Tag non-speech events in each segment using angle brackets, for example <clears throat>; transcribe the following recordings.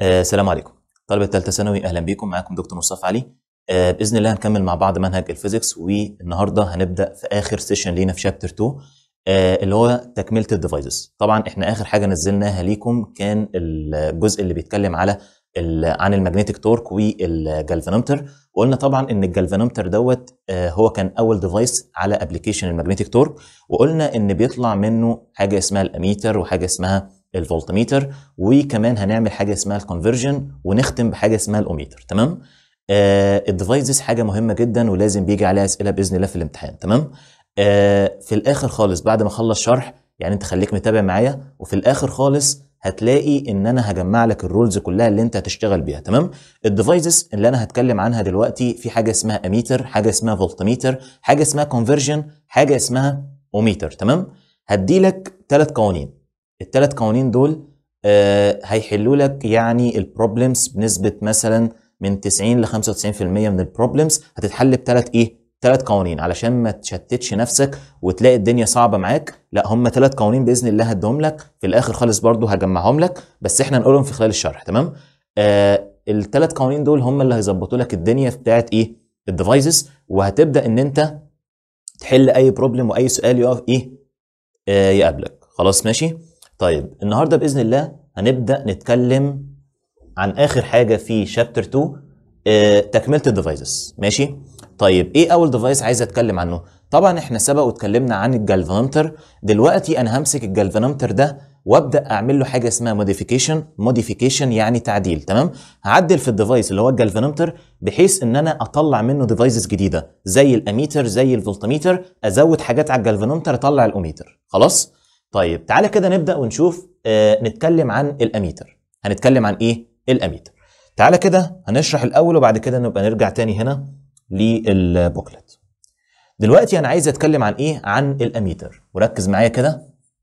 آه، السلام عليكم طلبة الثالثة ثانوي أهلا بيكم معاكم دكتور مصطفى علي آه بإذن الله هنكمل مع بعض منهج الفيزيكس والنهاردة هنبدأ في آخر سيشن لينا في شابتر 2 آه اللي هو تكملة الديفايسز طبعا إحنا آخر حاجة نزلناها ليكم كان الجزء اللي بيتكلم على عن المagnetic تورك والجالفانومتر وقلنا طبعا ان الجالفانومتر دوت آه، هو كان اول ديفايس على ابلكيشن المagnetic تورك وقلنا ان بيطلع منه حاجه اسمها الاميتر وحاجه اسمها الفولتميتر وكمان هنعمل حاجه اسمها الكونفرجن ونختم بحاجه اسمها الاوميتر تمام آه الديفايسز حاجه مهمه جدا ولازم بيجي عليها اسئله باذن الله في الامتحان تمام آه في الاخر خالص بعد ما اخلص شرح يعني انت خليك متابع معايا وفي الاخر خالص هتلاقي ان انا هجمع لك الرولز كلها اللي انت هتشتغل بيها تمام الديفايسز اللي انا هتكلم عنها دلوقتي في حاجه اسمها اميتر حاجه اسمها فولتميتر حاجه اسمها كونفرجن حاجه اسمها اوميتر تمام هدي لك ثلاث قوانين الثلاث قوانين دول آه هيحلوا لك يعني البروبلمز بنسبه مثلا من 90 ل 95% من البروبلمز هتتحل بثلاث ايه ثلاث قوانين علشان ما تشتتش نفسك وتلاقي الدنيا صعبه معاك لا هم ثلاث قوانين باذن الله هديهم لك في الاخر خالص برضو هجمعهم لك بس احنا نقولهم في خلال الشرح تمام آه الثلاث قوانين دول هم اللي هيظبطوا لك الدنيا بتاعت ايه الديفايسز وهتبدا ان انت تحل اي بروبلم واي سؤال يقف ايه آه يقابلك خلاص ماشي طيب النهارده باذن الله هنبدا نتكلم عن اخر حاجه في شابتر 2 آه تكمله الديفايسز ماشي طيب ايه اول ديفايس عايز اتكلم عنه طبعا احنا سبق واتكلمنا عن الجالفانومتر دلوقتي انا همسك الجالفانومتر ده وابدا اعمل له حاجه اسمها موديفيكيشن موديفيكيشن يعني تعديل تمام هعدل في الديفايس اللي هو الجالفانومتر بحيث ان انا اطلع منه ديفايسز جديده زي الاميتر زي الفولتميتر ازود حاجات على الجالفانومتر اطلع الاميتر خلاص طيب تعالى كده نبدا ونشوف آه نتكلم عن الاميتر هنتكلم عن ايه الاميتر تعالى كده هنشرح الاول وبعد كده نبقى نرجع تاني هنا للبوكلت دلوقتي انا عايز اتكلم عن ايه عن الاميتر وركز معايا كده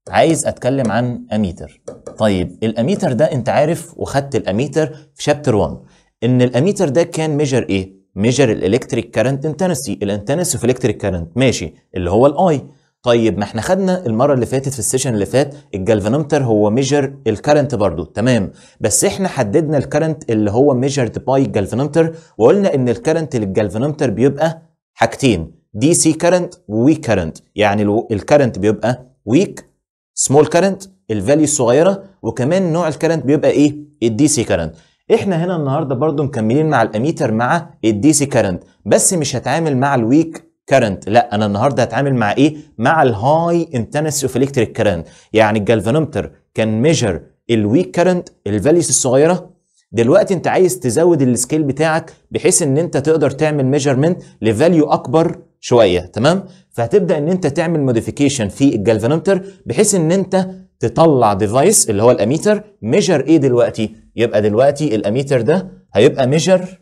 عايز اتكلم عن اميتر طيب الاميتر ده انت عارف وخدت الاميتر في شابتر 1 ان الاميتر ده كان ميجر ايه ميجر الالكتريك كارنت انتنسي الانتنسي في الكتريك كارنت ماشي اللي هو الاي طيب ما احنا خدنا المره اللي فاتت في السيشن اللي فات الجالفانومتر هو ميجر الكرنت برضو تمام بس احنا حددنا الكرنت اللي هو ميجرد باي الجالفانومتر وقلنا ان الكرنت للجالفانومتر بيبقى حاجتين دي سي كرنت وويك كرنت يعني الكرنت بيبقى ويك سمول كرنت الفاليو الصغيره وكمان نوع الكرنت بيبقى ايه الدي سي كرنت احنا هنا النهارده برضو مكملين مع الاميتر مع الدي سي كرنت بس مش هتعامل مع الويك كارنت لا انا النهارده هتعامل مع ايه مع الهاي انتنسي اوف الكتريك كرنت يعني الجالفانومتر كان ميجر الويك كرنت الفاليوز الصغيره دلوقتي انت عايز تزود السكيل بتاعك بحيث ان انت تقدر تعمل ميجرمنت لفاليو اكبر شويه تمام فهتبدا ان انت تعمل موديفيكيشن في الجالفانومتر بحيث ان انت تطلع ديفايس اللي هو الاميتر ميجر ايه دلوقتي يبقى دلوقتي الاميتر ده هيبقى ميجر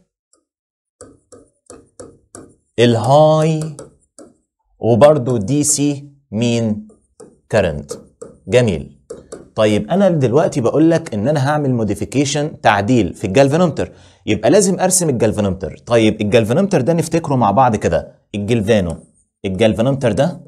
الهاي وبرضو دي سي مين كارنت جميل طيب انا دلوقتي بقول لك ان انا هعمل موديفيكيشن تعديل في الجالفانومتر يبقى لازم ارسم الجالفانومتر طيب الجالفانومتر ده نفتكره مع بعض كده الجلفانو الجالفانومتر ده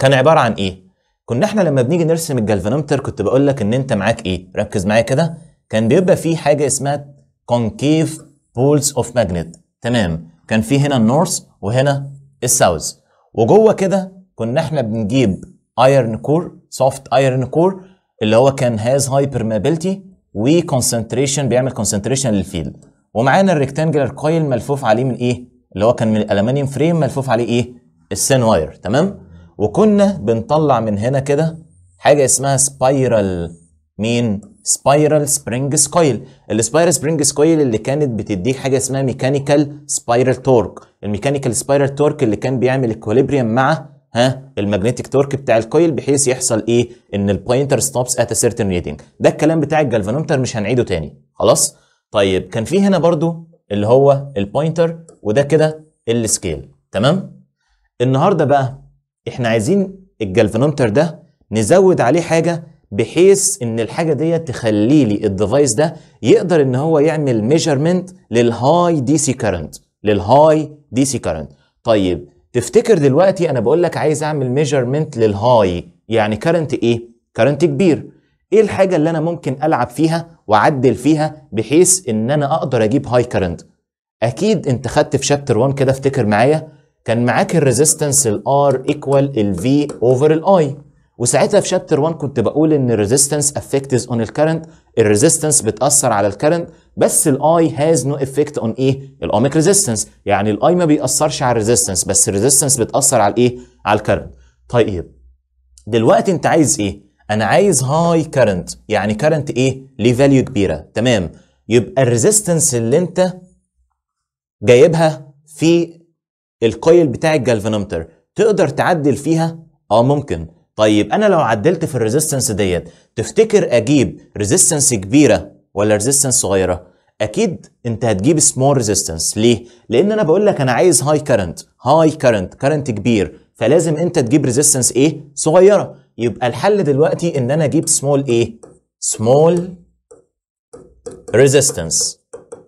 كان عباره عن ايه كنا احنا لما بنيجي نرسم الجالفانومتر كنت بقول لك ان انت معاك ايه ركز معايا كده كان بيبقى فيه حاجه اسمها كونكيف بولز اوف ماجنت تمام كان في هنا النورث وهنا الساوث وجوه كده كنا احنا بنجيب ايرن كور سوفت ايرن كور اللي هو كان هاز هاي بيرمابيلتي وكونسنتريشن بيعمل كونسنتريشن للفيلد ومعانا الريكتانجلر كويل ملفوف عليه من ايه اللي هو كان من الالمنيوم فريم ملفوف عليه ايه السن واير تمام وكنا بنطلع من هنا كده حاجه اسمها سبايرال مين سبايرال سبرينج سكويل السبايرال سبرينج سكويل اللي كانت بتديك حاجه اسمها ميكانيكال سبايرال تورك الميكانيكال سبايرال تورك اللي كان بيعمل الكوليبريم مع ها الماجنتيك تورك بتاع الكويل بحيث يحصل ايه ان البوينتر ستوبس ات سيرتن ريدنج ده الكلام بتاع الجالفانومتر مش هنعيده تاني خلاص طيب كان في هنا برضو اللي هو البوينتر وده كده السكيل تمام النهارده بقى احنا عايزين الجالفانومتر ده نزود عليه حاجه بحيث ان الحاجه ديت تخلي لي الديفايس ده يقدر ان هو يعمل ميجرمنت للهاي دي سي كارنت للهاي دي سي كارنت طيب تفتكر دلوقتي انا بقول لك عايز اعمل ميجرمنت للهاي يعني كارنت ايه كارنت كبير ايه الحاجه اللي انا ممكن العب فيها واعدل فيها بحيث ان انا اقدر اجيب هاي كارنت اكيد انت خدت في شابتر 1 كده افتكر معايا كان معاك الريزيستنس الار ايكوال الفي اوفر الاي وساعتها في شابتر 1 كنت بقول ان الريزيستنس افكتس اون الكرنت الريزيستنس بتاثر على الكرنت بس الاي هاز نو افكت اون ايه الاوميك ريزيستنس يعني الاي ما بيأثرش على الريزيستنس بس الريزيستنس بتاثر على الايه على الكرنت طيب دلوقتي انت عايز ايه انا عايز هاي كرنت يعني كرنت ايه ليه فاليو كبيره تمام يبقى الريزيستنس اللي انت جايبها في الكويل بتاع الجالفانومتر تقدر تعدل فيها اه ممكن طيب انا لو عدلت في الريزيستنس ديت تفتكر اجيب ريزيستنس كبيره ولا ريزيستنس صغيره اكيد انت هتجيب سمول ريزيستنس ليه لان انا بقول لك انا عايز هاي كارنت هاي كارنت كارنت كبير فلازم انت تجيب ريزيستنس ايه صغيره يبقى الحل دلوقتي ان انا اجيب سمول ايه سمول ريزيستنس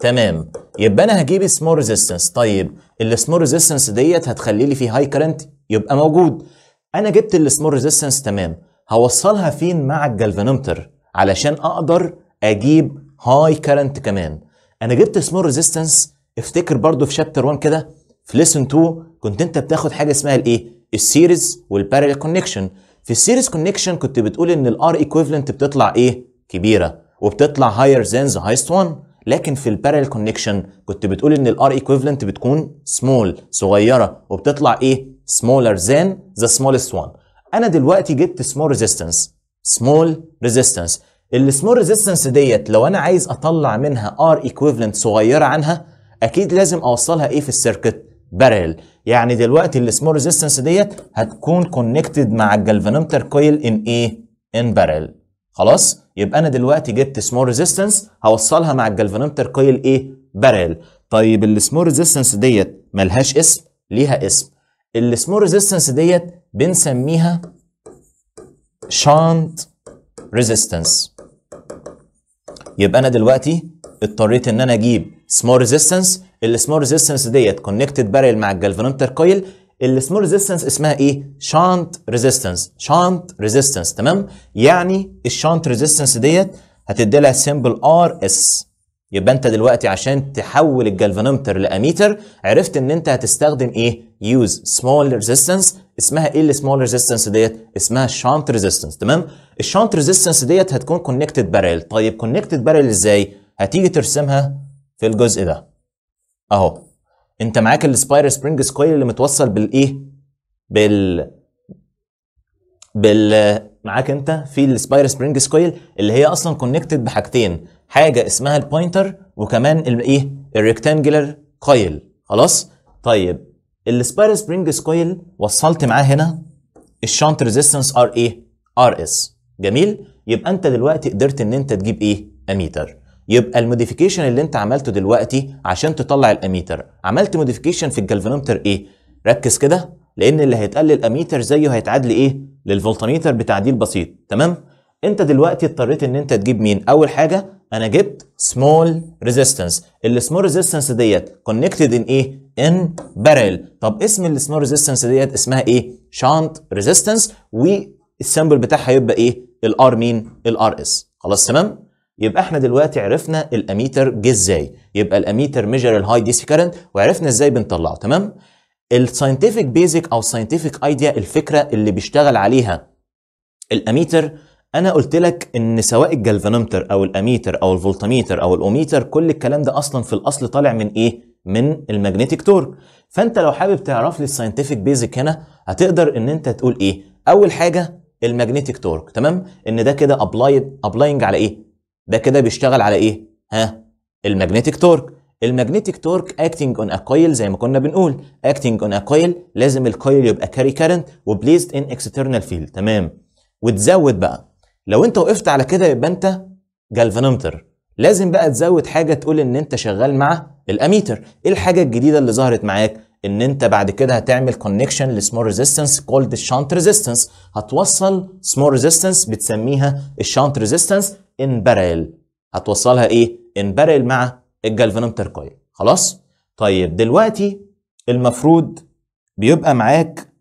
تمام يبقى انا هجيب سمول ريزيستنس طيب السمول ريزيستنس ديت هتخلي لي فيه هاي كارنت يبقى موجود انا جبت السمول ريزيستنس تمام هوصلها فين مع الجلفانومتر علشان اقدر اجيب هاي كارنت كمان انا جبت سمول ريزيستنس افتكر برضو في شابتر 1 كده في ليسن 2 كنت انت بتاخد حاجه اسمها الايه السيريز والبارallel كونكشن في السيريز كونكشن كنت بتقول ان الار ايكويفالنت بتطلع ايه كبيره وبتطلع هاير ذان ذا هايست 1 لكن في البارallel كونكشن كنت بتقول ان الار ايكويفالنت بتكون سمول صغيره وبتطلع ايه smaller than the smallest one انا دلوقتي جبت small resistance small resistance السمول resistance ديت لو انا عايز اطلع منها R equivalent صغيره عنها اكيد لازم اوصلها ايه في السيركت بارل يعني دلوقتي السمول resistance ديت هتكون كونكتد مع الجلفانومتر كويل ان ايه ان بارل خلاص يبقى انا دلوقتي جبت small resistance هوصلها مع الجلفانومتر كويل ايه بارل طيب السمول resistance ديت ملهاش اسم ليها اسم السمول ريزيستنس ديت بنسميها شانت ريزيستنس يبقى انا دلوقتي اضطريت ان انا اجيب سمول ريزيستنس السمول ريزيستنس ديت كونكتد باريل مع الجالفانومتر كويل السمول ريزيستنس اسمها ايه شانت ريزيستنس شانت ريزيستنس تمام يعني الشانت ريزيستنس ديت هتدي لها سيمبل ار اس يبقى انت دلوقتي عشان تحول الجلفانومتر لاميتر عرفت ان انت هتستخدم ايه يوز سمول ريزيستنس اسمها ايه السمول ريزيستنس ديت اسمها شانت ريزيستنس تمام الشانت ريزيستنس ديت هتكون كونكتد باريل طيب كونكتد باريل ازاي هتيجي ترسمها في الجزء ده اهو انت معاك السباير سبرينج سكويل اللي متوصل بالايه بال بال معاك انت في السباير سبرينج سكويل اللي هي اصلا كونكتد بحاجتين حاجه اسمها البوينتر وكمان الايه الريكتانجلر كويل خلاص طيب السبايرال سبرينجز كويل وصلت معاه هنا الشانت ريزيستنس ار ايه ار اس جميل يبقى انت دلوقتي قدرت ان انت تجيب ايه اميتر يبقى الموديفيكيشن اللي انت عملته دلوقتي عشان تطلع الاميتر عملت موديفيكيشن في الجالفانومتر ايه ركز كده لان اللي هيتقلل الاميتر زيه هيتعادل ايه للفولتميتر بتعديل بسيط تمام انت دلوقتي اضطريت ان انت تجيب مين اول حاجه انا جبت سمول ريزيستنس السمول ريزيستنس ديت كونكتد ان ايه ان باريل طب اسم السمول ريزيستنس ديت اسمها ايه شانت ريزيستنس والسامبل بتاعها يبقى ايه الار مين الار اس خلاص تمام يبقى احنا دلوقتي عرفنا الاميتر جه ازاي يبقى الاميتر ميجر الهاي دي سي كارنت وعرفنا ازاي بنطلعه تمام الساينتفك بيزك او ساينتفك ايديا الفكره اللي بيشتغل عليها الاميتر انا قلت لك ان سواء الجلفانومتر او الاميتر او الفولتاميتر او الاوميتر كل الكلام ده اصلا في الاصل طالع من ايه من الماجنتيك تورك فانت لو حابب تعرف لي الساينتفك بيزك هنا هتقدر ان انت تقول ايه اول حاجه الماجنتيك تورك تمام ان ده كده ابلايد ابلاينج على ايه ده كده بيشتغل على ايه ها الماجنتيك تورك الماجنتيك تورك اكتنج اون ا كويل زي ما كنا بنقول اكتنج اون ا كويل لازم الكويل يبقى كاري كارنت وبليست ان اكسترنال فيلد تمام وتزود بقى لو انت وقفت على كده يبقى انت جالفانومتر لازم بقى تزود حاجه تقول ان انت شغال مع الاميتر ايه الحاجه الجديده اللي ظهرت معاك ان انت بعد كده هتعمل كونكشن لسمول ريزيستنس كولد الشانت ريزيستنس هتوصل سمول ريزيستنس بتسميها الشانت ريزيستنس ان بارل هتوصلها ايه ان بارل مع الجالفانومتر كويل خلاص طيب دلوقتي المفروض بيبقى معاك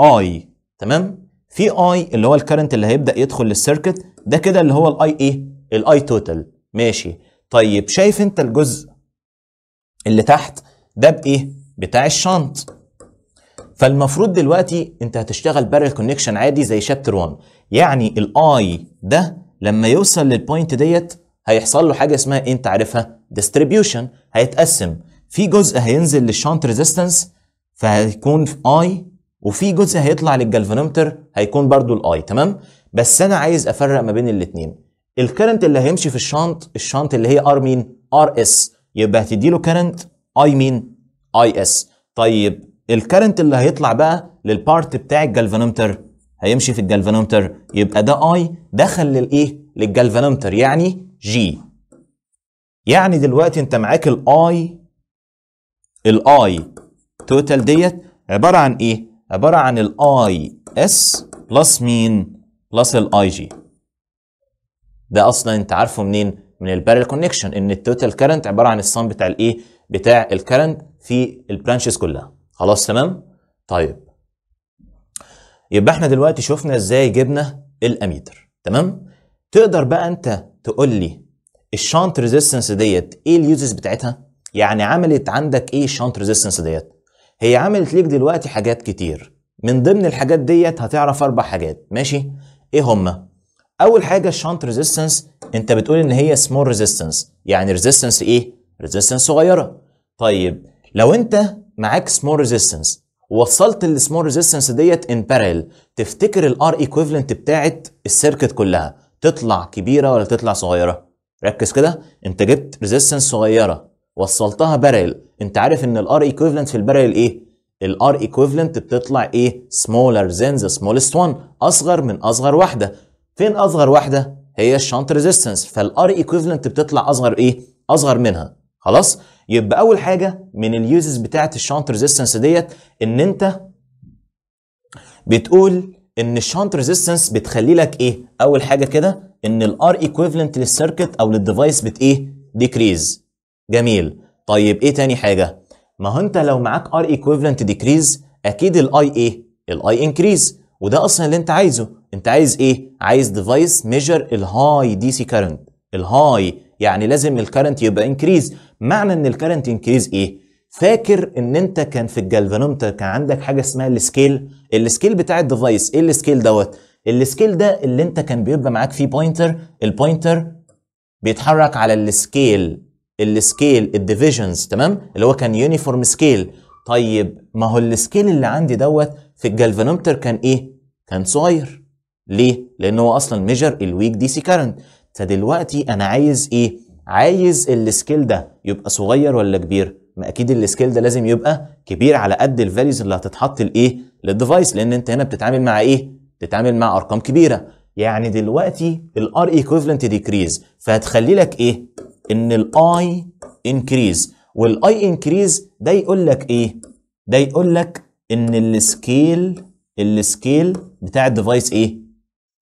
اي تمام في اي اللي هو الكرنت اللي هيبدا يدخل للسيركت ده كده اللي هو الاي ايه الاي توتال ماشي طيب شايف انت الجزء اللي تحت ده بايه بتاع الشنط فالمفروض دلوقتي انت هتشتغل بارل كونكشن عادي زي شابتر 1 يعني الاي ده لما يوصل للبوينت ديت هيحصل له حاجه اسمها إيه؟ انت عارفها ديستريبيوشن هيتقسم في جزء هينزل للشنط ريزيستنس فهيكون في اي وفي جزء هيطلع للجلفانومتر هيكون برضو الاي تمام بس انا عايز افرق ما بين الاثنين الكرنت اللي هيمشي في الشنط الشنط اللي هي ار مين ار اس يبقى هتدي له كرنت اي مين اي اس طيب الكرنت اللي هيطلع بقى للبارت بتاع الجلفانومتر هيمشي في الجلفانومتر يبقى ده اي دخل للايه للجلفانومتر يعني جي يعني دلوقتي انت معاك الاي الاي توتال ديت عباره عن ايه عباره عن الاي اس بلس مين بلس الاي جي ده اصلا انت عارفه منين من البارل كونكشن ان التوتال كارنت عباره عن الصم بتاع الايه بتاع الكارنت في البرانشز كلها خلاص تمام طيب يبقى احنا دلوقتي شفنا ازاي جبنا الاميتر تمام تقدر بقى انت تقول لي الشانت ريزيستنس ديت ايه اليوزز بتاعتها يعني عملت عندك ايه الشانت ريزيستنس ديت هي عملت ليك دلوقتي حاجات كتير من ضمن الحاجات ديت هتعرف اربع حاجات ماشي ايه هما اول حاجه الشنط ريزيستنس انت بتقول ان هي سمول ريزيستنس يعني ريزيستنس ايه ريزيستنس صغيره طيب لو انت معاك سمول ريزيستنس وصلت السمول ريزيستنس ديت ان بارل تفتكر الار ايكويفالنت بتاعت السيركت كلها تطلع كبيره ولا تطلع صغيره ركز كده انت جبت ريزيستنس صغيره وصلتها بارل انت عارف ان الار ايكويفالنت في البارل ايه الار ايكويفالنت بتطلع ايه سمولر ذان ذا سمولست وان اصغر من اصغر واحده فين اصغر واحده هي الشانت ريزيستنس فالار ايكويفالنت بتطلع اصغر ايه اصغر منها خلاص يبقى اول حاجه من اليوزز بتاعه الشانت ريزيستنس ديت ان انت بتقول ان الشانت ريزيستنس بتخلي لك ايه اول حاجه كده ان الار ايكويفالنت للسيركت او للديفايس بت ايه ديكريز جميل طيب ايه تاني حاجه ما هو انت لو معاك ار ايكويفالنت ديكريز اكيد الاي ايه الاي انكريز وده اصلا اللي انت عايزه انت عايز ايه عايز ديفايس ميجر الهاي دي سي كارنت الهاي يعني لازم الكارنت يبقى انكريز معنى ان الكارنت انكريز ايه فاكر ان انت كان في الجالفانومتر كان عندك حاجه اسمها السكيل السكيل بتاع الديفايس ايه السكيل دوت السكيل ده اللي انت كان بيبقى معاك فيه بوينتر البوينتر بيتحرك على السكيل السكيل الديفيجنز تمام اللي هو كان يونيفورم سكيل طيب ما هو السكيل اللي عندي دوت في الجالفانومتر كان ايه كان صغير ليه لان هو اصلا ميجر الويك دي سي كارنت فدلوقتي انا عايز ايه عايز السكيل ده يبقى صغير ولا كبير ما اكيد السكيل ده لازم يبقى كبير على قد الفاليوز اللي هتتحط لايه للديفايس لان انت هنا بتتعامل مع ايه بتتعامل مع ارقام كبيره يعني دلوقتي الار ايكويفالنت ديكريز فهتخلي لك ايه ان الاي انكريز والاي انكريز ده يقول لك ايه ده يقول لك ان السكيل السكيل بتاع الديفايس ايه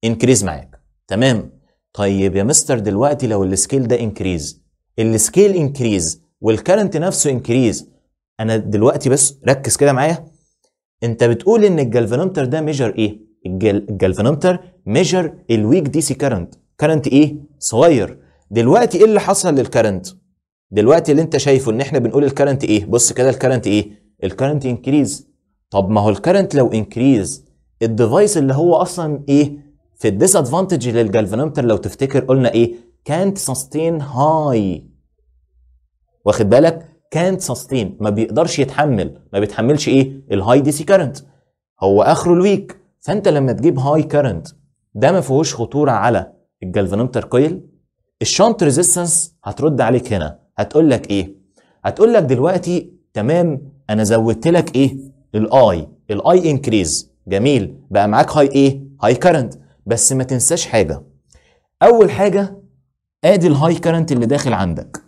انكريز معاك تمام طيب يا مستر دلوقتي لو السكيل ده انكريز السكيل انكريز والكرنت نفسه انكريز انا دلوقتي بس ركز كده معايا انت بتقول ان الجلفانومتر ده ميجر ايه الجلفانومتر ميجر الويك دي سي كرنت كرنت ايه صغير دلوقتي ايه اللي حصل للكرنت دلوقتي اللي انت شايفه ان احنا بنقول الكرنت ايه بص كده الكرنت ايه الكرنت انكريز طب ما هو الكرنت لو انكريز الديفايس اللي هو اصلا ايه في الديس ادفانتج للجالفانومتر لو تفتكر قلنا ايه كانت سستين هاي واخد بالك كانت سستين ما بيقدرش يتحمل ما بيتحملش ايه الهاي دي سي كرنت هو اخره الويك فانت لما تجيب هاي كرنت ده ما فيهوش خطوره على الجالفانومتر كويل الشنط ريزيستنس هترد عليك هنا هتقول لك ايه هتقول لك دلوقتي تمام انا زودت لك ايه الاي الاي انكريز جميل بقى معاك هاي ايه هاي كارنت بس ما تنساش حاجه اول حاجه ادي الهاي كارنت اللي داخل عندك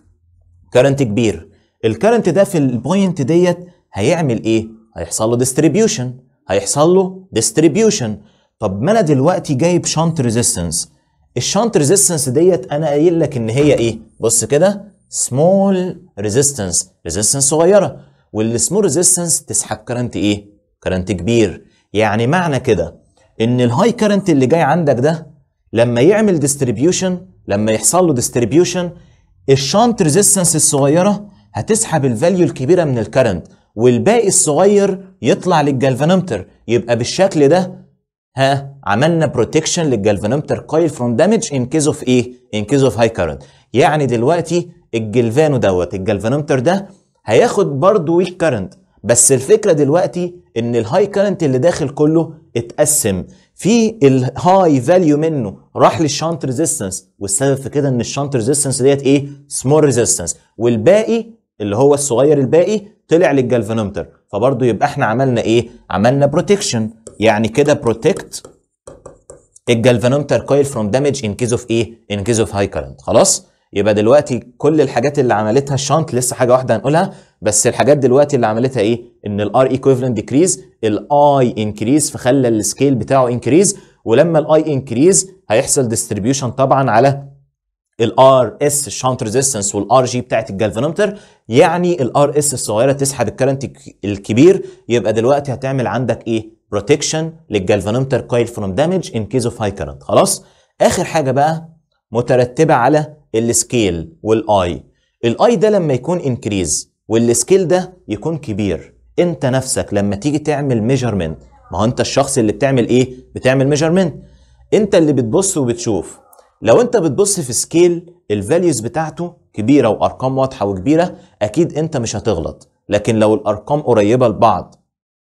كارنت كبير الكارنت ده في البوينت ديت هيعمل ايه هيحصل له ديستريبيوشن هيحصل له ديستريبيوشن طب ما انا دلوقتي جايب شنط ريزيستنس الشانت ريزيستنس ديت انا قايل لك ان هي ايه بص كده سمول ريزيستنس ريزيستنس صغيره والسمول ريزيستنس تسحب كرنت ايه كرنت كبير يعني معنى كده ان الهاي كرنت اللي جاي عندك ده لما يعمل ديستريبيوشن لما يحصل له ديستريبيوشن الشانت ريزيستنس الصغيره هتسحب الفاليو الكبيره من الكرنت والباقي الصغير يطلع للجلفانومتر يبقى بالشكل ده ها عملنا بروتكشن للجلفانومتر كويل فروم دامج ان كيز اوف ايه ان كيز اوف هاي كارنت يعني دلوقتي الجلفانو دوت الجلفانومتر ده هياخد برضه ويك كارنت بس الفكره دلوقتي ان الهاي كارنت اللي داخل كله اتقسم في الهاي فاليو منه راح للشانت ريزيستنس والسبب في كده ان الشانت ريزيستنس ديت ايه سمول ريزيستنس والباقي اللي هو الصغير الباقي طلع للجلفانومتر فبرضه يبقى احنا عملنا ايه عملنا بروتكشن يعني كده بروتكت الجلفانومتر كويل فروم دامج ان كيز اوف ايه؟ ان كيز اوف هاي كارنت خلاص؟ يبقى دلوقتي كل الحاجات اللي عملتها الشانت لسه حاجه واحده هنقولها بس الحاجات دلوقتي اللي عملتها ايه؟ ان الار ايكويفلنت ديكريز الاي انكريز فخلى السكيل بتاعه انكريز ولما الاي انكريز هيحصل ديستريبيوشن طبعا على الار اس الشانت ريزيستنس والار جي بتاعت الجلفانومتر يعني الار اس الصغيره تسحب الكرنت الكبير يبقى دلوقتي هتعمل عندك ايه؟ بروتكشن للجالفانومتر كويل فروم دامج ان كيس اوف هاي كرنت خلاص اخر حاجه بقى مترتبه على السكيل والاي الاي ده لما يكون انكريز والسكيل ده يكون كبير انت نفسك لما تيجي تعمل ميجرمنت ما هو انت الشخص اللي بتعمل ايه بتعمل ميجرمنت انت اللي بتبص وبتشوف لو انت بتبص في سكيل الفاليوز بتاعته كبيره وارقام واضحه وكبيره اكيد انت مش هتغلط لكن لو الارقام قريبه لبعض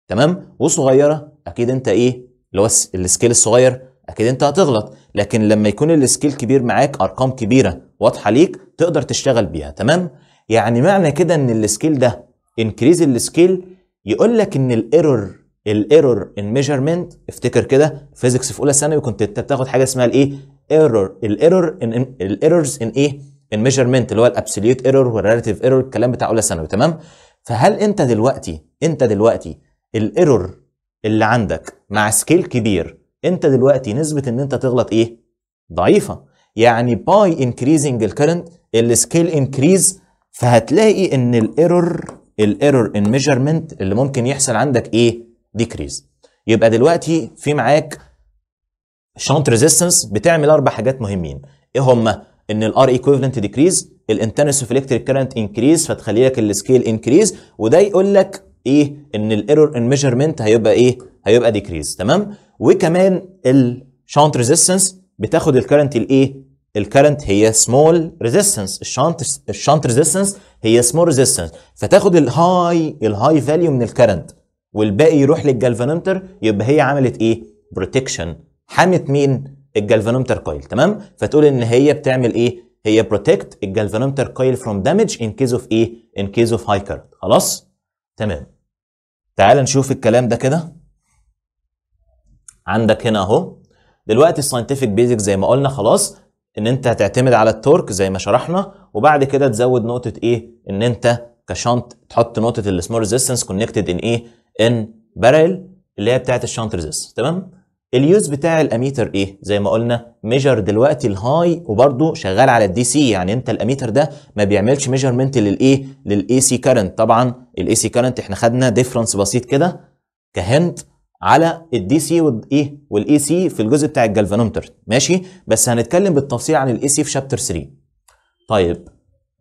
تمام وصغيره اكيد انت ايه اللي هو السكيل الصغير اكيد انت هتغلط لكن لما يكون السكيل كبير معاك ارقام كبيره واضحه ليك تقدر تشتغل بيها تمام يعني معنى كده ان السكيل ده انكريز السكيل يقول لك ان الايرور الايرور ان ميجرمنت افتكر كده فيزيكس في اولى ثانوي كنت انت بتاخد حاجه اسمها الايه ايرور الايرور ان الايرورز ان ايه ان ميجرمنت اللي هو الابسوليوت ايرور والريليتيف ايرور الكلام بتاع اولى ثانوي تمام فهل انت دلوقتي انت دلوقتي الايرور اللي عندك مع سكيل كبير انت دلوقتي نسبه ان انت تغلط ايه ضعيفه يعني باي انكريزنج الكرنت السكيل انكريز فهتلاقي ان الايرور الايرور ان ميجرمنت اللي ممكن يحصل عندك ايه ديكريز يبقى دلوقتي في معاك شانت ريزيستنس بتعمل اربع حاجات مهمين ايه هما ان الار ايكويفالنت ديكريز اوف الكتريك كرنت انكريز فتخلي لك السكيل انكريز وده يقول لك ايه ان الايرور ان ميجرمنت هيبقى ايه هيبقى ديكريز تمام وكمان الشانت ريزيستنس بتاخد الكرنت الايه الكرنت هي سمول ريزيستنس الشانت الشانت ريزيستنس هي سمول ريزيستنس فتاخد الهاي الهاي فاليو من الكرنت والباقي يروح للجالفانومتر يبقى هي عملت ايه بروتكشن حامت مين الجالفانومتر كويل تمام فتقول ان هي بتعمل ايه هي بروتكت الجالفانومتر كويل فروم دامج ان كيس اوف ايه ان كيس اوف هاي كرنت خلاص تمام تعال نشوف الكلام ده كده عندك هنا اهو دلوقتي الساينتفك بيزك زي ما قلنا خلاص ان انت هتعتمد على التورك زي ما شرحنا وبعد كده تزود نقطه ايه ان انت كشنط تحط نقطه السمول ريزيستنس كونكتد ان ايه ان بارل اللي هي بتاعه الشنط ريزيستنس تمام اليوز بتاع الاميتر ايه زي ما قلنا ميجر دلوقتي الهاي وبرده شغال على الدي سي يعني انت الاميتر ده ما بيعملش ميجرمنت للايه للاي سي كارنت طبعا الاي سي كارنت احنا خدنا ديفرنس بسيط كده كهنت على الدي سي والايه والاي سي في الجزء بتاع الجلفانومتر ماشي بس هنتكلم بالتفصيل عن الاي سي في شابتر 3 طيب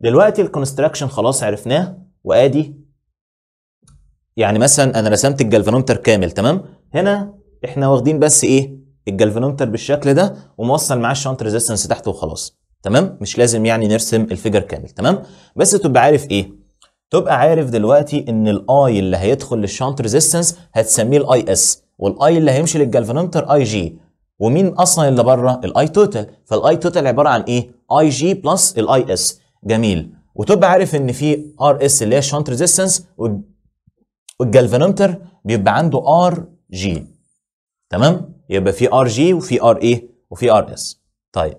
دلوقتي الكونستراكشن خلاص عرفناه وادي يعني مثلا انا رسمت الجلفانومتر كامل تمام هنا احنا واخدين بس ايه الجلفانومتر بالشكل ده وموصل معاه الشنط ريزيستنس تحت وخلاص تمام مش لازم يعني نرسم الفيجر كامل تمام بس تبقى عارف ايه تبقى عارف دلوقتي ان الاي اللي هيدخل للشنط ريزيستنس هتسميه الاي اس والاي اللي هيمشي للجلفانومتر اي جي ومين اصلا اللي بره الاي توتال فالاي توتال عباره عن ايه اي جي بلس الاي اس جميل وتبقى عارف ان في ار اس اللي هي الشنط ريزيستنس والجلفانومتر بيبقى عنده ار جي تمام يبقى في ار جي وفي ار ايه وفي ار اس طيب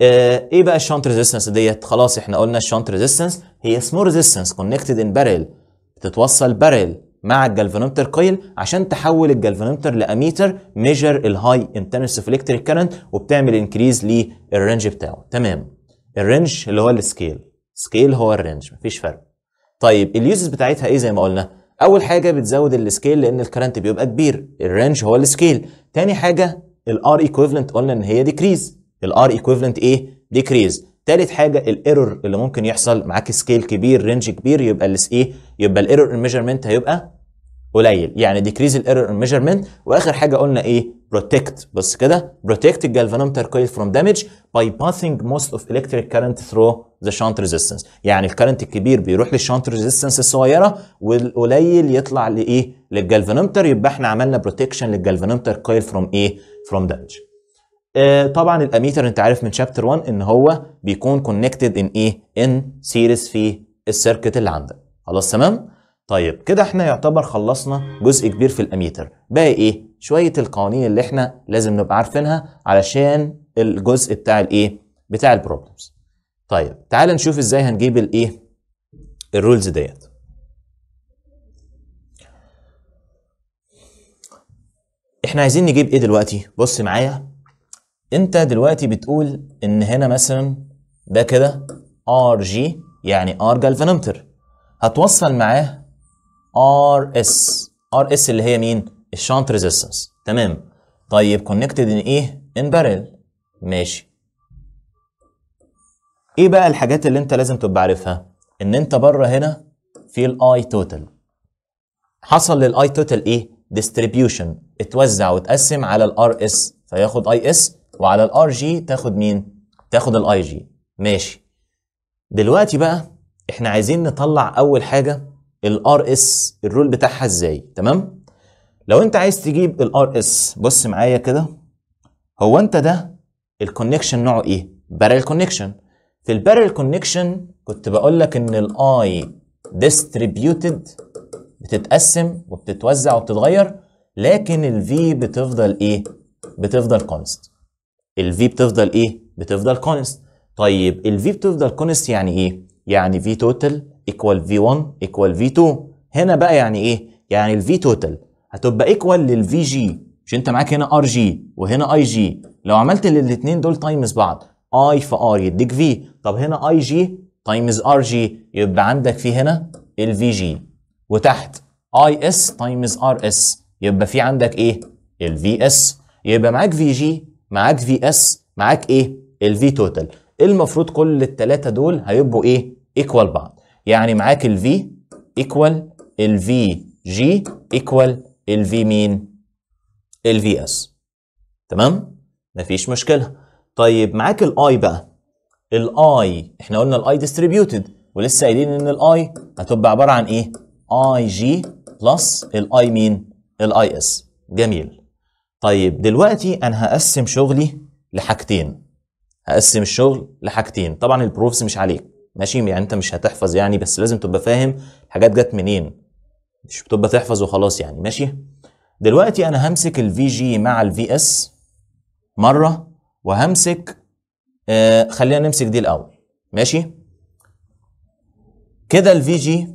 آه، ايه بقى الشنت ريزيستنس ديت خلاص احنا قلنا الشنت ريزيستنس هي سمول ريزيستنس كونكتد ان باريل بتتوصل باريل مع الجالفانومتر كويل عشان تحول الجالفانومتر لاميتر ميجر الهاي اوف الكتريك كارنت وبتعمل انكريز للرينج بتاعه تمام الرينج اللي هو السكيل سكيل هو الرينج مفيش فرق طيب اليوزز بتاعتها ايه زي ما قلنا اول حاجه بتزود السكيل لان الكرنت بيبقى كبير الرينج هو السكيل تاني حاجه الار ايكويفالنت قلنا ان هي ديكريز الار ايكويفالنت ايه ديكريز تالت حاجه الايرور اللي ممكن يحصل معاك سكيل كبير رينج كبير يبقى الاس ايه يبقى الايرور ميجرمنت هيبقى قليل يعني ديكريز الايرور ميجرمنت واخر حاجه قلنا ايه بروتكت بص كده بروتكت الجالفانومتر كويل فروم دامج باي باسنج موست اوف الكتريك كارنت ثرو ذا شانت ريزيستنس يعني الكرنت الكبير بيروح للشانت ريزيستنس الصغيره والقليل يطلع لايه للجالفانومتر يبقى احنا عملنا بروتكشن للجالفانومتر كويل فروم ايه فروم دامج آه، طبعا الاميتر انت عارف من شابتر 1 ان هو بيكون كونكتد ان ايه ان سيريز في السيركت اللي عندك خلاص تمام طيب كده احنا يعتبر خلصنا جزء كبير في الاميتر باقي ايه شويه القوانين اللي احنا لازم نبقى عارفينها علشان الجزء بتاع الايه بتاع البروبلمز طيب تعال نشوف ازاي هنجيب الايه الرولز ديت احنا عايزين نجيب ايه دلوقتي بص معايا انت دلوقتي بتقول ان هنا مثلا ده كده ار جي يعني ار جالفانومتر هتوصل معاه ار اس ار اس اللي هي مين الشانت ريزيستنس تمام طيب كونكتد ان ايه ان باريل ماشي ايه بقى الحاجات اللي انت لازم تبقى عارفها ان انت بره هنا في الاي توتال حصل للاي توتال ايه ديستريبيوشن اتوزع واتقسم على الار اس فياخد اي اس وعلى الار جي تاخد مين تاخد الاي جي ماشي دلوقتي بقى احنا عايزين نطلع اول حاجه الار اس الرول بتاعها ازاي تمام لو انت عايز تجيب الار اس بص معايا كده هو انت ده الكونكشن نوعه ايه بارل كونكشن في البارل كونكشن كنت بقول لك ان الاي ديستريبيوتد بتتقسم وبتتوزع وبتتغير لكن الفي بتفضل ايه بتفضل كونست الفي بتفضل ايه بتفضل كونست طيب الفي بتفضل كونست يعني ايه يعني في توتال ايكوال في 1 ايكوال في 2 هنا بقى يعني ايه يعني الفي توتال هتبقى ايكوال للفي جي مش انت معاك هنا ار جي وهنا اي جي لو عملت الاثنين دول تايمز بعض اي في ار يديك في طب هنا اي جي تايمز ار جي يبقى عندك في هنا الفي جي وتحت اي اس تايمز ار اس يبقى في عندك ايه الفي اس يبقى معاك في جي معاك في اس معاك ايه الفي توتال المفروض كل الثلاثه دول هيبقوا ايه ايكوال بعض يعني معاك الفي ايكوال الفي جي ايكوال الفي مين الفي اس تمام مفيش مشكله طيب معاك الاي بقى الاي احنا قلنا الاي ديستريبيوتد ولسه قايلين ان الاي هتبقى عباره عن ايه اي جي بلس الاي مين الاي اس جميل طيب دلوقتي انا هقسم شغلي لحاجتين هقسم الشغل لحاجتين طبعا البروفس مش عليك ماشي يعني انت مش هتحفظ يعني بس لازم تبقى فاهم الحاجات جت منين مش بتبقى تحفظ وخلاص يعني ماشي دلوقتي انا همسك الفي جي مع الفي اس مره وهمسك آه خلينا نمسك دي الاول ماشي كده الفي جي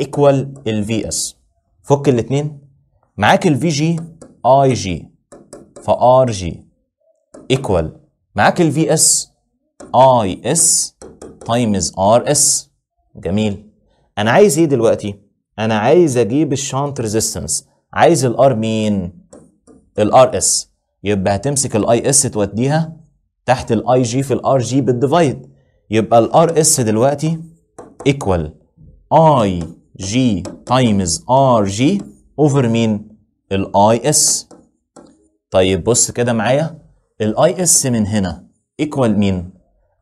ايكوال الفي اس فك الاثنين معاك الفي جي اي جي فار جي ايكوال معاك الفي اس اي اس تايمز ار اس جميل انا عايز ايه دلوقتي انا عايز اجيب الشانت ريزيستنس عايز الار مين الار اس يبقى هتمسك الاي اس توديها تحت الاي جي في الار جي بالديفايد يبقى الار اس دلوقتي ايكوال اي جي تايمز ار جي اوفر مين الاي اس طيب بص كده معايا الاي اس من هنا ايكوال مين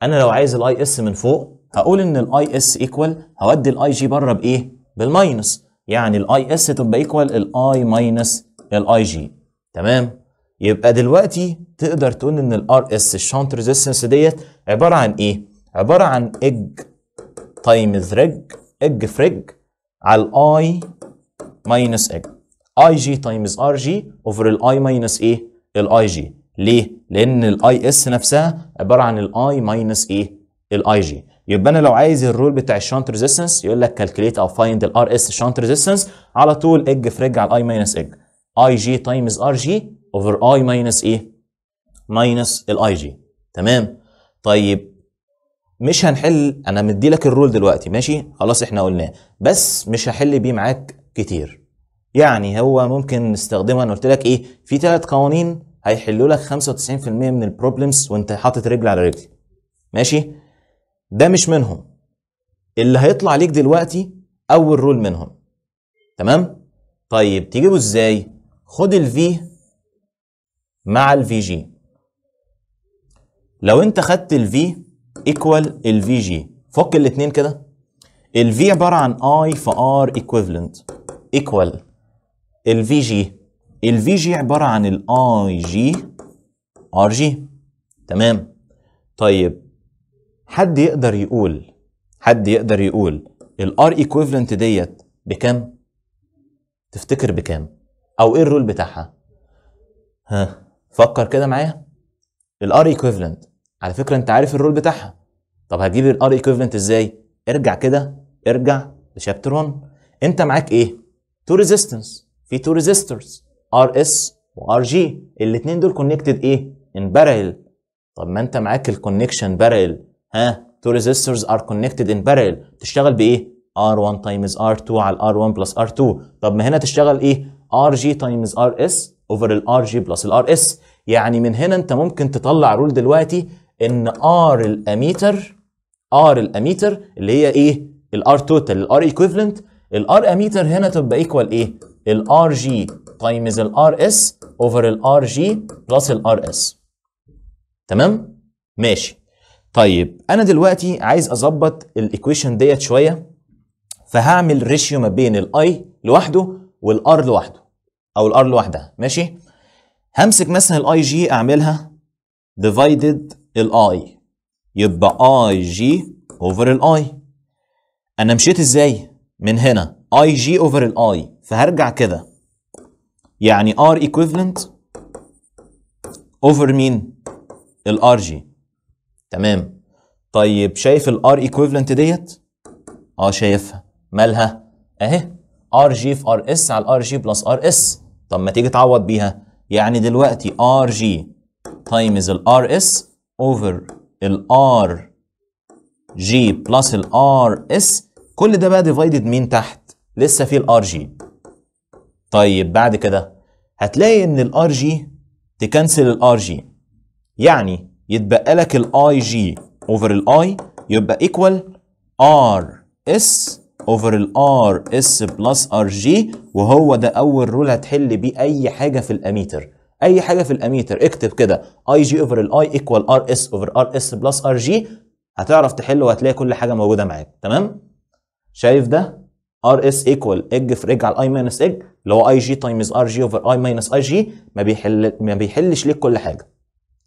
انا لو عايز الاي اس من فوق هقول ان الاي اس ايكوال هودي الاي جي بره بايه بالماينس يعني الاي اس تبقى ايكوال الاي ماينس الاي جي تمام يبقى دلوقتي تقدر تقول ان الار اس الشانت ريزيستنس ديت عباره عن ايه؟ عباره عن اج تايمز ريج اج فريج على الاي ماينس اج اي جي تايمز ار جي اوفر الاي ماينس ايه؟ الاي جي ليه؟ لان الاي اس نفسها عباره عن الاي ماينس ايه؟ الاي جي يبقى انا لو عايز الرول بتاع الشانت ريزيستنس يقول لك كالكليت او فايند الار اس شانت ريزيستنس على طول اج فريج على الاي ماينس اج اي جي تايمز ار جي اوفر اي ماينس ايه ماينس الاي جي تمام طيب مش هنحل انا مدي لك الرول دلوقتي ماشي خلاص احنا قلناه بس مش هحل بيه معاك كتير يعني هو ممكن نستخدمه انا قلت لك ايه في ثلاث قوانين هيحلوا لك 95% من البروبلمز وانت حاطط رجل على رجل ماشي ده مش منهم اللي هيطلع ليك دلوقتي اول رول منهم تمام طيب تجيبه ازاي خد الفي مع الفي جي لو انت خدت الفي ايكوال الفي جي فك الاثنين كده الفي عباره عن اي في ار ايكويفالنت ايكوال الفي جي الفي جي عباره عن الاي جي ار جي تمام طيب حد يقدر يقول حد يقدر يقول الار ايكويفالنت ديت بكام تفتكر بكام او ايه الرول بتاعها ها فكر كده معايا الار ايكويفالنت على فكره انت عارف الرول بتاعها طب هتجيب الار ايكويفالنت ازاي ارجع كده ارجع لشابتر 1 انت معاك ايه تو ريزيستنس في تو ريزيستورز ار اس وار جي الاثنين دول كونكتد ايه ان بارل طب ما انت معاك الكونكشن بارل ها تو ريزيستورز ار كونكتد ان بارل تشتغل بايه ار1 تايمز ار2 على ار1 بلس ار2 طب ما هنا تشتغل ايه ار جي تايمز ار اس اوفر الار جي بلس الار اس يعني من هنا انت ممكن تطلع رول دلوقتي ان ار الاميتر ار الاميتر اللي هي ايه الار توتال الار ال الار اميتر هنا تبقى ايكوال ايه الار جي تايمز الار اس اوفر الار جي بلس الار اس تمام ماشي طيب انا دلوقتي عايز اظبط الايكويشن ديت شويه فهعمل ريشيو ما بين الاي لوحده والار لوحده او الار لوحدها ماشي همسك مثلا الاي جي اعملها ديفايدد الاي يبقى اي جي اوفر الاي انا مشيت ازاي من هنا اي جي اوفر الاي فهرجع كده يعني ار ايكويفالنت اوفر مين الار جي تمام طيب شايف الار ايكويفالنت ديت اه شايفها مالها اهي ار جي في ار اس على ار جي بلس ار اس طب ما تيجي تعوض بيها يعني دلوقتي ار جي تايمز الار اس اوفر الار جي بلس الار اس كل ده بقى ديفايدد مين تحت لسه في الار جي طيب بعد كده هتلاقي ان الار جي تكنسل الار جي يعني يتبقى لك الاي جي اوفر الاي يبقى ايكوال ار اس اوفر الار اس بلس ار جي وهو ده اول رول هتحل بيه اي حاجه في الاميتر اي حاجه في الاميتر اكتب كده اي جي اوفر الاي ايكوال ار اس اوفر ار اس بلس ار جي هتعرف تحل وهتلاقي كل حاجه موجوده معاك تمام شايف ده ار اس ايكوال اج في رجع على الاي ماينس اج اللي هو اي جي تايمز ار جي اوفر اي ماينس اي جي ما بيحل ما بيحلش ليك كل حاجه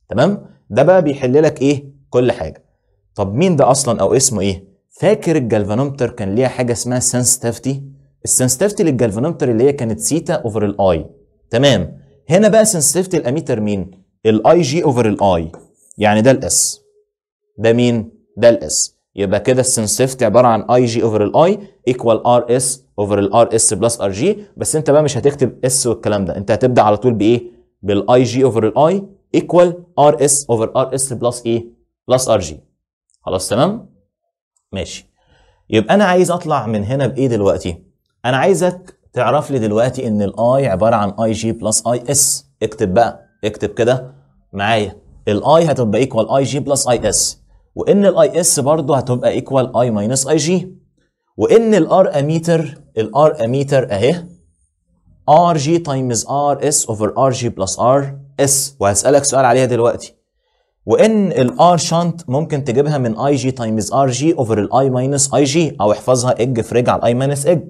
تمام ده بقى بيحل لك ايه كل حاجه طب مين ده اصلا او اسمه ايه فاكر الجلفانومتر كان ليها حاجه اسمها سنسيتيفيتي السنسيتيفيتي للجلفانومتر اللي هي كانت سيتا اوفر الاي تمام هنا بقى سنسيتيفيتي الاميتر مين الاي جي اوفر الاي يعني ده الاس ده مين ده الاس يبقى كده السنسيتيفيتي عباره عن اي جي اوفر الاي ايكوال ار اس اوفر الار اس بلس ار جي بس انت بقى مش هتكتب اس والكلام ده انت هتبدا على طول بايه بالاي جي اوفر الاي ايكوال ار اس اوفر ار اس بلس ايه بلس ار جي خلاص تمام ماشي يبقى انا عايز اطلع من هنا بايه دلوقتي انا عايزك تعرف لي دلوقتي ان الاي عباره عن اي جي بلس اي اس اكتب بقى اكتب كده معايا الاي هتبقى ايكوال اي جي بلس اي اس وان الاي اس برضه هتبقى ايكوال اي ماينس اي جي وان الار اميتر الار اميتر اهي ار جي تايمز ار اس اوفر ار جي بلس ار اس وهسالك سؤال عليها دلوقتي وان الار شانت ممكن تجيبها من اي جي تايمز ار جي اوفر الاي ماينس اي جي او احفظها اج في رج على الاي ماينس اج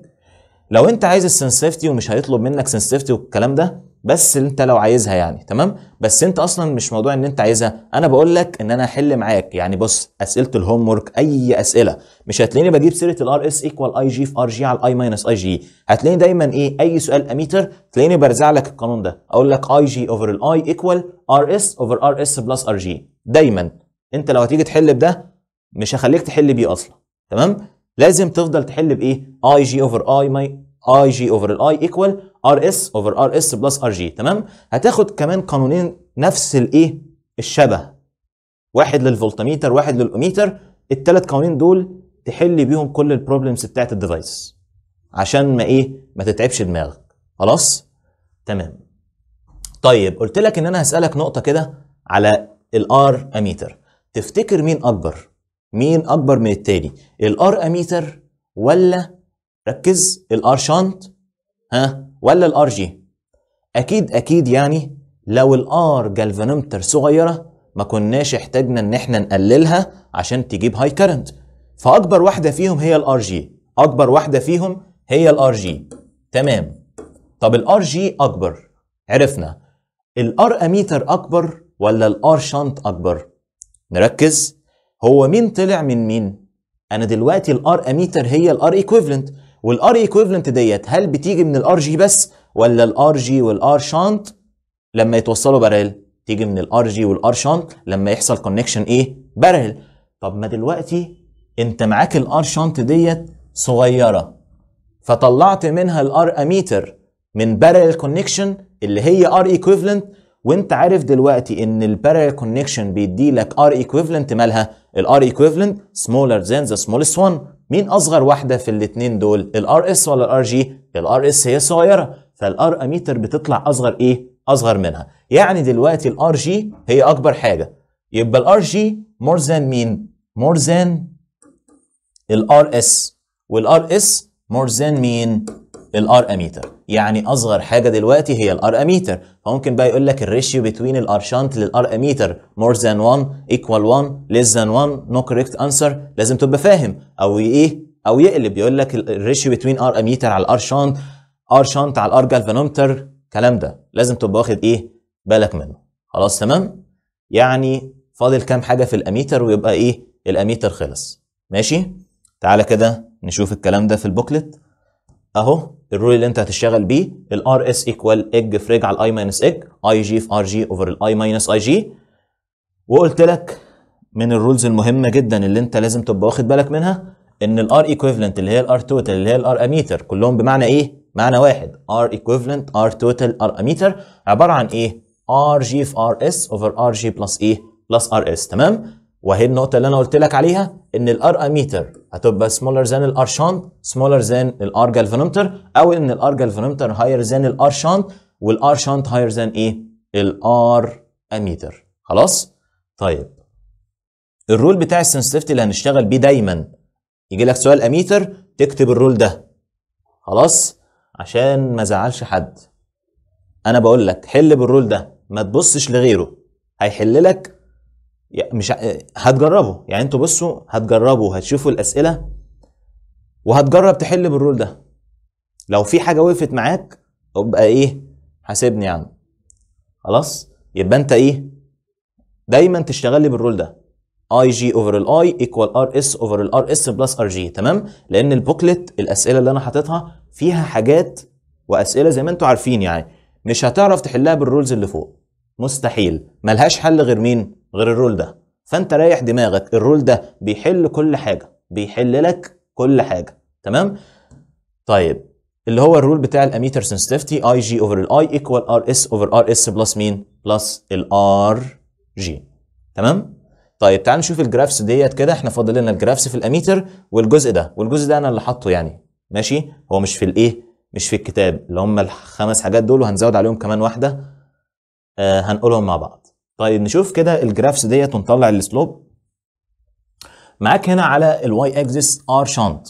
لو انت عايز السنسيفتي ومش هيطلب منك سنسيفتي والكلام ده بس اللي انت لو عايزها يعني تمام بس انت اصلا مش موضوع ان انت عايزها انا بقول لك ان انا هحل معاك يعني بص اسئله الهوم ورك اي اسئله مش هتلاقيني بجيب سيره الار اس ايكوال اي جي في ار جي على الاي ماينس اي جي هتلاقيني دايما ايه اي سؤال اميتر تلاقيني برزع لك القانون ده اقول لك اي جي اوفر الاي ايكوال ار اس اوفر ار اس بلس ار جي دايما انت لو هتيجي تحل بده مش هخليك تحل بيه اصلا تمام لازم تفضل تحل بايه اي جي اوفر اي ماي اي جي اوفر الاي ايكوال ار اس اوفر ار اس بلس ار جي تمام هتاخد كمان قانونين نفس الايه الشبه واحد للفولتميتر واحد للأميتر الثلاث قوانين دول تحل بيهم كل البروبلمز بتاعت الديفايس عشان ما ايه ما تتعبش دماغك خلاص تمام طيب قلت لك ان انا هسالك نقطه كده على الار اميتر تفتكر مين اكبر مين اكبر من التاني الار اميتر ولا ركز الار شانت ها ولا الار جي اكيد اكيد يعني لو الار جالفانومتر صغيره ما كناش احتاجنا ان احنا نقللها عشان تجيب هاي كارنت فاكبر واحده فيهم هي الار جي اكبر واحده فيهم هي الار جي تمام طب الار جي اكبر عرفنا الار اميتر اكبر ولا الار شانت اكبر نركز هو مين طلع من مين انا دلوقتي الار اميتر هي الار ايكويفالنت والار ايكويفلنت ديت هل بتيجي من الار جي بس ولا الار جي والار شانت لما يتوصلوا بارل تيجي من الار جي والار شانت لما يحصل كونكشن ايه بارل طب ما دلوقتي انت معاك الار شانت ديت صغيره فطلعت منها الار اميتر من بارل كونكشن اللي هي ار ايكويفلنت وانت عارف دلوقتي ان البارل كونكشن بيدي لك ار ايكويفلنت مالها الار ايكويفلنت سمولر ذان ذا سمولست وان مين اصغر واحده في الاثنين دول الار اس ولا الار جي الار اس هي صغيره فالار اميتر بتطلع اصغر ايه اصغر منها يعني دلوقتي الار جي هي اكبر حاجه يبقى الار جي مور ذان مين مور ذان الار اس والار اس مور ذان مين الار اميتر يعني اصغر حاجه دلوقتي هي الار اميتر فممكن بقى يقول لك الريشيو بتوين الار شانت للار اميتر مور ذان 1 ايكوال 1 ليس ذان 1 نو كوريكت انسر لازم تبقى فاهم او ايه او يقلب يقول لك الريشيو بتوين ار اميتر على الار ار شانت على الار جالفانومتر الكلام ده لازم تبقى واخد ايه بالك منه خلاص تمام يعني فاضل كام حاجه في الاميتر ويبقى ايه الاميتر خلص ماشي تعالى كده نشوف الكلام ده في البوكلت اهو الرول اللي انت هتشتغل بيه الار اس ايكوال اج في على الاي ماينس اج اي جي في ار جي اوفر الاي ماينس اي جي وقلت لك من الرولز المهمه جدا اللي انت لازم تبقى واخد بالك منها ان الار ايكوفلنت اللي هي الار توتال اللي هي الار اميتر كلهم بمعنى ايه؟ معنى واحد ار ايكوفلنت ار توتال ار اميتر عباره عن ايه؟ ار جي في ار اس اوفر ار جي بلس ايه؟ بلس ار اس تمام؟ وهي النقطه اللي انا قلت لك عليها ان الار اميتر هتبقى سمولر ذان الار شانت سمولر ذان الار جالفانومتر او ان الار جالفانومتر هاير ذان الار شانت والار شانت هاير ذان ايه الار اميتر خلاص طيب الرول بتاع السنسيفتي اللي هنشتغل بيه دايما يجي لك سؤال اميتر تكتب الرول ده خلاص عشان ما زعلش حد انا بقول لك حل بالرول ده ما تبصش لغيره هيحل لك مش هتجربوا يعني انتوا بصوا هتجربوا هتشوفوا الاسئله وهتجرب تحل بالرول ده لو في حاجه وقفت معاك ابقى ايه حاسبني يا عم خلاص يبقى انت ايه دايما تشتغل لي بالرول ده اي جي اوفر الاي ايكوال ار اس اوفر الار اس بلس ار جي تمام لان البوكلت الاسئله اللي انا حاططها فيها حاجات واسئله زي ما انتوا عارفين يعني مش هتعرف تحلها بالرولز اللي فوق مستحيل ملهاش حل غير مين غير الرول ده فانت رايح دماغك الرول ده بيحل كل حاجه بيحل لك كل حاجه تمام طيب اللي هو الرول بتاع الاميتر سنسيفتي اي جي اوفر الاي ايكوال ار اس اوفر ار اس بلس مين بلس الار جي تمام طيب تعال نشوف الجرافس ديت كده احنا فاضل لنا الجرافس في الاميتر والجزء ده والجزء ده انا اللي حاطه يعني ماشي هو مش في الايه مش في الكتاب اللي هم الخمس حاجات دول وهنزود عليهم كمان واحده آه هنقولهم مع بعض طيب نشوف كده الجرافس ديت ونطلع السلوب معاك هنا على الواي اكسس ار شانت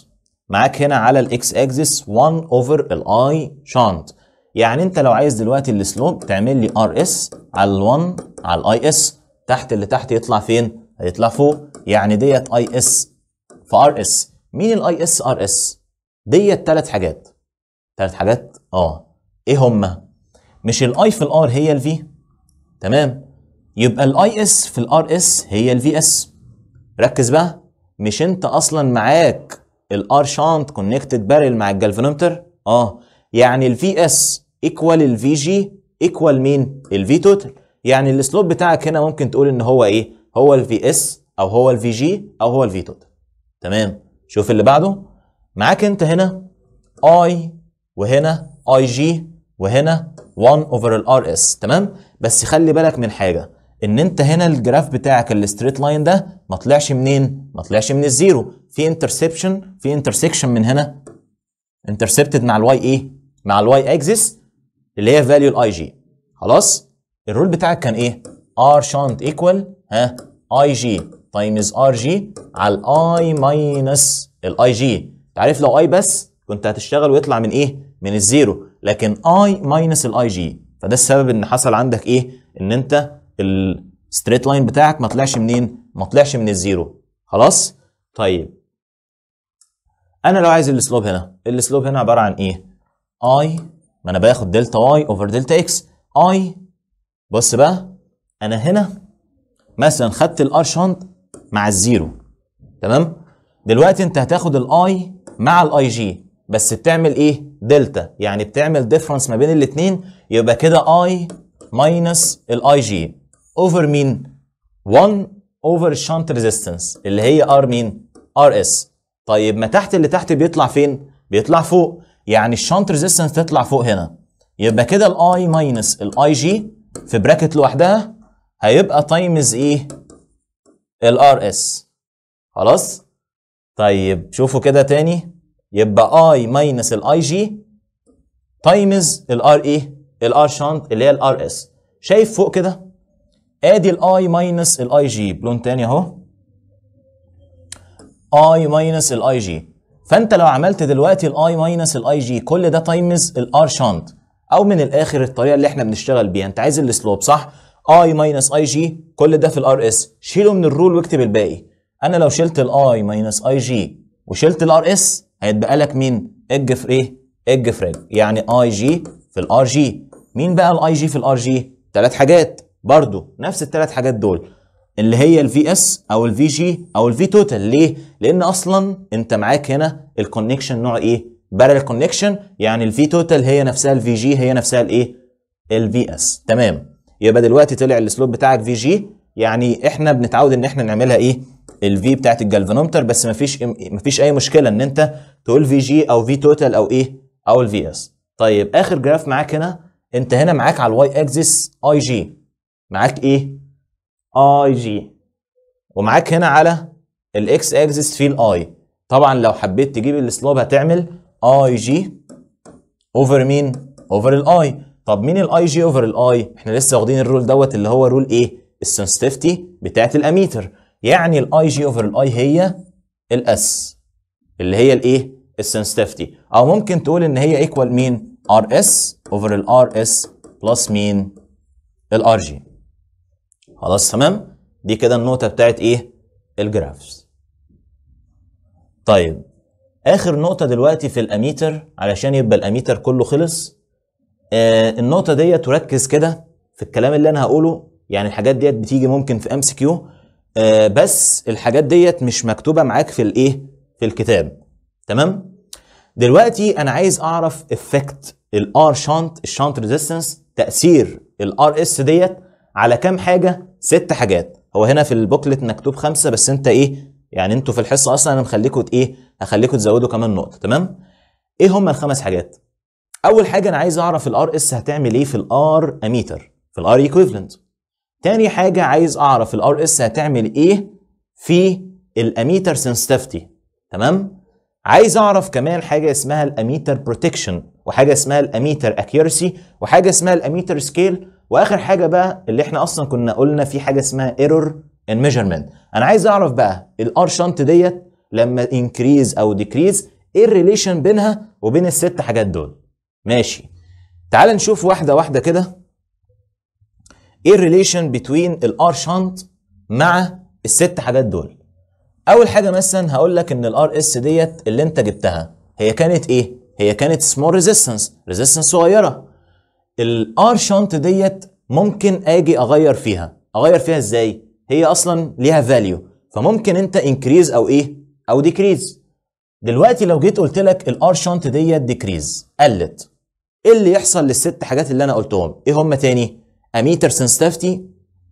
معاك هنا على الاكس اكسس 1 اوفر الاي شانت يعني انت لو عايز دلوقتي السلوب تعمل لي ار اس على ال1 على الاي اس تحت اللي تحت يطلع فين هيطلع فوق يعني ديت اي اس في ار اس مين الاي اس ار اس ديت ثلاث حاجات ثلاث حاجات اه ايه هما مش الاي في الار هي الفي تمام يبقى الاي اس في الار اس هي الفي اس ركز بقى مش انت اصلا معاك الار شانت كونكتد بارل مع الجلفنومتر اه يعني الفي اس ايكوال الفي جي ايكوال مين الفي توتال يعني السلوب بتاعك هنا ممكن تقول ان هو ايه هو الفي اس او هو الفي جي او هو الفي توتال تمام شوف اللي بعده معاك انت هنا اي وهنا اي جي وهنا 1 اوفر الار اس تمام بس خلي بالك من حاجه ان انت هنا الجراف بتاعك الستريت لاين ده ما طلعش منين؟ ما طلعش من الزيرو في انترسبشن في انترسكشن من هنا انترسبتد مع الواي ايه؟ مع الواي اكسس اللي هي فاليو الاي جي خلاص؟ الرول بتاعك كان ايه؟ ار شانت ايكوال ها اي جي تايمز ار جي على الاي ماينس الاي جي تعرف لو اي بس كنت هتشتغل ويطلع من ايه؟ من الزيرو لكن اي ماينس الاي جي فده السبب ان حصل عندك ايه؟ ان انت الستريت لاين بتاعك ما طلعش منين؟ ما طلعش من الزيرو خلاص؟ طيب انا لو عايز السلوب هنا السلوب هنا عباره عن ايه؟ اي ما انا باخد دلتا واي اوفر دلتا اكس اي بص بقى انا هنا مثلا خدت الار شنط مع الزيرو تمام؟ دلوقتي انت هتاخد الاي مع الاي جي بس بتعمل ايه؟ دلتا يعني بتعمل ديفرنس ما بين الاثنين يبقى كده اي ماينس الاي جي اوفر مين 1 اوفر الشنت ريزيستنس اللي هي ار مين ار اس طيب ما تحت اللي تحت بيطلع فين بيطلع فوق يعني الشنت ريزيستنس تطلع فوق هنا يبقى كده الاي ماينس الاي جي في براكت لوحدها هيبقى تايمز ايه الار اس خلاص طيب شوفوا كده تاني يبقى اي ماينس الاي جي تايمز الار ايه الار شانت اللي هي الار اس شايف فوق كده ادي الاي ماينس الاي جي بلون تاني اهو اي ماينس الاي جي فانت لو عملت دلوقتي الاي ماينس الاي جي كل ده تايمز الار شانت او من الاخر الطريقه اللي احنا بنشتغل بيها انت عايز السلوب صح اي ماينس اي جي كل ده في الار اس شيله من الرول واكتب الباقي انا لو شلت الاي ماينس اي جي وشلت الار اس هيتبقى لك مين اج في ايه اج فريج يعني اي جي في الار جي مين بقى الاي جي في الار جي ثلاث حاجات برضو نفس التلات حاجات دول اللي هي الفي اس او الفي جي او الفي توتال ليه؟ لان اصلا انت معاك هنا الكونكشن نوع ايه؟ بارل كونكشن يعني الفي توتال هي نفسها الفي جي هي نفسها الايه؟ الفي اس تمام يبقى دلوقتي طلع السلوب بتاعك في جي يعني احنا بنتعود ان احنا نعملها ايه؟ الفي بتاعت الجلفانومتر بس مفيش مفيش اي مشكله ان انت تقول في جي او في توتال او ايه؟ او الفي اس. طيب اخر جراف معاك هنا انت هنا معاك على الواي اكسس اي جي معاك ايه اي جي ومعاك هنا على الاكس اكسس في الاي طبعا لو حبيت تجيب السلوب هتعمل اي جي اوفر مين اوفر الاي طب مين الاي جي اوفر الاي احنا لسه واخدين الرول دوت اللي هو رول ايه السنسيتيفيتي بتاعه الاميتر يعني الاي جي اوفر الاي هي الاس اللي هي الايه السنسيتيفيتي او ممكن تقول ان هي ايكوال مين ار اس اوفر الار اس بلس مين الار جي خلاص تمام دي كده النقطه بتاعت ايه الجرافز طيب اخر نقطه دلوقتي في الاميتر علشان يبقى الاميتر كله خلص آه النقطه ديت تركز كده في الكلام اللي انا هقوله يعني الحاجات ديت بتيجي ممكن في ام سي كيو آه بس الحاجات ديت مش مكتوبه معاك في الايه في الكتاب تمام دلوقتي انا عايز اعرف افكت الار شانت الشانت ريزيستنس تاثير الار اس ديت على كام حاجه ست حاجات هو هنا في البوكلت مكتوب خمسه بس انت ايه يعني انتوا في الحصه اصلا انا مخليكم ايه هخليكم تزودوا كمان نقطه تمام ايه هم الخمس حاجات اول حاجه انا عايز اعرف الار اس هتعمل ايه في الار اميتر في الار ايكويفالنت تاني حاجه عايز اعرف الار اس هتعمل ايه في الاميتر سنسيتيفيتي تمام عايز اعرف كمان حاجه اسمها الاميتر بروتكشن وحاجه اسمها الاميتر اكيورسي وحاجه اسمها الاميتر سكيل واخر حاجه بقى اللي احنا اصلا كنا قلنا في حاجه اسمها ايرور ان ميجرمنت انا عايز اعرف بقى الار شنت ديت لما انكريز او ديكريز ايه الريليشن بينها وبين الست حاجات دول ماشي تعال نشوف واحده واحده كده ايه الريليشن بتوين الار شنت مع الست حاجات دول اول حاجه مثلا هقول لك ان الار اس ديت اللي انت جبتها هي كانت ايه هي كانت سمول ريزيستنس ريزيستنس صغيره الار شنط ديت ممكن اجي اغير فيها اغير فيها ازاي هي اصلا ليها فاليو فممكن انت انكريز او ايه او ديكريز دلوقتي لو جيت قلت لك الار شنط ديت ديكريز قلت ايه اللي يحصل للست حاجات اللي انا قلتهم ايه هم تاني اميتر سنسيتيفيتي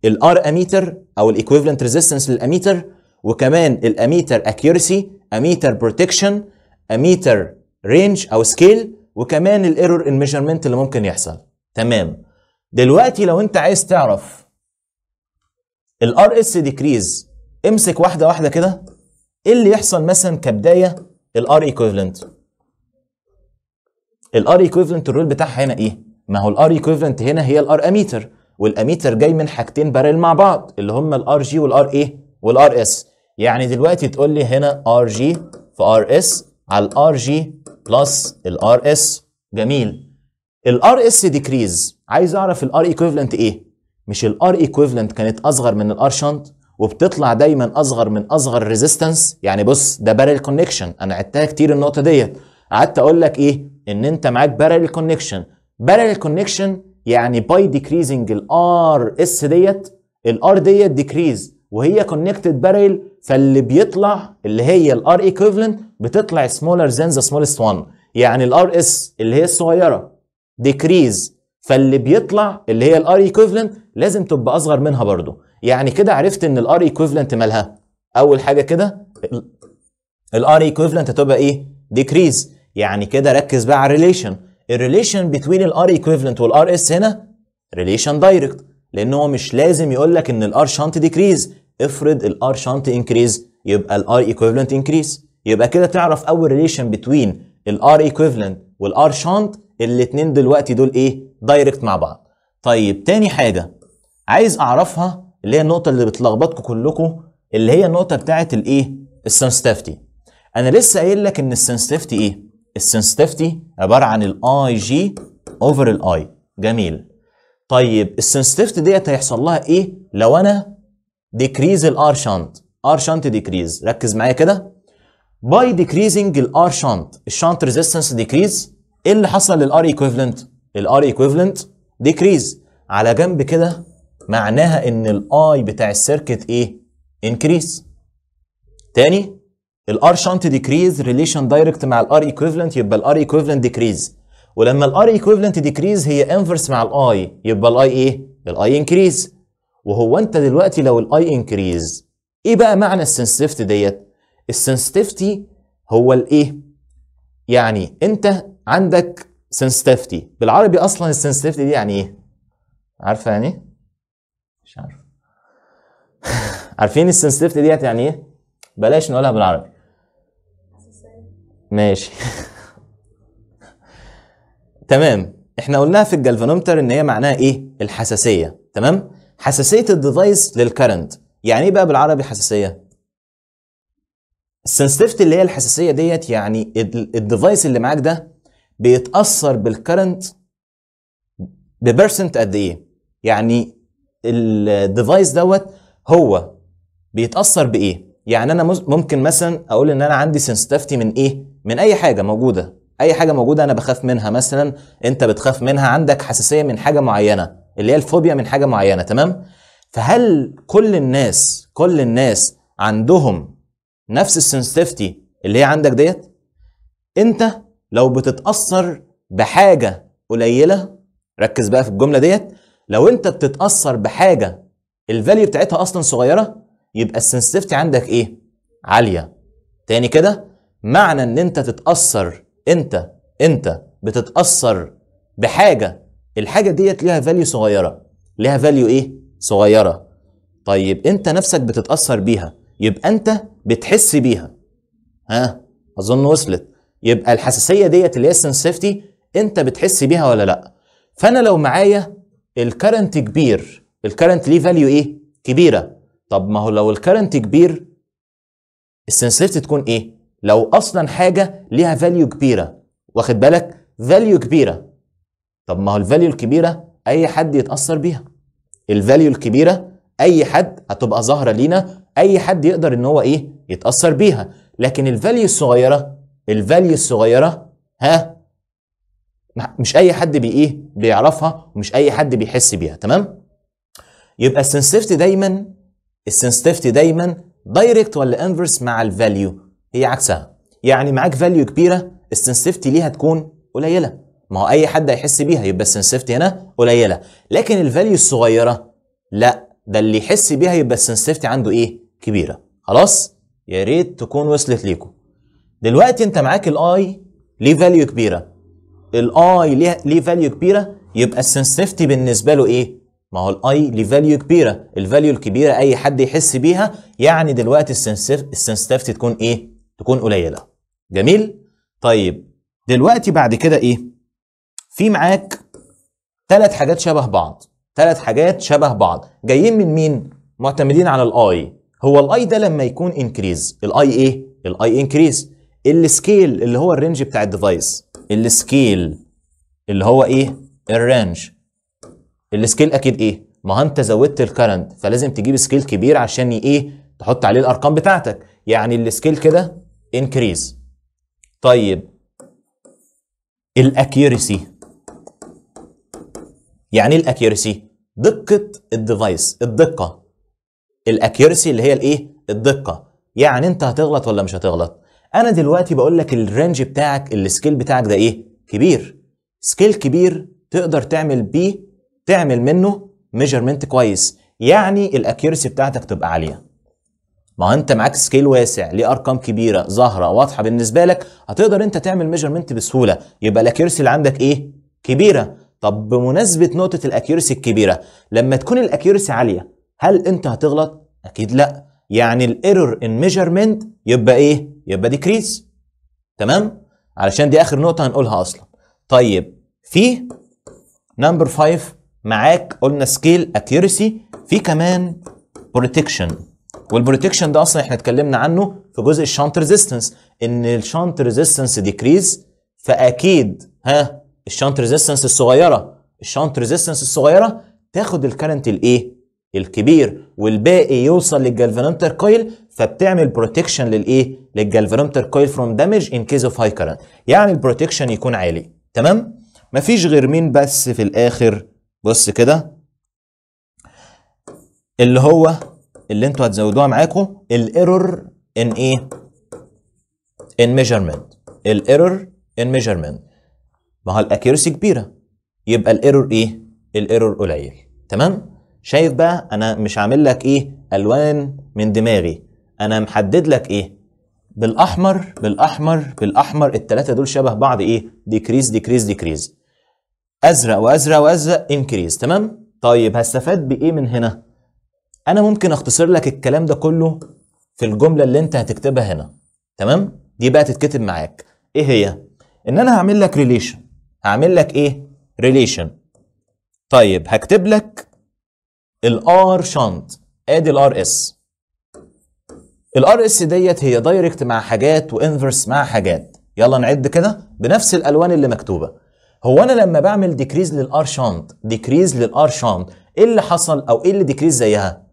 الار اميتر او الايكويفالنت ريزيستنس للاميتر وكمان الاميتر اكيورسي اميتر بروتكشن اميتر رينج او سكيل وكمان الايرور ان ميجرمنت اللي ممكن يحصل تمام دلوقتي لو انت عايز تعرف الار اس ديكريز امسك واحده واحده كده ايه اللي يحصل مثلا كبدايه الار ايكويفالنت الار ايكويفالنت الرول بتاعها هنا ايه ما هو الار ايكويفالنت هنا هي الار اميتر والاميتر جاي من حاجتين بارل مع بعض اللي هم الار جي والار ايه والار اس يعني دلوقتي تقول لي هنا ار جي في ار اس على الار جي بلس الار اس جميل الار اس ديكريز عايز اعرف الار ايكويفالنت ايه مش الار ايكويفالنت كانت اصغر من الار شنت وبتطلع دايما اصغر من اصغر ريزيستنس يعني بص ده بارل كونكشن انا عدتها كتير النقطه ديت قعدت اقول لك ايه ان انت معاك بارل كونكشن بارل كونكشن يعني باي ديكريزنج الار اس ديت الار ديت ديكريز وهي كونكتد بارل فاللي بيطلع اللي هي الار ايكويفالنت بتطلع سمولر ذان ذا سمولست وان يعني الار اس اللي هي الصغيره ديكريز فاللي بيطلع اللي هي الار ايكويفالنت لازم تبقى اصغر منها برضو يعني كده عرفت ان الار ايكويفالنت مالها اول حاجه كده الار ايكويفالنت هتبقى ايه ديكريز يعني كده ركز بقى على الريليشن الريليشن بتوين الار ايكويفالنت والار اس هنا ريليشن دايركت لان هو مش لازم يقول لك ان الار شانت ديكريز افرض الار شانت انكريز يبقى الار ايكويفالنت انكريز يبقى كده تعرف اول ريليشن بتوين الار ايكويفالنت والار شانت الاتنين دلوقتي دول ايه دايركت مع بعض طيب تاني حاجه عايز اعرفها اللي هي النقطه اللي بتلخبطكم كلكم اللي هي النقطه بتاعه الايه السنسيتيفيتي انا لسه قايل لك ان السنسيتيفيتي ايه السنسيتيفيتي عباره عن الاي جي اوفر الاي جميل طيب السنسيتيفيتي ديت هيحصل لها ايه لو انا ديكريز الار شانت ار شانت ديكريز ركز معايا كده باي ديكريزنج الار شانت الشانت ريزيستنس ديكريز ايه اللي حصل للار ايكويفلنت الار ايكويفلنت ديكريز على جنب كده معناها ان الاي بتاع السيركت ايه انكريز تاني الار شانت ديكريز ريليشن دايركت مع الار ايكويفلنت يبقى الار ايكويفلنت ديكريز ولما الار ايكويفلنت ديكريز هي انفرس مع الاي يبقى الاي ايه الاي انكريز وهو انت دلوقتي لو الاي انكريز ايه بقى معنى السنسيفتي ديت السنسيفتي هو الايه يعني انت عندك sensitivity بالعربي اصلا السنسيتيفيتي دي يعني ايه عارفه يعني ايه مش عارف <laughs> عارفين السنسيتيفيتي ديت يعني ايه بلاش نقولها بالعربي ماشي <laughs> تمام احنا قلناها في الجلفانومتر ان هي معناها ايه الحساسيه تمام حساسيه الديفايس للكرنت يعني ايه بقى بالعربي حساسيه السنسيتيفيتي اللي هي الحساسيه ديت يعني الديفايس اللي معاك ده بيتاثر بالكرنت ببرسنت قد ايه يعني الديفايس دوت هو بيتاثر بايه يعني انا ممكن مثلا اقول ان انا عندي سنسيتيفتي من ايه من اي حاجه موجوده اي حاجه موجوده انا بخاف منها مثلا انت بتخاف منها عندك حساسيه من حاجه معينه اللي هي الفوبيا من حاجه معينه تمام فهل كل الناس كل الناس عندهم نفس السنسيتيفتي اللي هي عندك ديت انت لو بتتأثر بحاجة قليلة ركز بقى في الجملة ديت لو انت بتتأثر بحاجة الفاليو بتاعتها اصلا صغيرة يبقى السنسيفتي عندك ايه؟ عالية تاني كده معنى ان انت تتأثر انت انت بتتأثر بحاجة الحاجة ديت ليها فاليو صغيرة ليها فاليو ايه؟ صغيرة طيب انت نفسك بتتأثر بيها يبقى انت بتحس بيها ها اظن وصلت يبقى الحساسيه ديت اللي هي السنسيفتي انت بتحس بيها ولا لا فانا لو معايا الكرنت كبير الكرنت ليه فاليو ايه كبيره طب ما هو لو الكرنت كبير السنسيفتي تكون ايه لو اصلا حاجه ليها فاليو كبيره واخد بالك فاليو كبيره طب ما هو الفاليو الكبيره اي حد يتاثر بيها الفاليو الكبيره اي حد هتبقى ظاهره لينا اي حد يقدر ان هو ايه يتاثر بيها لكن الفاليو الصغيره الفاليو الصغيره ها مش اي حد بي ايه بيعرفها ومش اي حد بيحس بيها تمام يبقى السنسيفتي دايما السنسيفتي دايما دايركت ولا انفرس مع الفاليو هي عكسها يعني معاك فاليو كبيره السنسيفتي ليها تكون قليله ما هو اي حد هيحس بيها يبقى السنسيفتي هنا قليله لكن الفاليو الصغيره لا ده اللي يحس بيها يبقى السنسيفتي عنده ايه كبيره خلاص يا ريت تكون وصلت ليكم دلوقتي انت معاك الاي ليه فاليو كبيره الاي ليه فاليو كبيره يبقى السنسيفتي بالنسبه له ايه ما هو الاي ليه فاليو كبيره الفاليو الكبيره اي حد يحس بيها يعني دلوقتي السنسيفتي تكون ايه تكون قليله جميل طيب دلوقتي بعد كده ايه في معاك ثلاث حاجات شبه بعض ثلاث حاجات شبه بعض جايين من مين معتمدين على الاي هو الاي ده لما يكون انكريز الاي ايه الاي انكريز السكيل اللي هو الرينج بتاع الديفايس السكيل اللي هو ايه الرينج السكيل اكيد ايه ما انت زودت الكرنت فلازم تجيب سكيل كبير عشان ايه تحط عليه الارقام بتاعتك يعني السكيل كده انكريز طيب الاكيرسي يعني ايه الاكيرسي دقه الديفايس الدقه الاكيرسي اللي هي الايه الدقه يعني انت هتغلط ولا مش هتغلط انا دلوقتي بقول لك الرينج بتاعك السكيل بتاعك ده ايه كبير سكيل كبير تقدر تعمل بيه تعمل منه ميجرمنت كويس يعني الاكيرسي بتاعتك تبقى عاليه ما انت معاك سكيل واسع ليه ارقام كبيره ظاهره واضحه بالنسبه لك هتقدر انت تعمل ميجرمنت بسهوله يبقى الاكيرسي اللي عندك ايه كبيره طب بمناسبه نقطه الاكيرسي الكبيره لما تكون الاكيرسي عاليه هل انت هتغلط اكيد لا يعني الايرور ان ميجرمنت يبقى ايه يبقى ديكريز تمام علشان دي اخر نقطه هنقولها اصلا طيب في نمبر 5 معاك قلنا سكيل اكيرسي في كمان بروتكشن والبروتكشن ده اصلا احنا اتكلمنا عنه في جزء الشانت ريزيستنس ان الشانت ريزيستنس ديكريز فاكيد ها الشانت ريزيستنس الصغيره الشانت ريزيستنس الصغيره تاخد الكرنت الايه الكبير والباقي يوصل للجالفانومتر كويل فبتعمل بروتكشن للايه للجالفانومتر كويل فروم دامج ان كيس اوف هاي كارنت يعني البروتكشن يكون عالي تمام مفيش غير مين بس في الاخر بص كده اللي هو اللي انتوا هتزودوها معاكم الايرور ان ايه ان ميجرمنت الايرور ان ميجرمنت ما هو الاكيرسي كبيره يبقى الايرور ايه الايرور قليل تمام شايف بقى انا مش عامل لك ايه الوان من دماغي انا محدد لك ايه بالاحمر بالاحمر بالاحمر الثلاثه دول شبه بعض ايه ديكريز ديكريز ديكريز ازرق وازرق وازرق انكريز تمام طيب هستفاد بايه من هنا انا ممكن اختصر لك الكلام ده كله في الجمله اللي انت هتكتبها هنا تمام دي بقى تتكتب معاك ايه هي ان انا هعمل لك ريليشن هعمل لك ايه ريليشن طيب هكتب لك الار شنط ادي الار اس الار اس ديت هي دايركت مع حاجات وانفرس مع حاجات يلا نعد كده بنفس الالوان اللي مكتوبه هو انا لما بعمل ديكريز للار شنط ديكريز للار شنط ايه اللي حصل او ايه اللي ديكريز زيها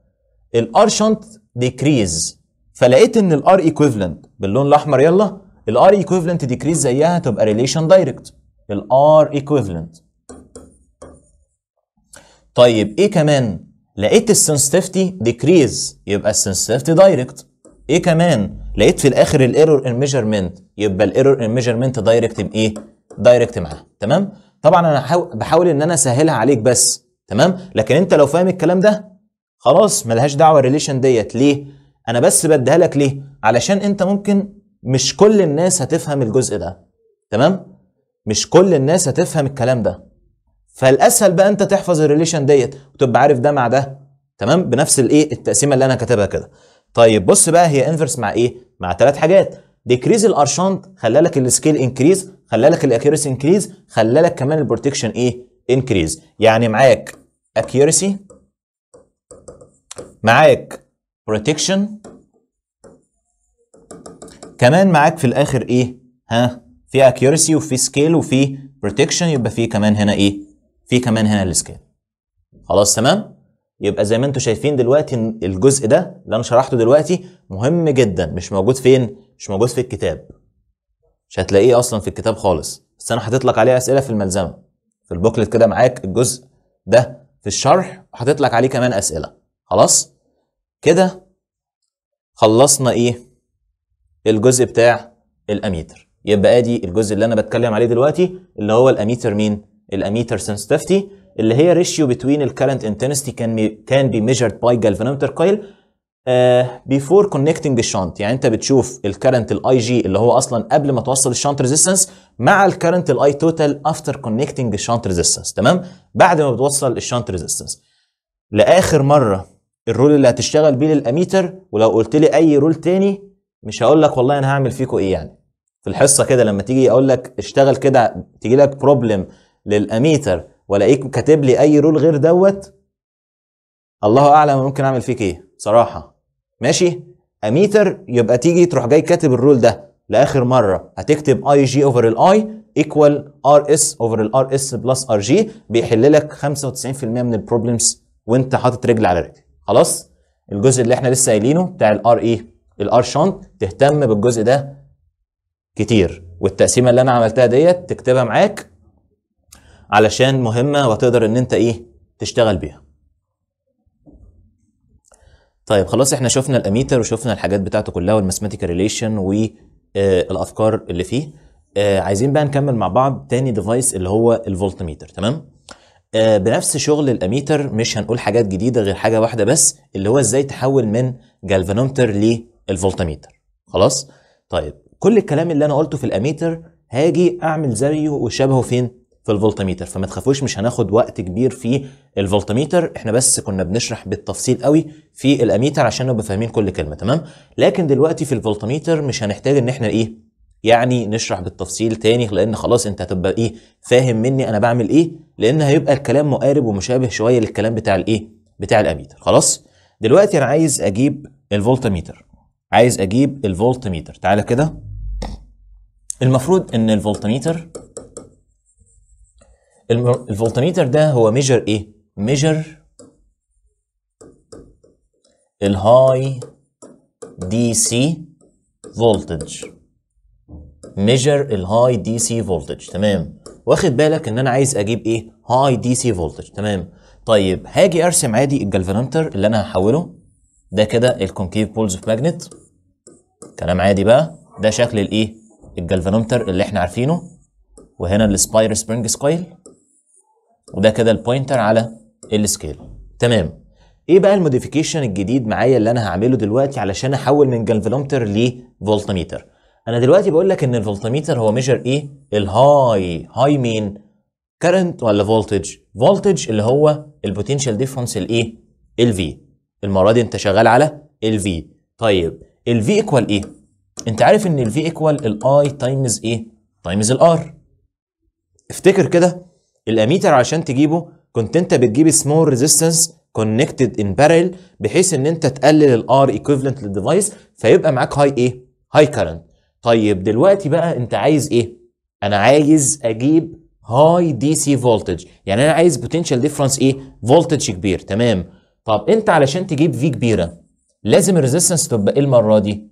الار شنط ديكريز فلقيت ان الار ايكويفالنت باللون الاحمر يلا الار ايكويفالنت ديكريز زيها تبقى ريليشن دايركت الار ايكويفالنت طيب ايه كمان لقيت السنسيتيفيتي ديكريز يبقى السنسيتيفيتي دايركت ايه كمان لقيت في الاخر الايرور ان ميجرمنت يبقى الايرور ان ميجرمنت دايركت بايه دايركت معاها تمام طبعا انا بحاول ان انا اسهلها عليك بس تمام لكن انت لو فاهم الكلام ده خلاص ملهاش دعوه الريليشن ديت ليه انا بس بديها لك ليه علشان انت ممكن مش كل الناس هتفهم الجزء ده تمام مش كل الناس هتفهم الكلام ده فالاسهل بقى انت تحفظ الريليشن ديت وتبقى عارف ده مع ده تمام بنفس الايه التقسيمه اللي انا كاتبها كده طيب بص بقى هي انفرس مع ايه مع ثلاث حاجات ديكريز الارشنت خلى لك السكيل انكريز خلى لك الاكيرسي انكريز خلى لك كمان البروتكشن ايه انكريز يعني معاك اكيرسي معاك بروتكشن كمان معاك في الاخر ايه ها في اكيرسي وفي سكيل وفي بروتكشن يبقى في كمان هنا ايه في كمان هنا الاسكان خلاص تمام يبقى زي ما انتم شايفين دلوقتي الجزء ده اللي انا شرحته دلوقتي مهم جدا مش موجود فين مش موجود في الكتاب مش هتلاقيه اصلا في الكتاب خالص بس انا حاطط لك عليه اسئله في الملزمه في البوكلت كده معاك الجزء ده في الشرح وحاطط لك عليه كمان اسئله خلاص كده خلصنا ايه الجزء بتاع الاميتر يبقى ادي الجزء اللي انا بتكلم عليه دلوقتي اللي هو الاميتر مين الاميتر سنسيتيفيتي اللي هي ريشيو بتوين الكرنت انتنسيتي كان كان بي ميجرد باي جالفانومتر كويل بيفور كونكتنج الشنط يعني انت بتشوف الكرنت الاي جي اللي هو اصلا قبل ما توصل الشنط ريزيستنس مع الكرنت الاي توتال افتر كونكتنج الشنط ريزيستنس تمام بعد ما بتوصل الشنط ريزيستنس لاخر مره الرول اللي هتشتغل بيه للاميتر ولو قلت لي اي رول تاني مش هقول لك والله انا هعمل فيكم ايه يعني في الحصه كده لما تيجي اقول لك اشتغل كده تيجي لك بروبلم للاميتر والاقيك كاتب لي اي رول غير دوت الله اعلم ممكن اعمل فيك ايه صراحه ماشي اميتر يبقى تيجي تروح جاي كاتب الرول ده لاخر مره هتكتب اي جي اوفر الاي ايكوال ار اس اوفر الار اس بلس ار جي بيحل لك 95% من البروبلمز وانت حاطط رجل على رجل خلاص الجزء اللي احنا لسه قايلينه بتاع الار ايه الار شانت تهتم بالجزء ده كتير والتقسيمه اللي انا عملتها ديت تكتبها معاك علشان مهمه وتقدر ان انت ايه تشتغل بيها طيب خلاص احنا شفنا الاميتر وشفنا الحاجات بتاعته كلها والماثماتيكال ريليشن والافكار اللي فيه آه عايزين بقى نكمل مع بعض تاني ديفايس اللي هو الفولتميتر تمام آه بنفس شغل الاميتر مش هنقول حاجات جديده غير حاجه واحده بس اللي هو ازاي تحول من جالفانومتر للفولتميتر خلاص طيب كل الكلام اللي انا قلته في الاميتر هاجي اعمل زيه وشبهه فين في الفولتميتر فما تخافوش مش هناخد وقت كبير في الفولتميتر احنا بس كنا بنشرح بالتفصيل قوي في الاميتر عشان نبقى فاهمين كل كلمه تمام لكن دلوقتي في الفولتميتر مش هنحتاج ان احنا ايه يعني نشرح بالتفصيل تاني لان خلاص انت هتبقى ايه فاهم مني انا بعمل ايه لان هيبقى الكلام مقارب ومشابه شويه للكلام بتاع الايه بتاع الاميتر خلاص دلوقتي انا عايز اجيب الفولتميتر عايز اجيب الفولتميتر تعالى كده المفروض ان الفولتميتر الفولتميتر ده هو ميجر ايه؟ ميجر الهاي دي سي فولتج ميجر الهاي دي سي فولتج تمام واخد بالك ان انا عايز اجيب ايه؟ هاي دي سي فولتج تمام طيب هاجي ارسم عادي الجلفانومتر اللي انا هحوله ده كده الكونكيف بولز اوف ماجنت كلام عادي بقى ده شكل الايه؟ الجلفانومتر اللي احنا عارفينه وهنا السباير سبرينج سكايل وده كده البوينتر على السكيل تمام ايه بقى الموديفيكيشن الجديد معايا اللي انا هعمله دلوقتي علشان احول من جلفلومتر لفولتميتر انا دلوقتي بقول لك ان الفولتميتر هو ميجر ايه الهاي هاي مين كرنت ولا فولتج فولتج اللي هو البوتنشال ديفرنس الايه الفي المره دي انت شغال على الفي طيب الفي ايكوال ايه انت عارف ان الفي ايكوال الاي تايمز ايه تايمز الار افتكر كده الاميتر عشان تجيبه كنت انت بتجيب سمول ريزيستنس كونكتد ان بارل بحيث ان انت تقلل الار ايكوفلنت للديفايس فيبقى معاك هاي ايه هاي كارنت طيب دلوقتي بقى انت عايز ايه انا عايز اجيب هاي دي سي فولتج يعني انا عايز بوتنشال ديفرنس ايه فولتج كبير تمام طب انت علشان تجيب في كبيره لازم الريزيستنس تبقى ايه المره دي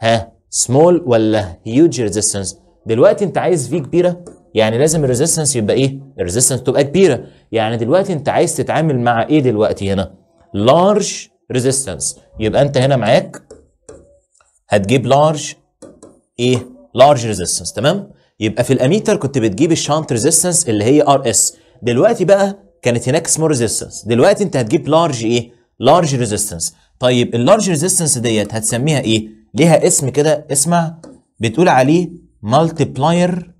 ها سمول ولا هيوج ريزيستنس دلوقتي انت عايز في كبيره يعني لازم الريزيستنس يبقى ايه الريزيستنس تبقى كبيره يعني دلوقتي انت عايز تتعامل مع ايه دلوقتي هنا لارج ريزيستنس يبقى انت هنا معاك هتجيب لارج ايه لارج ريزيستنس تمام يبقى في الاميتر كنت بتجيب الشانت ريزيستنس اللي هي ار اس دلوقتي بقى كانت هناك سمول ريزيستنس دلوقتي انت هتجيب لارج ايه لارج ريزيستنس طيب اللارج ريزيستنس ديت هتسميها ايه ليها اسم كده اسمع بتقول عليه مالتيبلاير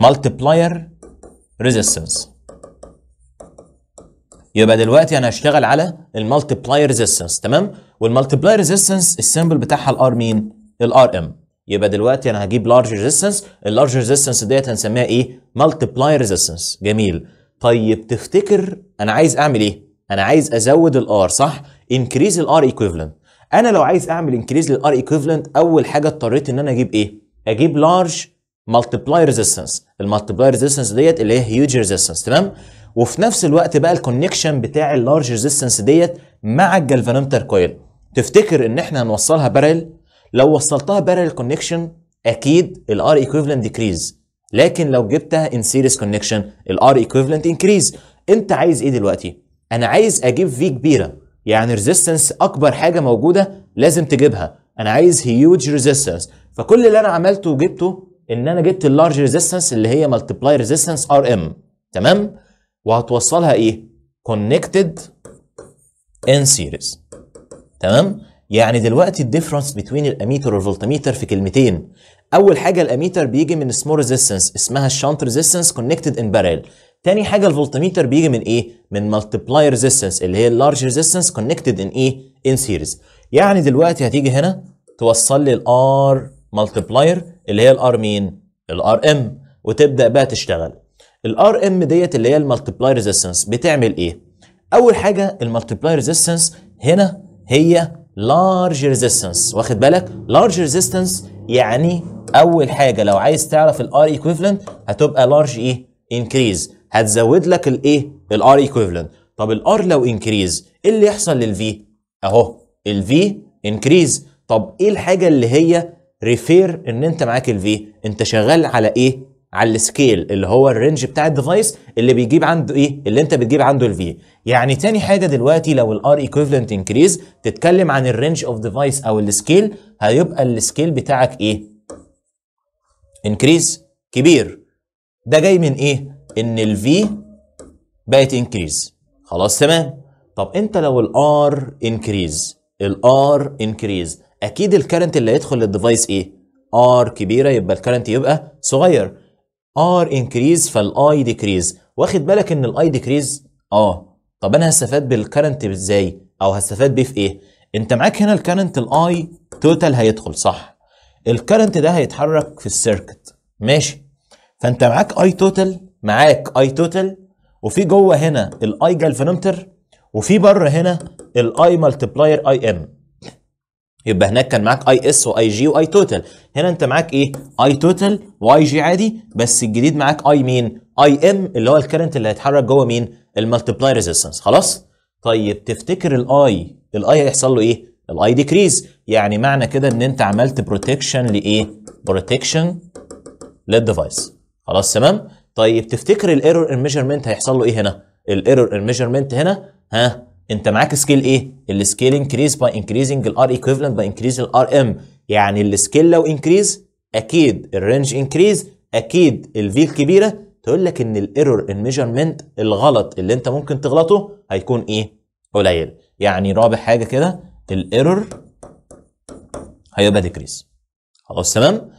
مالتبلاير ريزيستنس يبقى دلوقتي انا هشتغل على المالتبلاير ريزيستنس تمام والمالتبلاير ريزيستنس السيمبل بتاعها الار مين الار ام يبقى دلوقتي انا هجيب لارج ريزيستنس اللارج ريزيستنس ديت هنسميها ايه مالتبلاير ريزيستنس جميل طيب تفتكر انا عايز اعمل ايه انا عايز ازود الار صح انكريز الار ايكويفالنت انا لو عايز اعمل انكريز للار ايكويفالنت اول حاجه اضطريت ان انا اجيب ايه اجيب لارج مالتيبلاي ريزيستنس المالتيبلاي ريزيستنس ديت اللي هي هيوج ريزيستنس تمام وفي نفس الوقت بقى الكونكشن بتاع اللارج ريزيستنس ديت مع الجلفانومتر كويل تفتكر ان احنا هنوصلها بارل لو وصلتها بارل كونكشن اكيد الار ايكويفالنت ديكريز لكن لو جبتها ان سيريس كونكشن الار ايكويفالنت انكريز انت عايز ايه دلوقتي انا عايز اجيب في كبيره يعني ريزيستنس اكبر حاجه موجوده لازم تجيبها انا عايز هيوج ريزيستنس فكل اللي انا عملته وجبته ان انا جبت اللارج ريزيستنس اللي هي ملتبلاي ريزيستنس ار ام تمام وهتوصلها ايه كونكتد ان سيريز تمام يعني دلوقتي الديفرنس بين الاميتر والفولتميتر في كلمتين اول حاجه الاميتر بيجي من سمول ريزيستنس اسمها الشانت ريزيستنس كونكتد ان بارل تاني حاجه الفولتميتر بيجي من ايه من ملتبلاي ريزيستنس اللي هي اللارج ريزيستنس كونكتد ان ايه ان سيريز يعني دلوقتي هتيجي هنا توصل لي الار ملتبلاير اللي هي الار مين الار ام وتبدا بقى تشتغل الار ام ديت اللي هي المالتيبلاي ريزيستنس بتعمل ايه اول حاجه المالتيبلاي ريزيستنس هنا هي لارج ريزيستنس واخد بالك لارج ريزيستنس يعني اول حاجه لو عايز تعرف الار ايكويفالنت هتبقى لارج ايه انكريز هتزود لك الايه الار ايكويفالنت طب الار لو انكريز ايه اللي يحصل للفي اهو الفي انكريز طب ايه الحاجه اللي هي ريفير ان انت معاك الفي انت شغال على ايه على السكيل اللي هو الرينج بتاع الديفايس اللي بيجيب عنده ايه اللي انت بتجيب عنده الفي يعني تاني حاجه دلوقتي لو الار ايكويفالنت انكريز تتكلم عن الرينج اوف ديفايس او السكيل هيبقى السكيل بتاعك ايه انكريز كبير ده جاي من ايه ان الفي بقت انكريز خلاص تمام طب انت لو الار انكريز الار انكريز اكيد الكرنت اللي هيدخل للديفايس ايه ار كبيره يبقى الكرنت يبقى صغير ار انكريز فالاي ديكريز واخد بالك ان الاي ديكريز اه طب انا هستفاد بالكرنت ازاي او هستفاد بيه في ايه انت معاك هنا الكرنت الاي توتال هيدخل صح الكرنت ده هيتحرك في السيركت ماشي فانت معاك اي توتال معاك اي توتال وفي جوه هنا الاي جالفانومتر وفي بره هنا الاي ملتبلاير اي ام يبقى هناك كان معاك اي اس واي جي واي توتال هنا انت معاك ايه اي توتال واي جي عادي بس الجديد معاك اي مين اي ام اللي هو الكرنت اللي هيتحرك جوه مين الملتبلاي ريزيستنس خلاص طيب تفتكر الاي الاي هيحصل له ايه الاي ديكريز يعني معنى كده ان انت عملت بروتكشن لايه بروتكشن للديفايس خلاص تمام طيب تفتكر الايرور ان ميجرمنت هيحصل له ايه هنا الايرور ان ميجرمنت هنا ها انت معاك سكيل ايه السكيل انكريز باي انكريزنج الار ايكوفلنت باي انكريز الار ام يعني السكيل لو انكريز اكيد الرينج انكريز اكيد الفي الكبيره تقول لك ان الايرور ان ميجرمنت الغلط اللي انت ممكن تغلطه هيكون ايه قليل يعني رابع حاجه كده الايرور هيبقى ديكريز خلاص تمام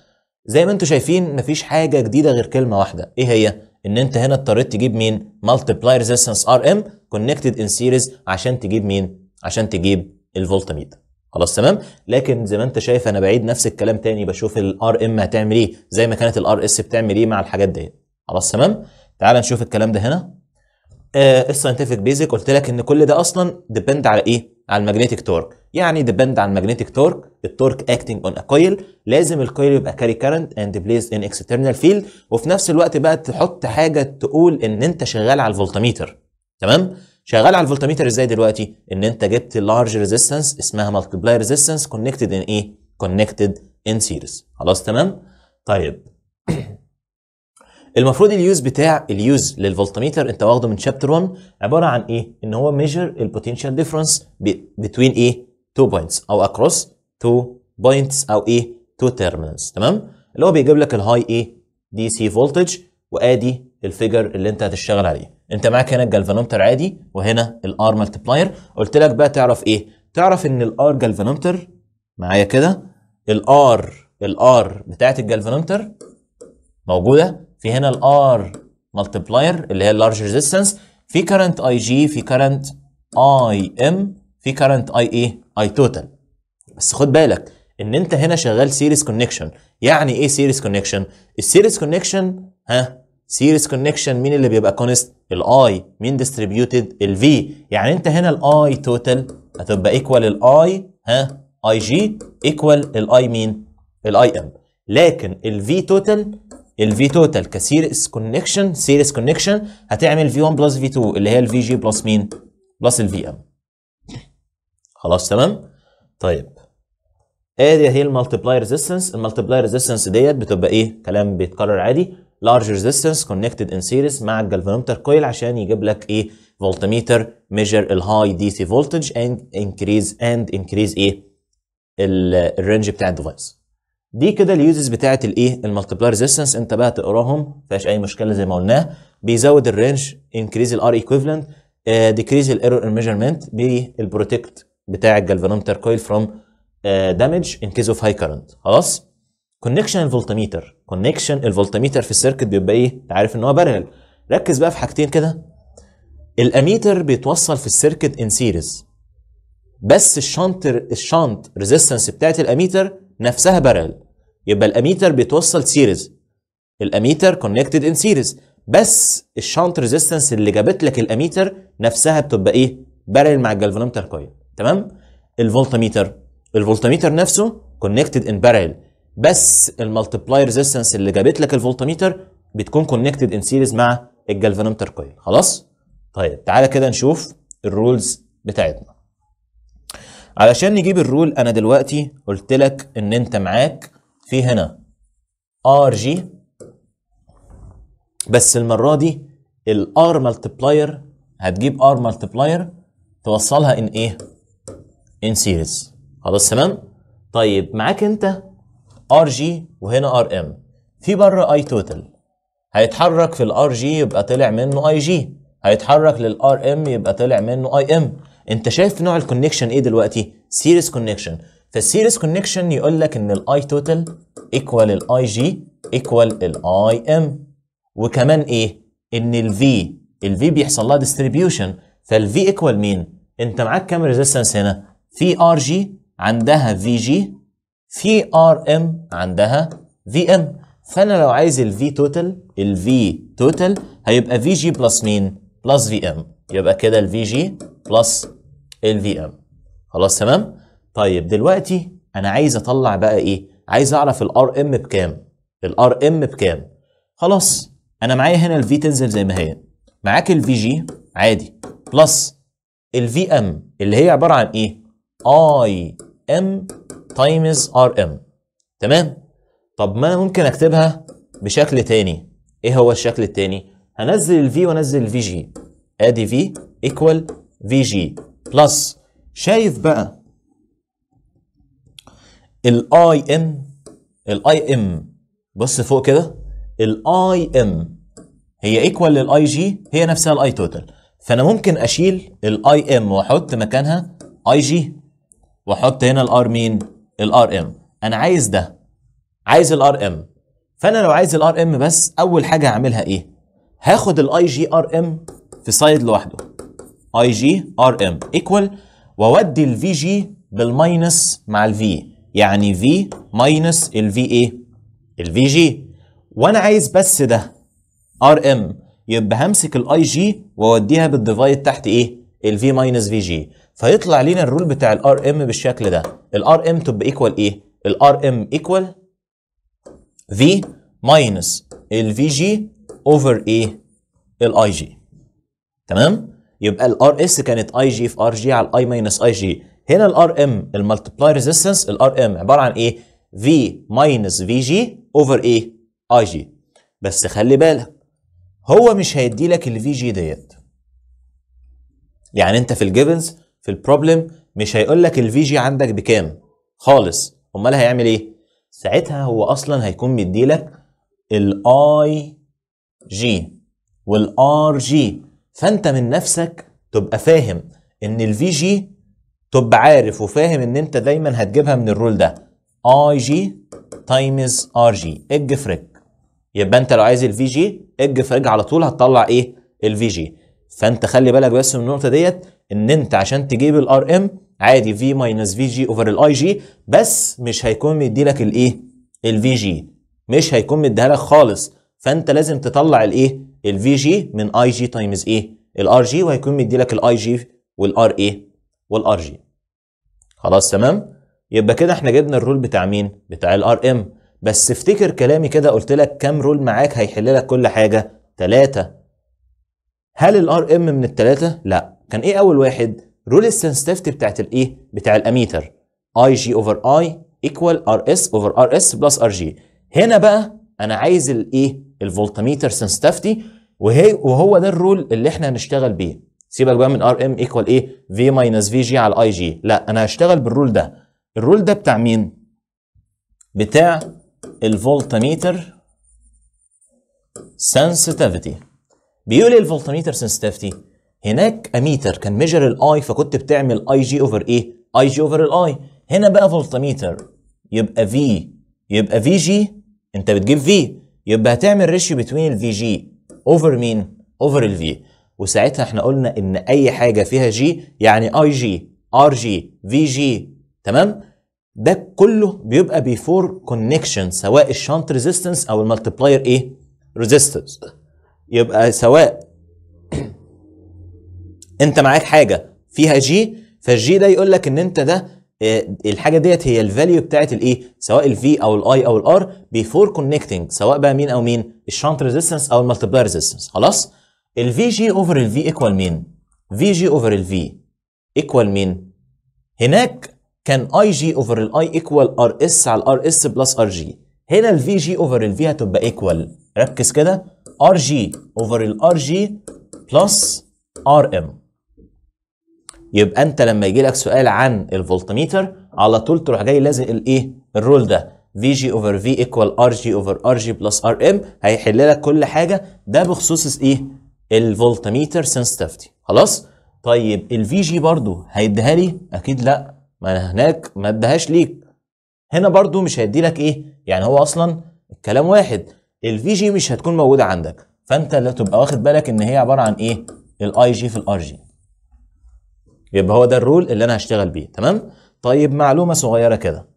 زي ما انتم شايفين مفيش حاجه جديده غير كلمه واحده ايه هي ان انت هنا اضطريت تجيب مين مالتيبلاي ريزيستنس ار ام كونكتد ان سيريز عشان تجيب مين عشان تجيب الفولتميتر خلاص تمام لكن زي ما انت شايف انا بعيد نفس الكلام تاني بشوف الار ام هتعمل ايه زي ما كانت الار اس بتعمل ايه مع الحاجات دي خلاص تمام تعال نشوف الكلام ده هنا آه، الساينتفك بيزك قلت لك ان كل ده اصلا ديبند على ايه على الماجنتيك تورك يعني ديبند على الماجنتيك تورك التورك اكتنج اون ا كويل لازم الكويل يبقى كاري كارنت اند بليز ان اكسترنال فيلد وفي نفس الوقت بقى تحط حاجه تقول ان انت شغال على الفولتميتر تمام شغال على الفولتميتر ازاي دلوقتي ان انت جبت لارج ريزيستنس اسمها مالتيبلاي ريزيستنس كونكتد ان ايه كونكتد ان سيريز خلاص تمام طيب <clears throat> المفروض اليوز بتاع اليوز للفولتميتر انت واخده من شابتر 1 عباره عن ايه ان هو ميجر البوتنشال ديفرنس بين ايه تو بوينتس او اكروس تو بوينتس او ايه تو تيرمينالز تمام اللي هو بيجيب لك الهاي ايه دي سي فولتج وادي الفيجر اللي انت هتشتغل عليه انت معاك هنا الجالفانومتر عادي وهنا الار ملتبلاير قلت لك بقى تعرف ايه تعرف ان الار جالفانومتر معايا كده الار الار بتاعه الجالفانومتر موجوده في هنا الار ملتبلاير اللي هي اللارج ريزيستنس في كرنت اي جي في كرنت اي ام في كرنت اي اي اي توتال بس خد بالك ان انت هنا شغال سيريس كونكشن يعني ايه سيريس كونكشن السيريس كونكشن ها سيريس كونكشن مين اللي بيبقى كونست الاي مين ديستريبيوتد الفي يعني انت هنا الاي توتال هتبقى ايكوال الاي ها اي جي ايكوال الاي مين الاي ام لكن الفي توتال الفي توتال كسيريس كونكشن سيريس كونكشن هتعمل في 1 بلس في 2 اللي هي الفي جي بلس مين بلس الفي ام خلاص تمام طيب ادي هي المالتبلاي ريزيستنس المالتبلاي ريزيستنس ديت بتبقى ايه كلام بيتكرر عادي لارج ريزيستنس كونكتد ان series مع الجالفانومتر كويل عشان يجيب لك ايه فولتميتر ميجر الهاي دي سي فولتج اند انكريز اند انكريز ايه الرينج بتاع الديفايس دي كده اليوزز بتاعه الايه المالتيبلاير ريزيستنس انت بقى تقراهم فيهاش اي مشكله زي ما قلناه بيزود الرينج انكريز الار ايكويفالنت ديكريز الايرور ان ميجرمنت بالبروتكت بتاع الجالفانومتر كويل فروم دامج ان كيس اوف هاي كارنت خلاص كونكشن الفولتميتر كونكشن الفولتميتر في السيركت بيبقى ايه انت عارف ان هو بارلل ركز بقى في حاجتين كده الاميتر بيتوصل في السيركت ان سيريز بس الشنط الشنط ريزيستنس بتاعت الاميتر نفسها بارلل يبقى الاميتر بيتوصل سيريز الاميتر كونكتد ان سيريز بس الشنط ريزيستنس اللي جابت لك الاميتر نفسها بتبقى ايه بارلل مع الجالفانومتر كويل تمام الفولتميتر الفولتميتر نفسه كونكتد ان بارلل بس المالتبلاي ريزيستنس اللي جابت لك الفولتميتر بتكون كونكتد ان سيريز مع الجالفانومتر كويل خلاص طيب تعالى كده نشوف الرولز بتاعتنا علشان نجيب الرول انا دلوقتي قلت لك ان انت معاك في هنا ار جي بس المره دي الار ملتبلاير هتجيب ار ملتبلاير توصلها ان ايه ان سيريز خلاص تمام طيب معاك انت ار جي وهنا ار ام في بره اي توتال هيتحرك في الار جي يبقى طلع منه اي جي هيتحرك للار ام يبقى طلع منه اي ام انت شايف نوع الكونكشن ايه دلوقتي سيريس كونكشن فالسيريس كونكشن يقول لك ان الاي توتال ايكوال الاي جي ايكوال الاي ام وكمان ايه ان الفي الفي بيحصل لها ديستريبيوشن فالفي ايكوال مين انت معاك كام ريزيستنس هنا في ار جي عندها في جي في ار ام عندها في ام فانا لو عايز الفي توتال الفي توتال هيبقى في جي بلس مين بلس في ام يبقى كده الفي جي بلس الفي ام خلاص تمام طيب دلوقتي انا عايز اطلع بقى ايه عايز اعرف الار ام بكام الار ام بكام خلاص انا معايا هنا الفي تنزل زي ما هي معاك الفي جي عادي بلس الفي ام اللي هي عباره عن ايه اي ام تايمز ار ام تمام طب ما انا ممكن اكتبها بشكل تاني ايه هو الشكل التاني هنزل الفي وانزل الفي جي ادي في ايكوال في جي بلس شايف بقى الاي ام الاي ام بص فوق كده الاي ام هي ايكوال للاي جي هي نفسها الاي توتال فانا ممكن اشيل الاي ام واحط مكانها اي جي واحط هنا الار مين الار ام انا عايز ده عايز الار ام فانا لو عايز الار ام بس اول حاجه هعملها ايه هاخد الاي جي ار ام في سايد لوحده اي جي ار ام ايكوال واودي الفي جي بالماينس مع الفي يعني في ماينس الفي ايه الفي جي وانا عايز بس ده ار ام يبقى همسك الاي جي واوديها بالديفايد تحت ايه في ماينس في جي فيطلع لينا الرول بتاع الار ام بالشكل ده الار ام تبقى ايكوال ايه الار ام ايكوال في ماينس الفي جي اوفر ايه الاي جي تمام يبقى الار اس كانت اي جي في ار جي على الاي ماينس اي جي هنا الار ام المالتيبلاي ريزيستنس الار ام عباره عن ايه في ماينس في جي اوفر ايه اي جي بس خلي بالك هو مش هيدي لك الفي جي ديت يعني انت في الجيفنز في البروبلم مش هيقول لك الفي جي عندك بكام خالص امال هيعمل ايه ساعتها هو اصلا هيكون مديلك الاي جي والار جي فانت من نفسك تبقى فاهم ان الفي جي تبقى عارف وفاهم ان انت دايما هتجيبها من الرول ده اي جي تايمز ار جي اج فريج يبقى انت لو عايز الفي جي اج فريج على طول هتطلع ايه الفي جي فانت خلي بالك بس من النقطه ديت ان انت عشان تجيب الار ام عادي في ماينس في جي اوفر الاي جي بس مش هيكون مديلك الايه الفي جي مش هيكون مديها لك خالص فانت لازم تطلع الايه الفي جي من اي جي تايمز ايه الار جي وهيكون مديلك الاي جي والار ايه والار جي خلاص تمام يبقى كده احنا جبنا الرول بتاع مين بتاع الار ام بس افتكر كلامي كده قلت لك كام رول معاك هيحل لك كل حاجه ثلاثه هل الار ام من الثلاثه؟ لا كان ايه اول واحد؟ رول السنسيتيفيتي بتاعت الايه؟ e بتاع الاميتر اي جي اوفر اي ايكوال ار اس اوفر ار اس بلس ار جي هنا بقى انا عايز الايه؟ الفولتميتر سنسيتيفيتي وهي وهو ده الرول اللي احنا هنشتغل بيه سيبك بقى من ار ام ايكوال ايه؟ في ماينس في جي على اي جي لا انا هشتغل بالرول ده الرول ده بتاع مين؟ بتاع الفولتميتر sensitivity بيقول لي الفولتميتر سنسيتيفيتي هناك اميتر كان ميجر الاي فكنت بتعمل اي جي اوفر ايه اي جي اوفر الاي هنا بقى فولتميتر يبقى في يبقى في جي انت بتجيب في يبقى هتعمل ريشيو بتوين الفي جي اوفر مين اوفر الفي وساعتها احنا قلنا ان اي حاجه فيها جي يعني اي جي ار جي في جي تمام ده كله بيبقى بيفور كونكشن سواء الشنت ريزيستنس او بلاير ايه ريزيستنس يبقى سواء انت معاك حاجه فيها جي فالجي ده يقول لك ان انت ده آه، الحاجه ديت هي الفاليو بتاعت الايه e، سواء الفي او الاي او الار بيفور كونكتنج سواء بقى مين او مين الشانت ريزيستنس او المالتيبلاي ريزيستنس خلاص الفي جي اوفر الفي ايكوال مين في جي اوفر الفي ايكوال مين هناك كان اي جي اوفر الاي ايكوال ار اس على الار اس بلس ار جي هنا الفي جي اوفر الفي هتبقى ايكوال ركز كده ار جي اوفر الار جي بلس ار ام يبقى انت لما يجي لك سؤال عن الفولتميتر على طول تروح جاي لازق الايه الرول ده في جي اوفر في ايكوال ار جي اوفر ار جي بلس ار ام هيحل لك كل حاجه ده بخصوص ايه الفولتميتر سنسيتيفيتي خلاص طيب الفي جي برضو هيديها لي اكيد لا ما أنا هناك ما ادهاش ليك هنا برضو مش هيدي لك ايه يعني هو اصلا الكلام واحد الفي جي مش هتكون موجوده عندك فانت اللي تبقى واخد بالك ان هي عباره عن ايه الاي جي في الار جي يبقى هو ده الرول اللي انا هشتغل بيه تمام طيب معلومه صغيره كده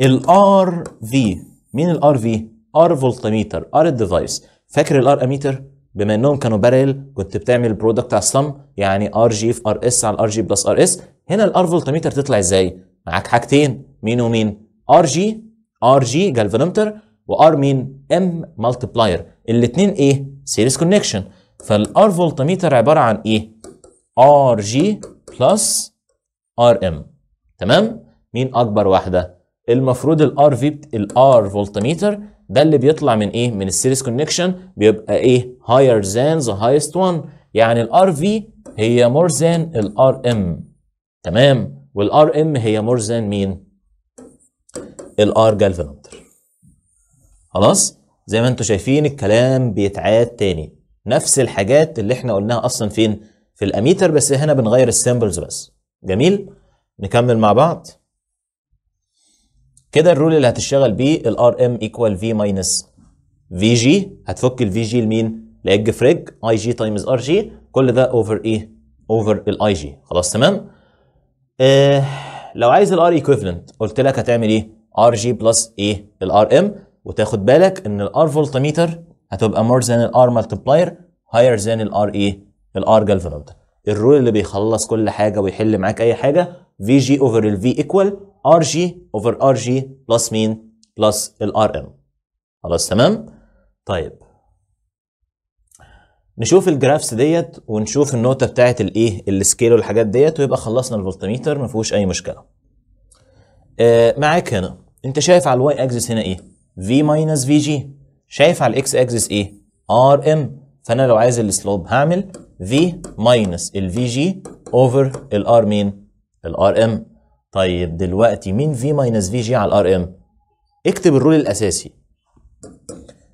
الار في مين الار في ار فولتميتر ار الديفايس فاكر الار اميتر بما انهم كانوا بارل كنت بتعمل برودكت على الصم يعني ار جي في ار اس على ار جي بلس ار اس هنا الار فولتميتر تطلع ازاي معاك حاجتين مين ومين ار جي ار جي جالفانومتر وار مين ام مالتبلاير الاثنين ايه سيريس كونكشن فالار فولتميتر عباره عن ايه ار جي بلس ار ام تمام مين اكبر واحده المفروض الار في الار فولتميتر ده اللي بيطلع من ايه من السيريس كونكشن بيبقى ايه هاير ذان ذا هايست وان يعني الار في هي مور ذان الار ام تمام والار ام هي مور ذان مين الار جالفانومتر خلاص زي ما انتم شايفين الكلام بيتعاد تاني نفس الحاجات اللي احنا قلناها اصلا فين في الاميتر بس هنا بنغير السيمبلز بس جميل نكمل مع بعض كده الرول اللي هتشتغل بيه الار ام ايكوال في ماينس في جي هتفك الفي جي لمين لاج فريج اي جي تايمز ار جي كل ده اوفر ايه اوفر الاي جي خلاص تمام آه لو عايز الار ايكويفالنت قلت لك هتعمل ايه ار جي بلس ايه الار ام وتاخد بالك ان الار فولتميتر هتبقى مور ذان الار مالتبلاير هاير ذان الار ايه الار جالفانومتر الرول اللي بيخلص كل حاجه ويحل معاك اي حاجه في جي اوفر الفي ايكوال ار جي اوفر ار جي بلس مين بلس الار ام خلاص تمام طيب نشوف الجرافس ديت ونشوف النقطه بتاعه الايه e، السكيل والحاجات ديت ويبقى خلصنا الفولتميتر ما فيهوش اي مشكله آه معاك هنا انت شايف على الواي اكسس هنا ايه في ماينس في جي شايف على الاكس اكسس ايه ار ام فانا لو عايز السلوب هعمل في ماينس الفي جي اوفر الار مين الار ام طيب دلوقتي مين في ماينس في جي على الار ام اكتب الرول الاساسي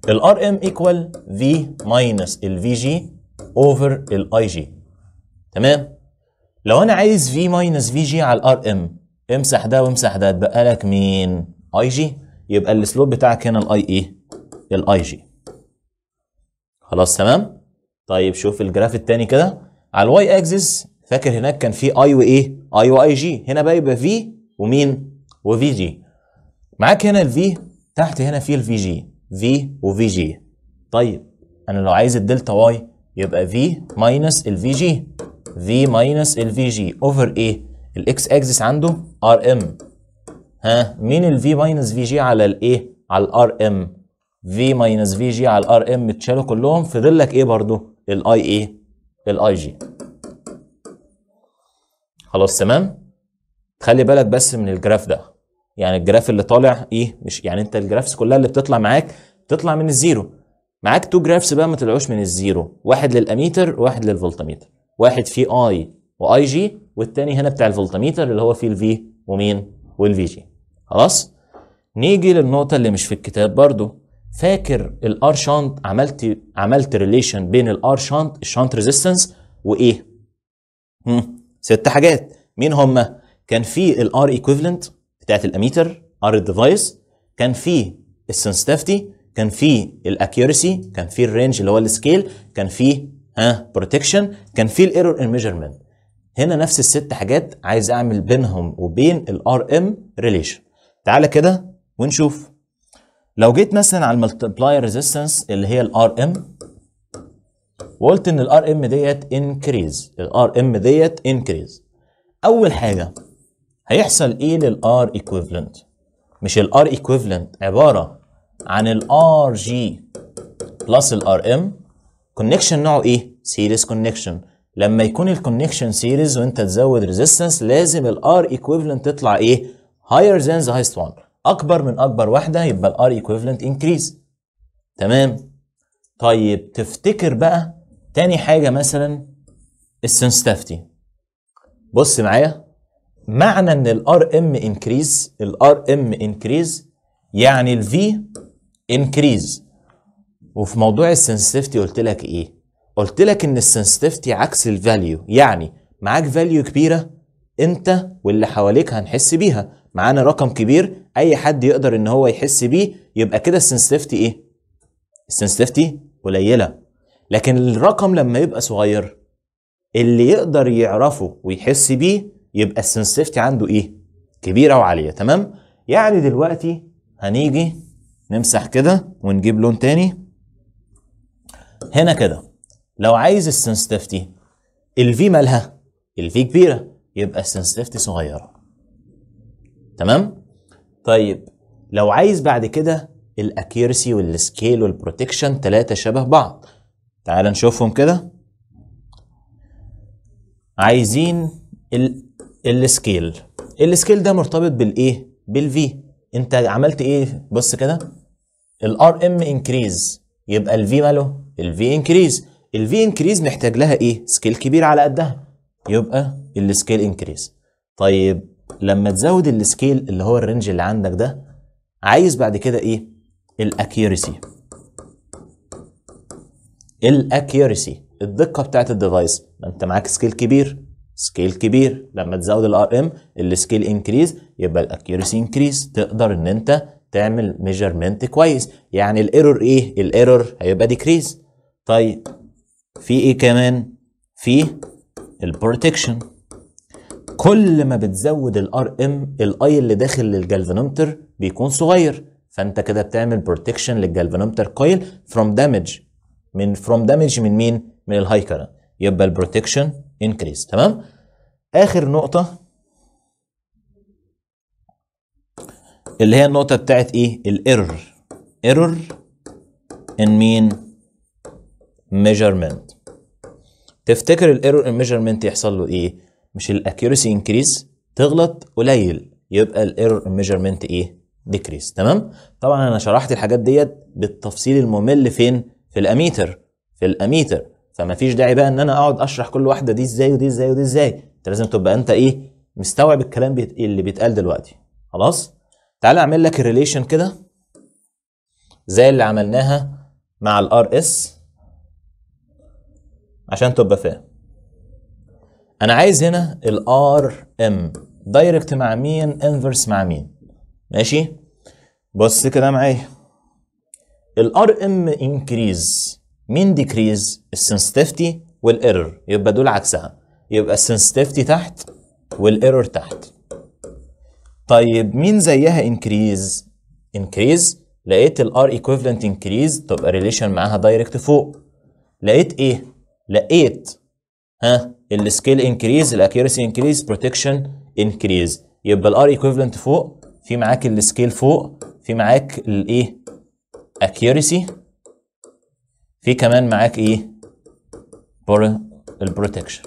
الار ام ايكوال في ماينس الفي جي اوفر الاي جي تمام لو انا عايز في ماينس في جي على الار ام امسح ده وامسح ده اتبقى لك مين اي جي يبقى السلوب بتاعك هنا الاي ايه e، الاي جي خلاص تمام طيب شوف الجراف الثاني كده على الواي اكسس فاكر هناك كان في اي وايه اي واي جي هنا بقى يبقى في ومين وفي جي معاك هنا الفي تحت هنا في الفي جي في وفي جي طيب انا لو عايز الدلتا واي يبقى في ماينس الفي جي في ماينس الفي جي اوفر ايه الاكس اكسس عنده ار ام ها مين في ماينس في جي على الايه على الار ام في ماينس في جي على الار ام اتشالوا كلهم فضل لك ايه برضو الاي ايه الاي جي خلاص تمام خلي بالك بس من الجراف ده يعني الجراف اللي طالع ايه مش يعني انت الجرافس كلها اللي بتطلع معاك بتطلع من الزيرو معاك تو جرافس بقى ما طلعوش من الزيرو واحد للاميتر واحد للفولتميتر واحد فيه اي واي جي والتاني هنا بتاع الفولتميتر اللي هو فيه الفي ومين والفي جي خلاص نيجي للنقطه اللي مش في الكتاب برضو فاكر الار شانت عملت عملت ريليشن بين الار شانت الشانت ريزيستنس وايه هم. ست حاجات مين هم كان في الار ايكويفالنت بتاعه الاميتر ار الديفايس كان في السنسيتيفيتي كان في الاكيورسي كان في الرينج اللي هو السكيل كان في ها بروتكشن كان في الايرور ان ميجرمنت هنا نفس الست حاجات عايز اعمل بينهم وبين الار ام ريليشن تعالى كده ونشوف لو جيت مثلا على الملتبلاير ريزيستنس اللي هي الار ام وقلت ان الار ام ديت انكريز الار ام ديت انكريز اول حاجه هيحصل ايه للار ايكويفالنت مش الار ايكويفالنت عباره عن الار جي بلس الار ام كونكشن نوعه ايه سيريز كونكشن لما يكون الكونكشن سيريز وانت تزود ريزيستنس لازم الار ايكويفالنت تطلع ايه higher than the highest one اكبر من اكبر واحده يبقى r equivalent increase تمام طيب تفتكر بقى تاني حاجه مثلا السنسيتيفيتي بص معايا معنى ان m increase ال r m increase يعني v increase وفي موضوع السنسيتيفيتي قلت لك ايه قلت لك ان السنسيتيفيتي عكس الفاليو يعني معاك فاليو كبيره انت واللي حواليك هنحس بيها معانا رقم كبير اي حد يقدر ان هو يحس بيه يبقى كده السنسيتيفيتي ايه السنسيتيفيتي قليله لكن الرقم لما يبقى صغير اللي يقدر يعرفه ويحس بيه يبقى السنسيتيفيتي عنده ايه كبيره وعاليه تمام يعني دلوقتي هنيجي نمسح كده ونجيب لون تاني هنا كده لو عايز السنسيتيفيتي الفي مالها الفي كبيره يبقى السنسيتيفيتي صغيره تمام طيب لو عايز بعد كده الاكيرسي والسكيل والبروتكشن ثلاثه شبه بعض تعال نشوفهم كده عايزين السكيل السكيل ده مرتبط بالايه بالفي انت عملت ايه بص كده الار ام انكريز يبقى الفي ماله الفي انكريز الفي انكريز محتاج لها ايه سكيل كبير على قدها يبقى السكيل انكريز طيب لما تزود السكيل اللي هو الرينج اللي عندك ده عايز بعد كده ايه الاكيوريسي الاكيوريسي الدقه بتاعت الديفايس ما انت معاك سكيل كبير سكيل كبير لما تزود الار ام السكيل انكريز يبقى الاكيوريسي انكريز تقدر ان انت تعمل ميجرمنت كويس يعني الايرور ايه الايرور هيبقى ديكريز طيب في ايه كمان في البروتكشن كل ما بتزود الار ام الاي اللي داخل للجالفانومتر بيكون صغير فانت كده بتعمل بروتكشن للجالفانومتر كويل فروم دامج من فروم دامج من مين؟ من الهاي كرنت يبقى البروتكشن انكريز تمام؟ اخر نقطه اللي هي النقطه بتاعت ايه؟ الايرور ايرور ان مين؟ ميجرمنت تفتكر الايرور ان ميجرمنت يحصل له ايه؟ مش الاكيورسي انكريز تغلط قليل يبقى الايرور ميجرمنت ايه ديكريز تمام طبعا انا شرحت الحاجات ديت بالتفصيل الممل فين في الاميتر في الاميتر فما فيش داعي بقى ان انا اقعد اشرح كل واحده دي ازاي ودي ازاي ودي ازاي انت لازم تبقى انت ايه مستوعب الكلام بيت... اللي بيتقال دلوقتي خلاص تعالى اعمل لك الريليشن كده زي اللي عملناها مع الار اس عشان تبقى فاهم انا عايز هنا الار ام دايركت مع مين انفرس مع مين ماشي بص كده معايا الار ام انكريز مين ديكريز السنسيتيفيتي والايرور يبقى دول عكسها يبقى السنسيتيفيتي تحت والايرور تحت طيب مين زيها انكريز انكريز لقيت الار ايكويفالنت انكريز تبقى ريليشن معاها دايركت فوق لقيت ايه لقيت ها السكيل انكريز الاكيرسي انكريز بروتكشن انكريز يبقى الار ايكويفالنت فوق في معاك السكيل فوق في معاك الايه اكيرسي في كمان معاك ايه البروتكشن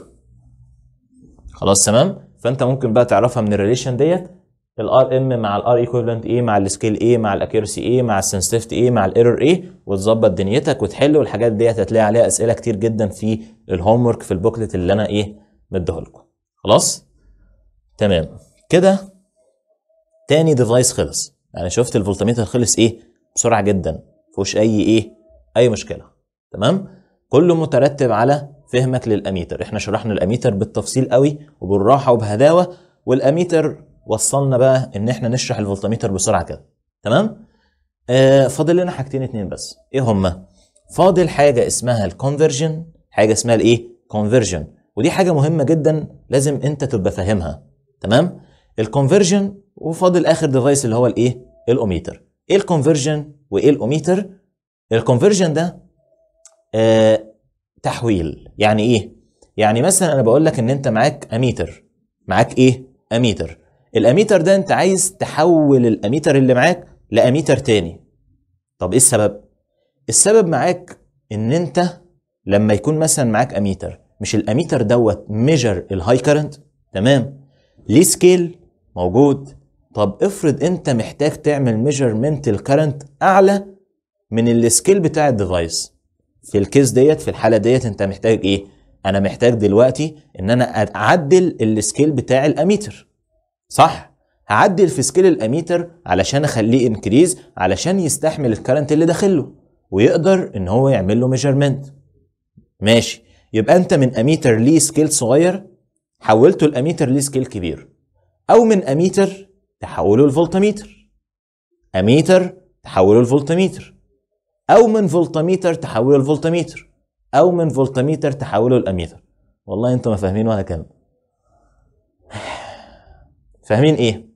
خلاص تمام فانت ممكن بقى تعرفها من الريليشن ديت الار ام مع الار ايكويفالنت ايه مع السكيل ايه e مع الاكيرسي ايه e مع السنسيفت ايه e مع الايرور ايه وتظبط دنيتك وتحل والحاجات ديت هتلاقي عليها اسئله كتير جدا في الهوم ورك في البوكلت اللي انا ايه مديهولكم خلاص تمام كده تاني ديفايس خلص يعني شفت الفولتميتر خلص ايه بسرعه جدا فيهوش اي ايه اي مشكله تمام كله مترتب على فهمك للاميتر احنا شرحنا الاميتر بالتفصيل قوي وبالراحه وبهداوه والاميتر وصلنا بقى ان احنا نشرح الفولتميتر بسرعه كده تمام آه فاضل لنا حاجتين اتنين بس ايه هما فاضل حاجه اسمها الكونفرجن حاجه اسمها الايه كونفرجن ودي حاجه مهمه جدا لازم انت تبقى فاهمها تمام الكونفرجن وفاضل اخر ديفايس اللي هو الايه الاوميتر ايه الكونفرجن وايه الاوميتر الكونفرجن ده آه تحويل يعني ايه يعني مثلا انا بقول لك ان انت معاك اميتر معاك ايه اميتر الاميتر ده انت عايز تحول الاميتر اللي معاك لاميتر تاني طب ايه السبب السبب معاك ان انت لما يكون مثلا معاك اميتر مش الاميتر دوت ميجر الهاي كرنت تمام ليه سكيل موجود طب افرض انت محتاج تعمل ميجرمنت الكرنت اعلى من السكيل بتاع الديفايس في الكيس ديت في الحاله ديت انت محتاج ايه انا محتاج دلوقتي ان انا اعدل السكيل بتاع الاميتر صح؟ هعدل في سكيل الاميتر علشان اخليه انكريز علشان يستحمل الكرنت اللي داخله ويقدر ان هو يعمل له ميجرمنت ماشي يبقى انت من اميتر ليه سكيل صغير حولته الاميتر ليه سكيل كبير او من اميتر تحوله لفولتميتر اميتر تحوله لفولتميتر او من فولتميتر تحوله لفولتميتر او من فولتميتر تحوله لاميتر والله انتوا ما فاهمين ولا كلمه فاهمين ايه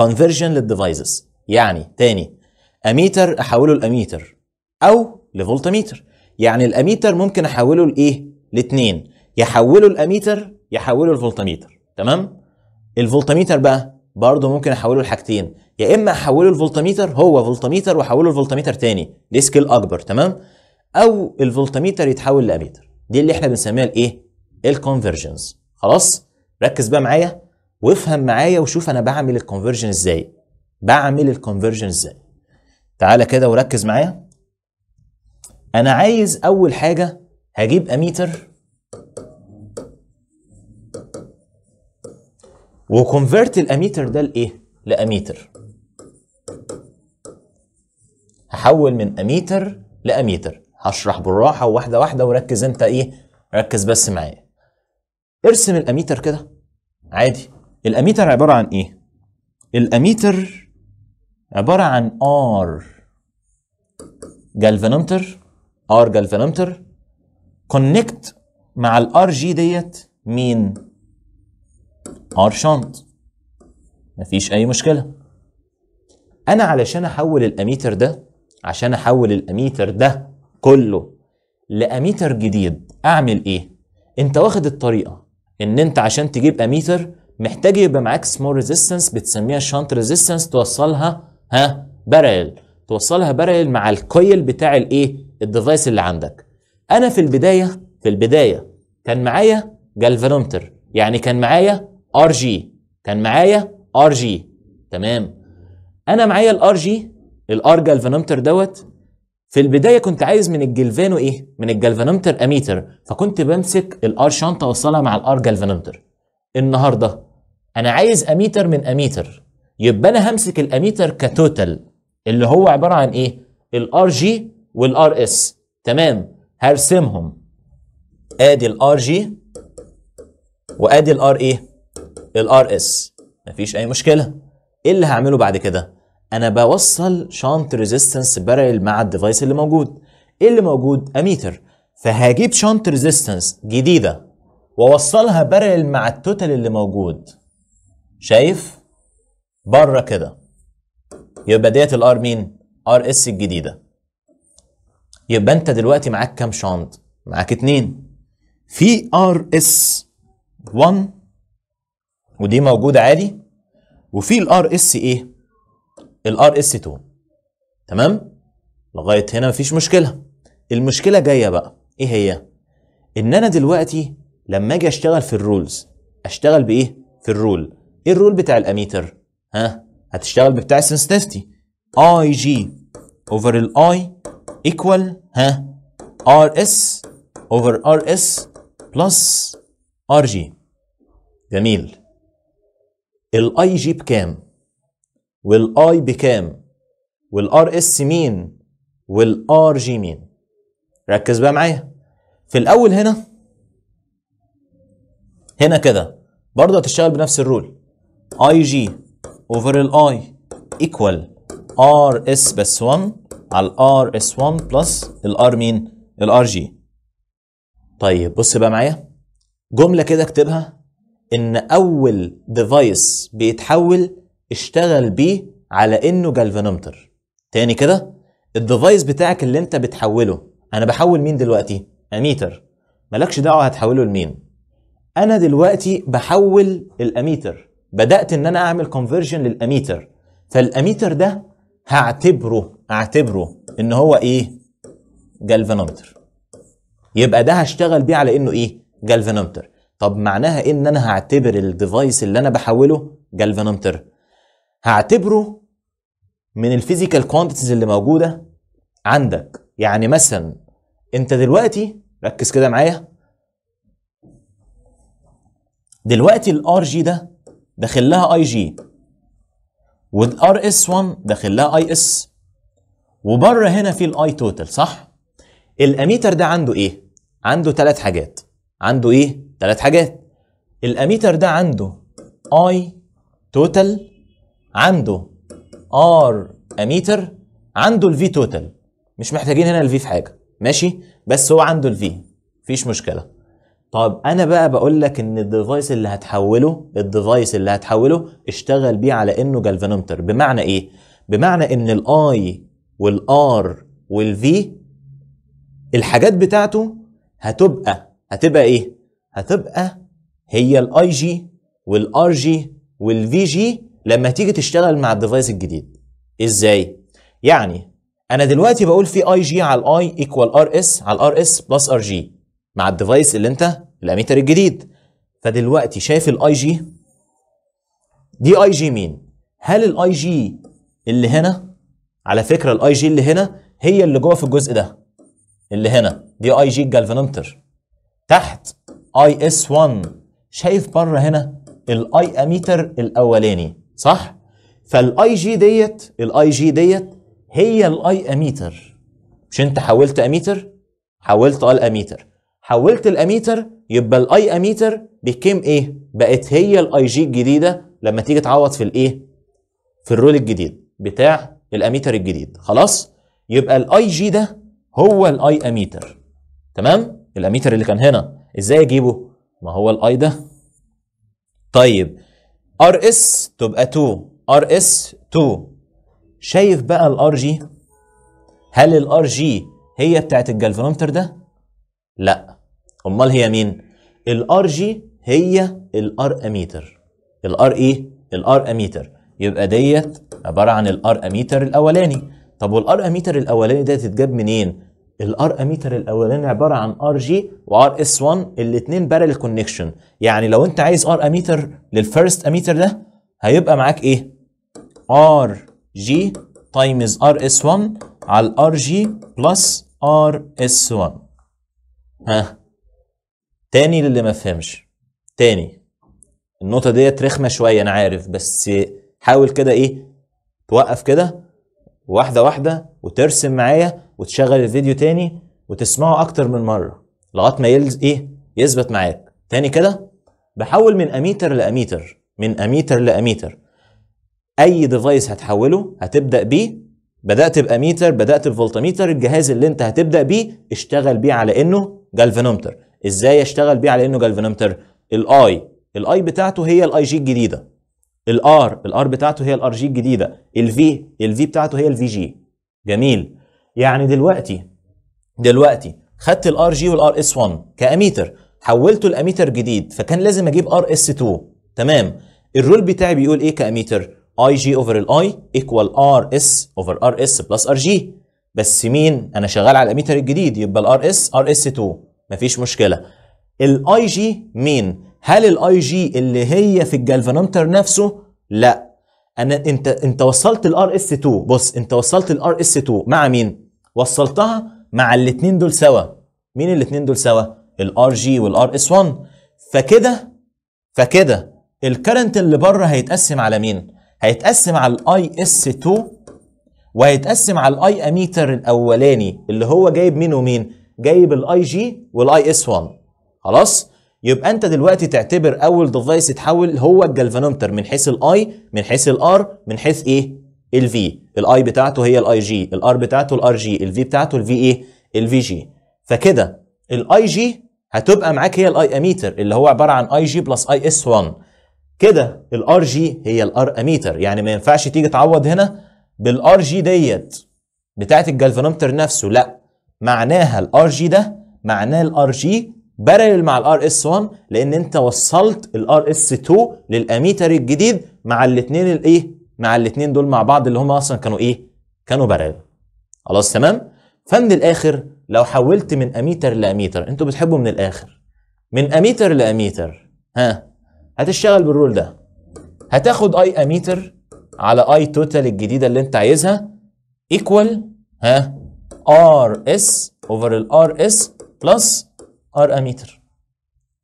conversion للديفايسز يعني تاني اميتر احوله لاميتر او لفولتميتر يعني الاميتر ممكن احوله لايه لاتنين يحوله الاميتر يحوله الفولتميتر تمام الفولتميتر بقى برضه ممكن احوله لحاجتين يا اما احوله الفولتميتر هو فولتميتر واحوله الفولتميتر تاني لسكيل اكبر تمام او الفولتميتر يتحول لاميتر دي اللي احنا بنسميها الايه الكونفرجنز خلاص ركز بقى معايا وافهم معايا وشوف انا بعمل الكونفرجن ازاي بعمل الكونفرجن ازاي تعالى كده وركز معايا انا عايز اول حاجه هجيب اميتر وكونفرت الاميتر ده لايه لاميتر هحول من اميتر لاميتر هشرح بالراحه واحده واحده وركز انت ايه ركز بس معايا ارسم الاميتر كده عادي الاميتر عباره عن ايه الاميتر عباره عن ار جالفانومتر ار جالفانومتر كونكت مع الار جي ديت مين ار شنط مفيش اي مشكله انا علشان احول الاميتر ده عشان احول الاميتر ده كله لاميتر جديد اعمل ايه انت واخد الطريقه ان انت عشان تجيب اميتر محتاج يبقى معاك سمول ريزيستنس بتسميها شانت ريزيستنس توصلها ها بارل توصلها بارل مع الكويل بتاع الايه الديفايس اللي عندك انا في البدايه في البدايه كان معايا جالفانومتر يعني كان معايا ار جي كان معايا ار جي تمام انا معايا الار جي الار جالفانومتر دوت في البدايه كنت عايز من الجلفانو ايه من الجالفانومتر اميتر فكنت بمسك الار شنطه اوصلها مع الار جالفانومتر النهارده انا عايز اميتر من اميتر يبقى انا همسك الاميتر كتوتال اللي هو عباره عن ايه الار جي والار اس تمام هرسمهم ادي الار جي وادي الار ايه الار اس مفيش اي مشكله ايه اللي هعمله بعد كده انا بوصل شانت ريزيستنس بارل مع الديفايس اللي موجود ايه اللي موجود اميتر فهجيب شانت ريزيستنس جديده واوصلها بارل مع التوتال اللي موجود شايف بره كده يبقى ديت الار مين ار اس الجديده يبقى انت دلوقتي معاك كام شنط معاك اتنين في ار اس 1 ودي موجوده عادي وفي الار اس ايه الار اس 2 تمام لغايه هنا مفيش مشكله المشكله جايه بقى ايه هي ان انا دلوقتي لما اجي اشتغل في الرولز اشتغل بايه في الرول ايه الرول بتاع الاميتر ها هتشتغل بتاع السنسيتيفيتي اي جي اوفر الاي ايكوال ها ار اس اوفر ار اس بلس ار جي جميل الاي جي بكام والاي بكام والار اس مين والار جي مين ركز بقى معايا في الاول هنا هنا كده برضه هتشتغل بنفس الرول اي جي اوفر الاي ايكوال ار اس بس 1 على الار اس 1 بلس الار مين؟ الار جي طيب بص بقى معايا جمله كده اكتبها ان اول ديفايس بيتحول اشتغل بيه على انه جالفانومتر تاني كده الديفايس بتاعك اللي انت بتحوله انا بحول مين دلوقتي اميتر يعني مالكش دعوه هتحوله لمين انا دلوقتي بحول الاميتر بدات ان انا اعمل كونفرجن للاميتر فالاميتر ده هعتبره اعتبره ان هو ايه جالفانومتر يبقى ده هشتغل بيه على انه ايه جالفانومتر طب معناها ان انا هعتبر الديفايس اللي انا بحوله جالفانومتر هعتبره من الفيزيكال كوانتيتيز اللي موجوده عندك يعني مثلا انت دلوقتي ركز كده معايا دلوقتي الار جي ده داخل لها اي جي والار اس 1 داخل لها اي اس وبره هنا في الاي توتال صح الاميتر ده عنده ايه عنده ثلاث حاجات عنده ايه ثلاث حاجات الاميتر ده عنده اي توتال عنده ار اميتر عنده الفي توتال مش محتاجين هنا الفي في حاجه ماشي بس هو عنده الفي مفيش مشكله طب انا بقى بقول لك ان الديفايس اللي هتحوله الديفايس اللي هتحوله اشتغل بيه على انه جالفانومتر بمعنى ايه بمعنى ان الاي والار والفي الحاجات بتاعته هتبقى هتبقى ايه هتبقى هي الاي جي والار جي والفي جي لما تيجي تشتغل مع الديفايس الجديد ازاي يعني انا دلوقتي بقول في اي جي على الاي ايكوال ار اس على الار اس بلس ار جي مع الديفايس اللي انت الاميتر الجديد فدلوقتي شايف الاي جي دي اي جي مين هل الاي جي اللي هنا على فكره الاي جي اللي هنا هي اللي جوه في الجزء ده اللي هنا دي اي جي الجالفانومتر تحت اي اس 1 شايف بره هنا الاي اميتر الاولاني صح فالاي جي ديت الاي جي ديت هي الاي اميتر مش انت حولت اميتر حولت الاميتر حولت الاميتر يبقى الاي اميتر بيكيم ايه بقت هي الاي جي الجديده لما تيجي تعوض في الايه في الرول الجديد بتاع الاميتر الجديد خلاص يبقى الاي جي ده هو الاي اميتر تمام الاميتر اللي كان هنا ازاي اجيبه ما هو الاي ده طيب ار اس تبقى 2 ار اس 2 شايف بقى الار جي هل الار جي هي بتاعت الجالفانومتر ده لا امال هي مين الار جي هي الار اميتر الار ايه الار اميتر يبقى ديت عباره عن الار اميتر الاولاني طب والار اميتر الاولاني ده تتجاب منين الار اميتر الاولاني عباره عن ار جي وار اس 1 الاثنين بارل كونكشن يعني لو انت عايز ار اميتر للفيرست اميتر ده هيبقى معاك ايه ار جي تايمز ار اس 1 على الار جي بلس ار اس 1 ها تاني للي ما فهمش تاني النقطه ديت رخمه شويه انا عارف بس حاول كده ايه توقف كده واحده واحده وترسم معايا وتشغل الفيديو تاني وتسمعه اكتر من مره لغايه ما يلز ايه يثبت معاك تاني كده بحول من اميتر لاميتر من اميتر لاميتر اي ديفايس هتحوله هتبدا بيه بدات باميتر بدات بفولتميتر الجهاز اللي انت هتبدا بيه اشتغل بيه على انه جالفانومتر ازاي اشتغل بيه على انه جالفانومتر الاي الاي بتاعته هي الاي جي الجديده الار الار بتاعته هي الار جي الجديده الفي الفي بتاعته هي الفي جي جميل يعني دلوقتي دلوقتي خدت الار جي والار اس 1 كاميتر حولته لاميتر جديد فكان لازم اجيب ار اس 2 تمام الرول بتاعي بيقول ايه كاميتر اي جي اوفر الاي ايكوال ار اس اوفر ار اس بلس ار جي بس مين انا شغال على الاميتر الجديد يبقى الار اس ار اس 2 مفيش مشكله الاي جي مين هل الاي جي اللي هي في الجالفانومتر نفسه لا انا انت انت وصلت الار اس 2 بص انت وصلت الار اس 2 مع مين وصلتها مع الاثنين دول سوا مين الاثنين دول سوا الار جي والار اس 1 فكده فكده الكرنت اللي بره هيتقسم على مين هيتقسم على الاي اس 2 وهيتقسم على الاي اميتر الاولاني اللي هو جايب منه مين جايب الاي جي والاي اس 1 خلاص يبقى انت دلوقتي تعتبر اول ديفايس يتحول هو الجلفانومتر من حيث الاي من حيث الار من حيث ايه الفي الاي بتاعته هي الاي جي الار بتاعته الار جي الفي بتاعته الفي ايه الفي جي فكده الاي جي هتبقى معاك هي الاي اميتر اللي هو عباره عن اي جي بلس اي اس 1 كده الار جي هي الار اميتر يعني ما ينفعش تيجي تعوض هنا بالار جي ديت بتاعت الجالفانومتر نفسه لا معناها الار جي ده معناه الار جي بارلل مع الار اس 1 لان انت وصلت الار اس 2 للاميتر الجديد مع الاثنين الايه مع الاثنين دول مع بعض اللي هم اصلا كانوا ايه كانوا بارلل خلاص تمام فمن الاخر لو حولت من اميتر لاميتر انتوا بتحبوا من الاخر من اميتر لاميتر ها هتشتغل بالرول ده هتاخد اي اميتر على اي توتال الجديده اللي انت عايزها ايكوال ها ار اس اوفر الار اس بلس ار اميتر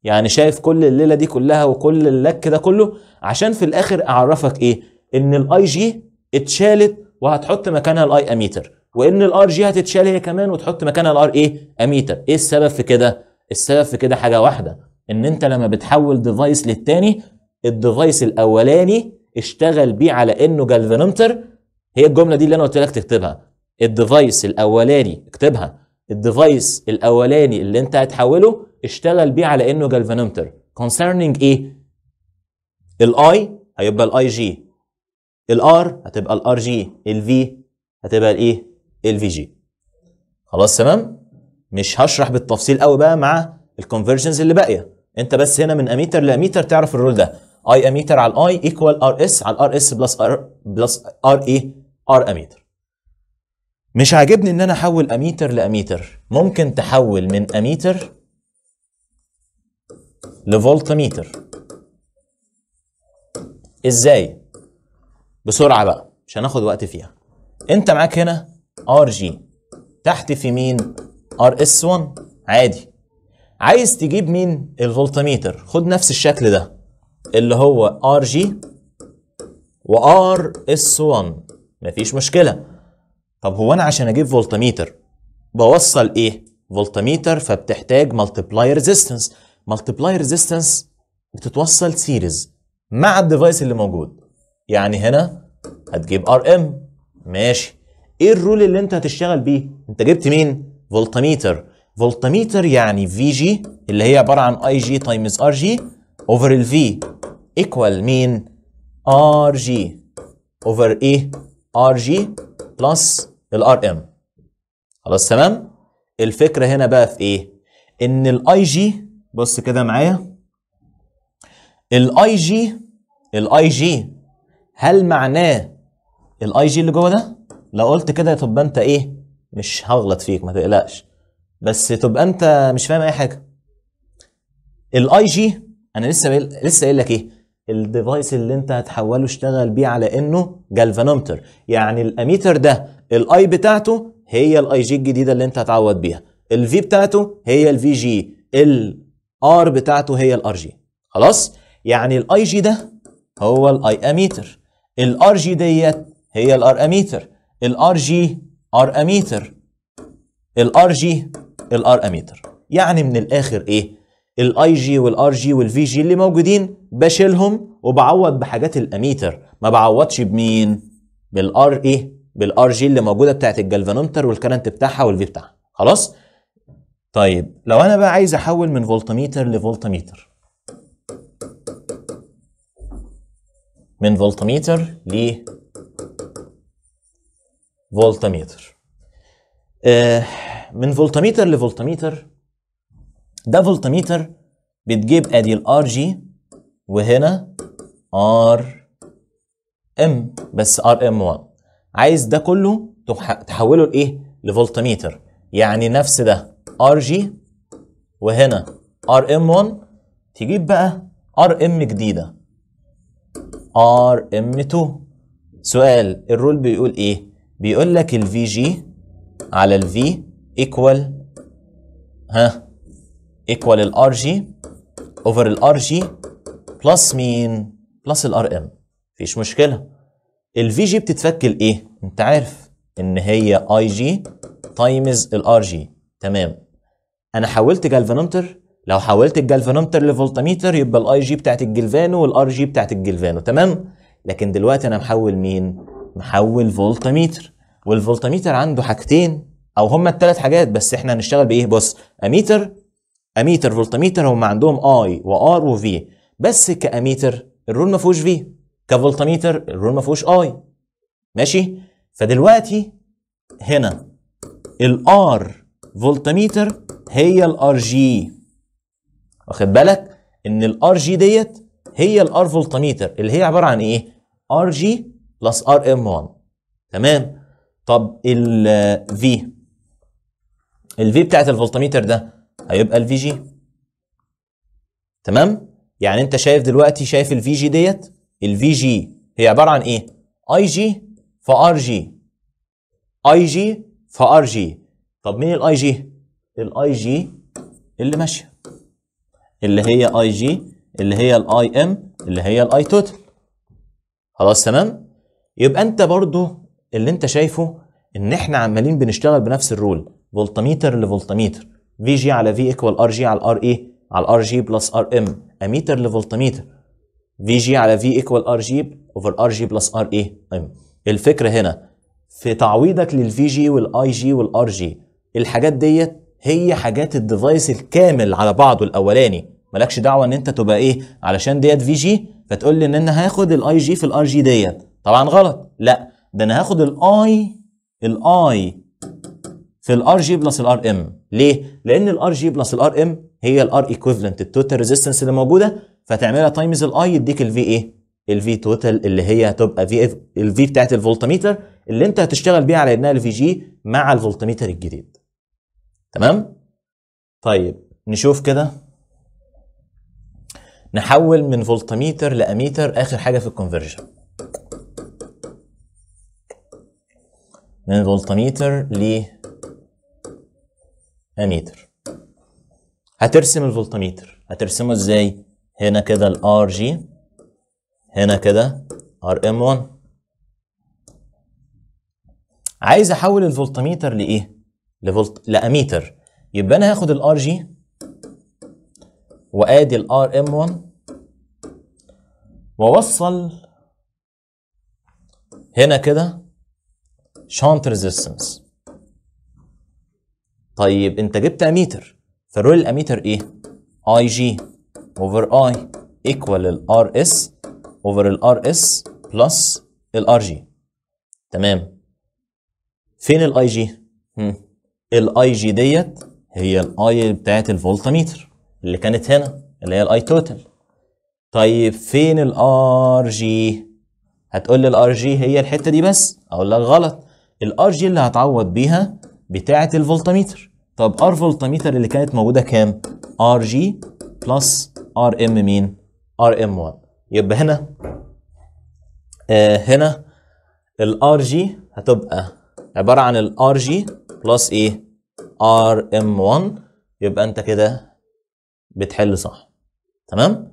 يعني شايف كل الليله دي كلها وكل اللك ده كله عشان في الاخر اعرفك ايه ان الاي جي اتشالت وهتحط مكانها الاي اميتر وان الار جي هتتشال هي كمان وتحط مكانها الار ايه اميتر ايه السبب في كده السبب في كده حاجه واحده ان انت لما بتحول ديفايس للتاني الديفايس الاولاني اشتغل بيه على انه جالفانومتر هي الجمله دي اللي انا قلت لك تكتبها الديفايس الاولاني اكتبها الديفايس الاولاني اللي انت هتحوله اشتغل بيه على انه جالفانومتر concerning ايه الاي هيبقى الاي جي الار هتبقى الار جي الفي هتبقى الايه الفي جي خلاص تمام مش هشرح بالتفصيل قوي بقى مع الكونفرجنز اللي باقيه انت بس هنا من اميتر لاميتر تعرف الرول ده اي اميتر على الاي ايكوال ار اس على الار اس بلس ار بلس ار اي ار اميتر مش عاجبني ان انا احول اميتر لاميتر ممكن تحول من اميتر لفولتميتر ازاي بسرعه بقى مش هناخد وقت فيها انت معاك هنا ار جي تحت في مين ار اس 1 عادي عايز تجيب مين الفولتميتر خد نفس الشكل ده اللي هو ار جي وار اس 1 مفيش مشكله طب هو انا عشان اجيب فولتميتر بوصل ايه فولتميتر فبتحتاج مالتيبلاي ريزيستنس مالتيبلاي ريزيستنس بتتوصل سيريز مع الديفايس اللي موجود يعني هنا هتجيب ار ام ماشي ايه الرول اللي انت هتشتغل بيه انت جبت مين فولتميتر فولتميتر يعني في جي اللي هي عباره عن اي جي تايمز ار جي over ال V equal مين ار جي over ايه ار جي plus الار ام خلاص تمام الفكرة هنا بقى في ايه ان الاي جي بص كده معايا الاي جي الاي جي هل معناه الاي جي اللي جوه ده لو قلت كده تبقى انت ايه مش هغلط فيك ما تقلقش بس تبقى انت مش فاهم اي حاجه الاي جي انا لسه بيل... لسه قايل لك ايه الديفايس اللي انت هتحوله اشتغل بيه على انه جالفانومتر يعني الاميتر ده الاي بتاعته هي الاي جي الجديده اللي انت هتعوض بيها الفي بتاعته هي الفي جي الار بتاعته هي الار جي خلاص يعني الاي جي ده هو الاي اميتر الار جي ديت هي الار اميتر الار جي ار اميتر الار جي الار اميتر يعني من الاخر ايه الاي جي والار جي والفي جي اللي موجودين بشيلهم وبعوض بحاجات الاميتر ما بعوضش بمين بالار ايه بالار جي اللي موجوده بتاعه الجالفانومتر والكرنت بتاعها والفي بتاعها خلاص طيب لو انا بقى عايز احول من فولتميتر لفولتميتر من فولتميتر ل فولتميتر آه من فولتميتر لفولتميتر ده فولتميتر بتجيب ادي الار جي وهنا ار ام بس ار ام 1 عايز ده كله تحوله لايه لفولتميتر يعني نفس ده ار جي وهنا ار ام 1 تجيب بقى ار ام جديده ار ام 2 سؤال الرول بيقول ايه بيقول لك الفي جي على الفي ايكوال ها ايكوال الار جي اوفر الار جي بلس مين؟ بلس الار ام مفيش مشكله الفي جي بتتفك لايه؟ انت عارف ان هي اي جي تايمز الار جي تمام انا حولت جالفانومتر لو حولت الجالفانومتر لفولتميتر يبقى الاي جي بتاعت الجلفانو والار جي بتاعت الجلفانو تمام لكن دلوقتي انا محول مين محول فولتميتر والفولتميتر عنده حاجتين او هما الثلاث حاجات بس احنا هنشتغل بايه بص اميتر اميتر فولتميتر هم عندهم اي وار وفي بس كاميتر الرول ما فيهوش في كفولتميتر الرول ما فيهوش اي ماشي فدلوقتي هنا الار فولتميتر هي الار جي واخد بالك ان الار جي ديت هي الار فولتميتر اللي هي عباره عن ايه ار جي بلس ار ام 1 تمام طب ال V الفي بتاعت الفولتميتر ده هيبقى الفي جي تمام يعني انت شايف دلوقتي شايف الفي جي ديت الفي جي هي عباره عن ايه اي جي فار جي اي جي فار جي طب مين الاي جي الاي جي اللي ماشيه اللي هي اي جي اللي هي الاي ام اللي هي الاي توتال خلاص تمام يبقى انت برضو اللي انت شايفه ان احنا عمالين بنشتغل بنفس الرول فولتميتر لفولتميتر في جي على في ايكوال ار جي على ار اي e على ار جي بلس ار ام اميتر لفولتميتر في جي على في ايكوال ار جي اوفر ار جي بلس ار اي ام الفكره هنا في تعويضك للفي جي والاي جي والار جي الحاجات ديت هي حاجات الديفايس الكامل على بعضه الاولاني مالكش دعوه ان انت تبقى ايه علشان ديت في جي فتقول لي ان انا هاخد الاي جي في الار جي ديت طبعا غلط لا ده انا هاخد الاي الاي في الار جي بلس الار ام ليه لان الار جي بلس الار ام هي الار ايكويفالنت التوتال ريزيستنس اللي موجوده فتعملها تايمز الاي يديك الفي ايه الفي توتال اللي هي هتبقى في الفي بتاعت الفولتميتر اللي انت هتشتغل بيها على انها الفي جي مع الفولتميتر الجديد تمام طيب نشوف كده نحول من فولتميتر لاميتر اخر حاجه في الكونفرجن من فولتميتر ليه اميتر هترسم الفولتميتر هترسمه ازاي هنا كده R جي هنا كده R m 1 عايز احول الفولتميتر لايه لفولت لاميتر يبقى انا هاخد R جي وادي R m 1 واوصل هنا كده شانت ريزيستنس طيب انت جبت اميتر فرول الاميتر ايه اي جي اوفر اي ايكوال الار اس اوفر الار اس بلس الار جي تمام فين الاي جي الاي جي ديت هي الاي بتاعت الفولتاميتر اللي كانت هنا اللي هي الاي توتال طيب فين الار جي هتقول لي الار جي هي الحته دي بس اقول لك غلط الار جي اللي هتعوض بيها بتاعه الفولتاميتر طب ار فولتاميتر اللي كانت موجوده كام؟ ار جي بلس ار ام مين؟ ار ام 1 يبقى هنا آه هنا الار جي هتبقى عباره عن الار جي بلس ايه؟ ار ام 1 يبقى انت كده بتحل صح تمام؟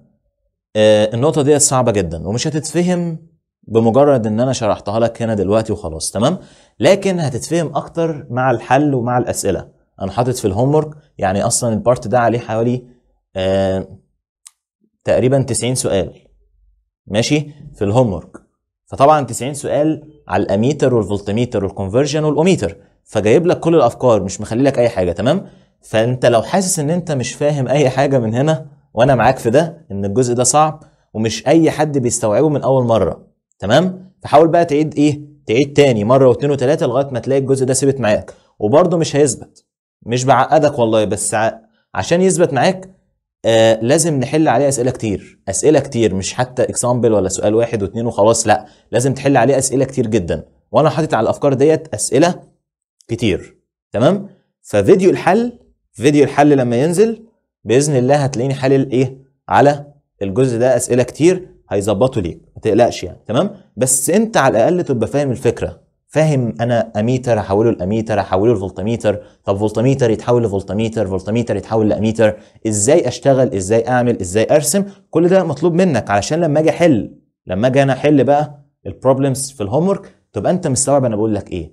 آه النقطه ديت صعبه جدا ومش هتتفهم بمجرد ان انا شرحتها لك هنا دلوقتي وخلاص تمام؟ لكن هتتفهم اكتر مع الحل ومع الاسئله انا حاطط في الهوم يعني اصلا البارت ده عليه حوالي آه تقريبا 90 سؤال ماشي في الهوم فطبعا 90 سؤال على الاميتر والفولتميتر والكونفرجن والاوميتر فجايب لك كل الافكار مش مخلي لك اي حاجه تمام فانت لو حاسس ان انت مش فاهم اي حاجه من هنا وانا معاك في ده ان الجزء ده صعب ومش اي حد بيستوعبه من اول مره تمام فحاول بقى تعيد ايه تعيد تاني مره واثنين وثلاثه لغايه ما تلاقي الجزء ده ثبت معاك وبرده مش هيثبت مش بعقدك والله بس عشان يثبت معاك آه لازم نحل عليه اسئله كتير اسئله كتير مش حتى اكسامبل ولا سؤال واحد واثنين وخلاص لا لازم تحل عليه اسئله كتير جدا وانا حاطط على الافكار ديت اسئله كتير تمام ففيديو الحل فيديو الحل لما ينزل باذن الله هتلاقيني حلل ايه على الجزء ده اسئله كتير هيظبطه ليك ما تقلقش يعني تمام بس انت على الاقل تبقى فاهم الفكره فاهم انا اميتر هحوله لاميتر هحوله لفولتميتر طب فولتميتر يتحول لفولتميتر فولتميتر يتحول لاميتر ازاي اشتغل ازاي اعمل ازاي ارسم كل ده مطلوب منك علشان لما اجي احل لما اجي انا احل بقى البروبلمز في الهوم ورك تبقى انت مستوعب انا بقول لك ايه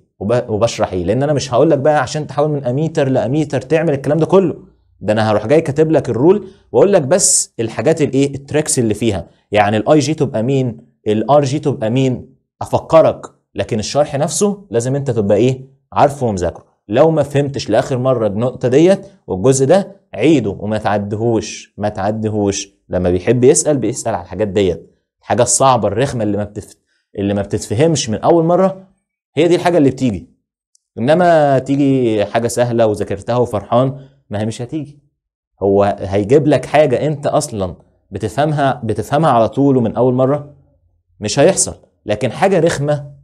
وبشرح ايه لان انا مش هقول لك بقى عشان تحول من اميتر لاميتر تعمل الكلام ده كله ده انا هروح جاي كاتب لك الرول واقول لك بس الحاجات الايه التريكس اللي فيها يعني الاي جي تبقى مين الار جي تبقى مين افكرك لكن الشرح نفسه لازم انت تبقى ايه عارفه ومذاكره لو ما فهمتش لاخر مره النقطه ديت والجزء ده عيده وما تعدهوش ما تعدهوش لما بيحب يسال بيسال على الحاجات ديت الحاجه الصعبه الرخمه اللي ما بتف... اللي ما بتتفهمش من اول مره هي دي الحاجه اللي بتيجي انما تيجي حاجه سهله وذاكرتها وفرحان ما هي مش هتيجي هو هيجيب لك حاجه انت اصلا بتفهمها بتفهمها على طول ومن اول مره مش هيحصل لكن حاجه رخمه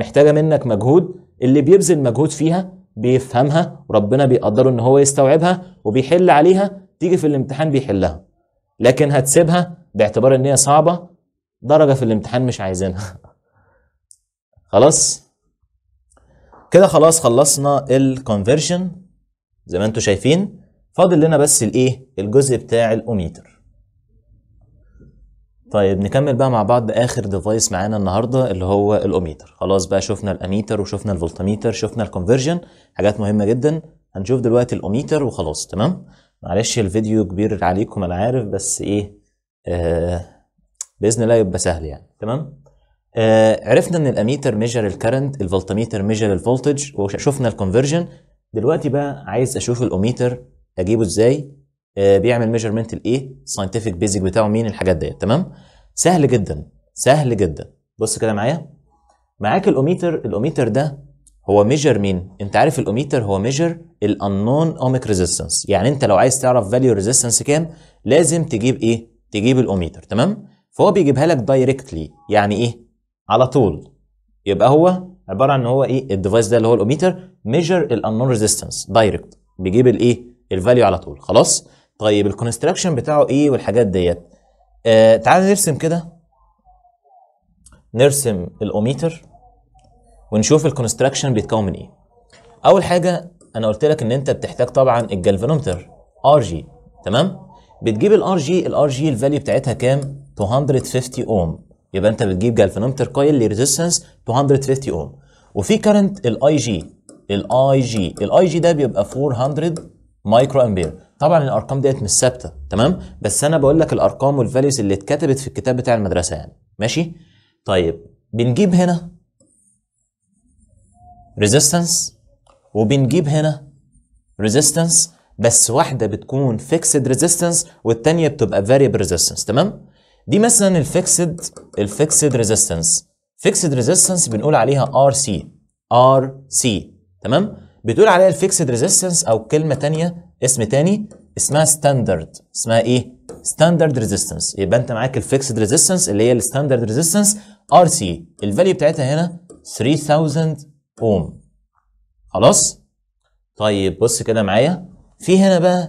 محتاجه منك مجهود اللي بيبذل مجهود فيها بيفهمها وربنا بيقدره ان هو يستوعبها وبيحل عليها تيجي في الامتحان بيحلها لكن هتسيبها باعتبار ان هي صعبه درجه في الامتحان مش عايزينها <laughs> خلاص كده خلاص خلصنا الكونفرجن زي ما انتم شايفين فاضل لنا بس الايه الجزء بتاع الاوميتر طيب نكمل بقى مع بعض اخر ديفايس معانا النهارده اللي هو الاوميتر خلاص بقى شفنا الاميتر وشفنا الفولتميتر شفنا الكونفرجن حاجات مهمه جدا هنشوف دلوقتي الاوميتر وخلاص تمام معلش الفيديو كبير عليكم انا عارف بس ايه آه باذن الله يبقى سهل يعني تمام آه عرفنا ان الاميتر ميجر الكرنت الفولتميتر ميجر الفولتج وشفنا الكونفرجن دلوقتي بقى عايز اشوف الاوميتر اجيبه ازاي آه، بيعمل ميجرمنت الايه ساينتفك بيزك بتاعه مين الحاجات ديت تمام سهل جدا سهل جدا بص كده معايا معاك الاوميتر الاوميتر ده هو ميجر مين انت عارف الاوميتر هو ميجر الانون اوميك ريزيستنس يعني انت لو عايز تعرف فاليو ريزيستنس كام لازم تجيب ايه تجيب الاوميتر تمام فهو بيجيبها لك دايركتلي يعني ايه على طول يبقى هو عباره عن ان هو ايه الديفايس ده اللي هو الاوميتر ميجر الانون ريزيستنس دايركت بيجيب الايه الفاليو على طول خلاص طيب الكونستراكشن بتاعه ايه والحاجات ديت آه تعال نرسم كده نرسم الاوميتر ونشوف الكونستراكشن بيتكون من ايه اول حاجه انا قلت لك ان انت بتحتاج طبعا الجالفانومتر ار جي تمام بتجيب الار جي الار جي الفاليو بتاعتها كام 250 اوم يبقى انت بتجيب جالفانومتر كويل لريزيستنس 250 اوم وفي كارنت الاي جي الاي جي الاي جي ده بيبقى 400 مايكرو امبير طبعا الارقام ديت مش ثابته تمام بس انا بقول لك الارقام والفاليوز اللي اتكتبت في الكتاب بتاع المدرسه يعني ماشي طيب بنجيب هنا ريزيستنس وبنجيب هنا ريزيستنس بس واحده بتكون فيكسد ريزيستنس والثانيه بتبقى فاريبل ريزيستنس تمام دي مثلا الفيكسد الفيكسد ريزيستنس فيكسد ريزيستنس بنقول عليها ار سي ار سي تمام بتقول عليها الفيكسد ريزيستنس او كلمه ثانيه اسم تاني اسمها ستاندرد اسمها ايه ستاندرد ريزيستنس يبقى انت معاك الفيكسد ريزيستنس اللي هي الستاندرد ريزيستنس ار سي الفاليو بتاعتها هنا 3000 اوم خلاص طيب بص كده معايا في هنا بقى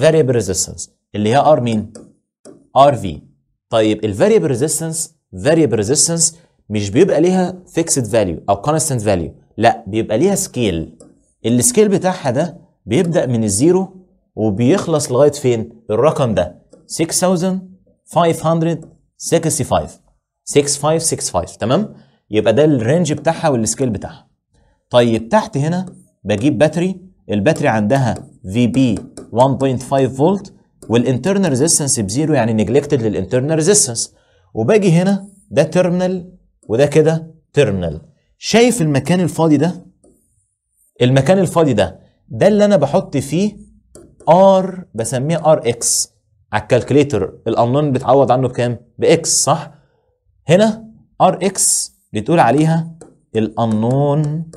فاريبل ريزيستنس اللي هي ار مين ار في طيب الفاريبل ريزيستنس فاريبل ريزيستنس مش بيبقى ليها فيكسد فاليو او كونستنت فاليو لا بيبقى ليها سكيل السكيل بتاعها ده بيبدأ من الزيرو وبيخلص لغاية فين الرقم ده 6565 6565 تمام يبقى ده الرينج بتاعها والسكيل بتاعها طيب تحت هنا بجيب باتري الباتري عندها في بي 1.5 فولت والانترنال ريزيستنس بزيرو يعني نجلكتد للانترنال ريزيستنس وباجي هنا ده تيرمينال وده كده تيرمينال شايف المكان الفاضي ده المكان الفاضي ده ده اللي انا بحط فيه ار بسميه ار اكس على الكالكليتر الانون بتعوض عنه بكام؟ باكس صح؟ هنا ار اكس بتقول عليها الانون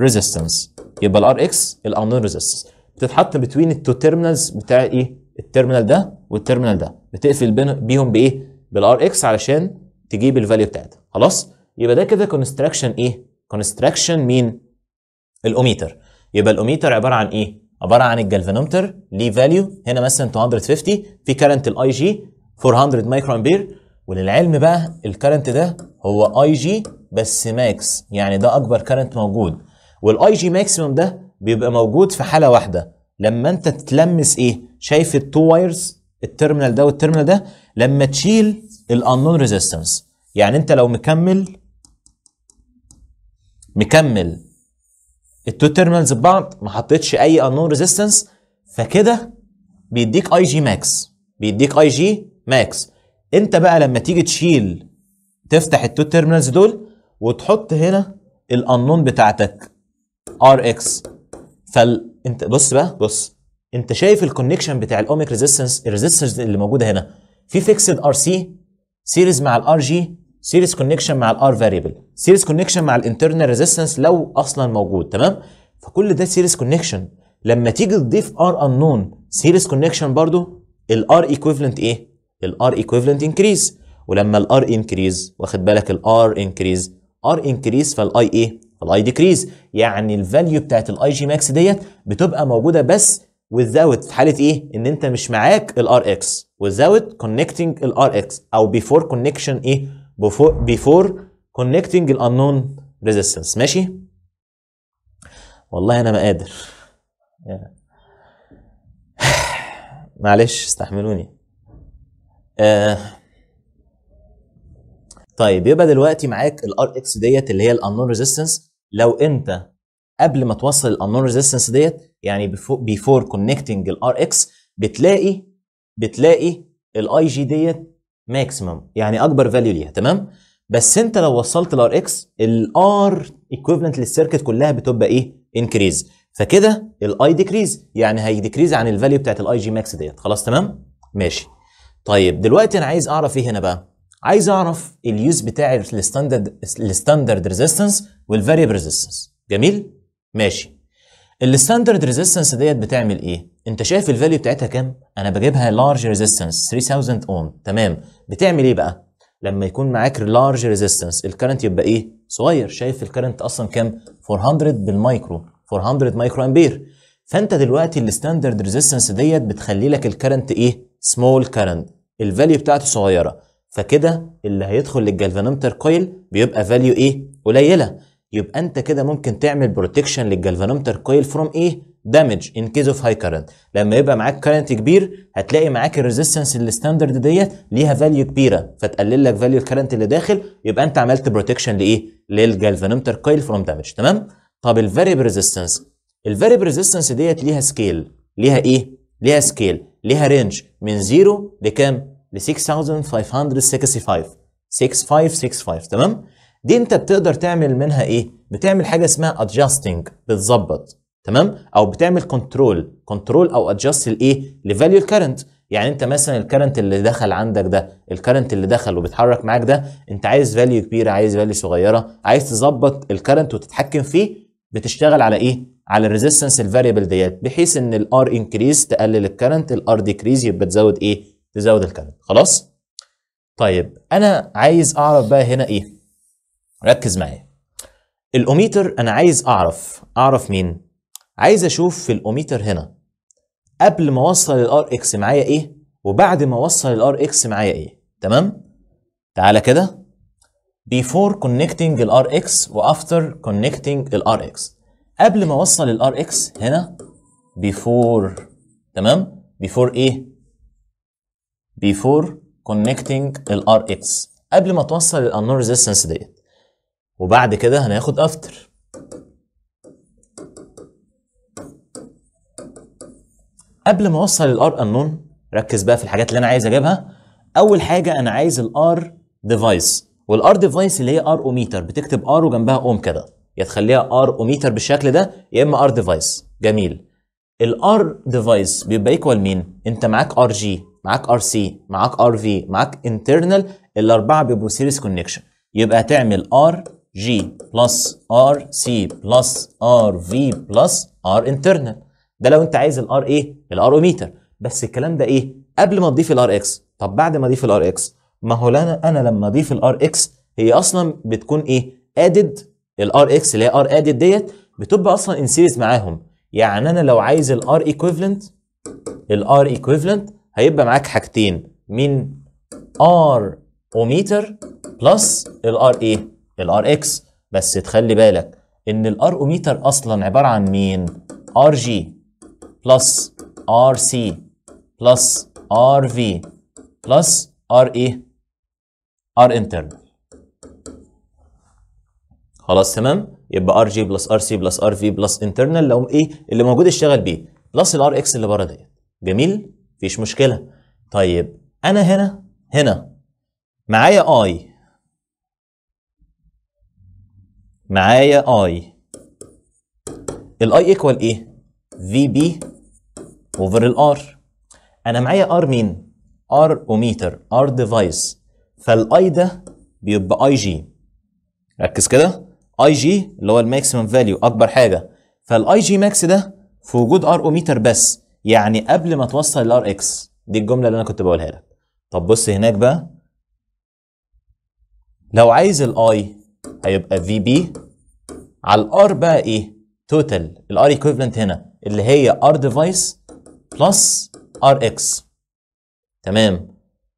ريزيستنس يبقى الار اكس الانون ريزيستنس بتتحط بتوين التو تيرمينالز بتاع ايه؟ التيرمينال ده والتيرمينال ده بتقفل بيهم بايه؟ بالار اكس علشان تجيب الفاليو بتاعتها خلاص؟ يبقى ده كده كونستراكشن ايه؟ كونستراكشن مين؟ الاوميتر يبقى الاوميتر عباره عن ايه عباره عن الجلفانومتر ليه فاليو هنا مثلا 250 في كارنت الاي جي 400 مايكرو امبير وللعلم بقى الكارنت ده هو اي جي بس ماكس يعني ده اكبر كارنت موجود والاي جي ماكسيموم ده بيبقى موجود في حاله واحده لما انت تلمس ايه شايف التو وايرز التيرمينال ده والتيرمينال ده لما تشيل الانون ريزيستنس يعني انت لو مكمل مكمل التو تيرمينالز ببعض ما حطيتش اي انون ريزيستنس فكده بيديك اي جي ماكس بيديك اي جي ماكس انت بقى لما تيجي تشيل تفتح التو تيرمينالز دول وتحط هنا الانون بتاعتك ار اكس فال انت بص بقى بص انت شايف الكونكشن بتاع الاوميك ريزيستنس الريزيستنس اللي موجوده هنا في فيكسد ار سي سيريز مع الار جي سيريس كونكشن مع الار فاريبل سيريس كونكشن مع الانترنال ريزيستنس لو اصلا موجود تمام فكل ده سيريس كونكشن لما تيجي تضيف ار انون سيريس كونكشن برضو الار ايكويفالنت ايه الار ايكويفالنت انكريز ولما الار انكريز واخد بالك الار انكريز ار انكريز فالاي ايه فالاي ديكريز يعني الفاليو بتاعت الاي جي ماكس ديت بتبقى موجوده بس والزاوت في حاله ايه ان انت مش معاك الار اكس والزاوت كونكتنج الار اكس او بيفور كونكشن ايه بيفور كونكتنج الانون ريزيستنس ماشي والله انا ما قادر <sighs> معلش استحملوني آه. طيب يبقى دلوقتي معاك الار اكس ديت اللي هي الانون ريزيستنس لو انت قبل ما توصل الانون ريزيستنس ديت يعني بيفور كونكتنج الار اكس بتلاقي بتلاقي الاي جي ديت ماكسيمم يعني اكبر فاليو ليها تمام بس انت لو وصلت الار اكس الار ايكويفالنت للسيركت كلها بتبقى ايه انكريز فكده الاي ديكريز يعني هيديكريز عن الفاليو بتاعت الاي جي ماكس ديت خلاص تمام ماشي طيب دلوقتي انا عايز اعرف ايه هنا بقى عايز اعرف اليوز بتاع الستاندرد الستاندرد ريزيستنس والفاريبل ريزيستنس جميل ماشي الستاندرد ريزيستنس ديت بتعمل ايه انت شايف الفاليو بتاعتها كام انا بجيبها لارج ريزيستنس 3000 اوم تمام بتعمل ايه بقى لما يكون معاك لارج ريزيستنس الكرنت يبقى ايه صغير شايف الكرنت اصلا كام 400 بالمايكرو 400 مايكرو امبير فانت دلوقتي الستاندرد ريزيستنس ديت بتخلي لك الكرنت ايه سمول كرنت الفاليو بتاعته صغيره فكده اللي هيدخل للجلفانومتر كويل بيبقى فاليو ايه قليله يبقى انت كده ممكن تعمل بروتكشن للجلفانومتر كويل فروم ايه دامج ان كيز اوف هاي كارنت لما يبقى معاك كارنت كبير هتلاقي معاك الريزيستنس الستاندرد ديت ليها فاليو كبيره فتقلل لك فاليو الكارنت اللي داخل يبقى انت عملت بروتكشن لايه للجلفانومتر كويل فروم دامج تمام طب الفاريب ريزيستنس الفاريب ريزيستنس ديت ليها سكيل ليها ايه ليها سكيل ليها رينج من 0 لكام ل 6565 6565 تمام دي انت بتقدر تعمل منها ايه بتعمل حاجه اسمها ادجاستنج بتظبط تمام او بتعمل كنترول كنترول او ادجاست لايه لفاليو الكرنت يعني انت مثلا الكرنت اللي دخل عندك ده الكرنت اللي دخل وبيتحرك معاك ده انت عايز فاليو كبيره عايز فاليو صغيره عايز تظبط الكرنت وتتحكم فيه بتشتغل على ايه على الريزيستنس الفاريبل ديت بحيث ان الار انكريز تقلل الكرنت الار ديكريز يبقى تزود ايه تزود الكرنت خلاص طيب انا عايز اعرف بقى هنا ايه ركز معايا الاوميتر انا عايز اعرف اعرف مين عايز اشوف في الاوميتر هنا قبل ما اوصل الار اكس معايا ايه وبعد ما اوصل الار اكس معايا ايه تمام تعالى كده before connecting الار اكس وافتر connecting الار اكس قبل ما اوصل الار اكس هنا before تمام before ايه before connecting الار اكس قبل ما توصل الانور ريزيستنس ديت وبعد كده هناخد افتر قبل ما اوصل الار انون ركز بقى في الحاجات اللي انا عايز اجيبها اول حاجه انا عايز الار ديفايس والار ديفايس اللي هي ار اوميتر بتكتب ار وجنبها اوم كده يا تخليها ار اوميتر بالشكل ده يا اما ار ديفايس جميل الار ديفايس بيبقى ايكوال مين انت معاك ار جي معاك ار سي معاك ار في معاك انترنال الاربعه بيبقوا سيريس كونكشن يبقى هتعمل ار جي بلس ار سي بلس ار في بلس ار انترنال ده لو انت عايز الار ايه الاروميتر بس الكلام ده ايه قبل ما تضيف الار اكس طب بعد ما اضيف الار اكس ما هو انا انا لما اضيف الار اكس هي اصلا بتكون ايه ادد الار اكس اللي هي ار ادد ديت بتبقى اصلا ان سيريز معاهم يعني انا لو عايز الار ايكويفالنت الار ايكويفالنت هيبقى معاك حاجتين من ار اوميتر بلس الار ايه الار اكس بس تخلي بالك ان الار ميتر اصلا عباره عن مين ار جي بلس ار سي بلس ار في بلس ار ايه ار انترن خلاص تمام يبقى ار جي بلس ار سي بلس ار في بلس انترنال لو ايه اللي موجود اشتغل بيه بلس الار اكس اللي بره ديت جميل مفيش مشكله طيب انا هنا هنا معايا اي معايا اي الاي ايكوال ايه في بي اوفر الار انا معايا ار مين ار اوميتر ار ديفايس فالاي ده بيبقى اي جي ركز كده اي جي اللي هو الماكسيمم فاليو اكبر حاجه فالاي جي ماكس ده في وجود ار اوميتر بس يعني قبل ما توصل الار اكس دي الجمله اللي انا كنت بقولها لك طب بص هناك بقى لو عايز الاي هيبقى في بي على الار بقى ايه؟ توتال الار ايكوفلنت هنا اللي هي ار ديفايس بلس ار اكس تمام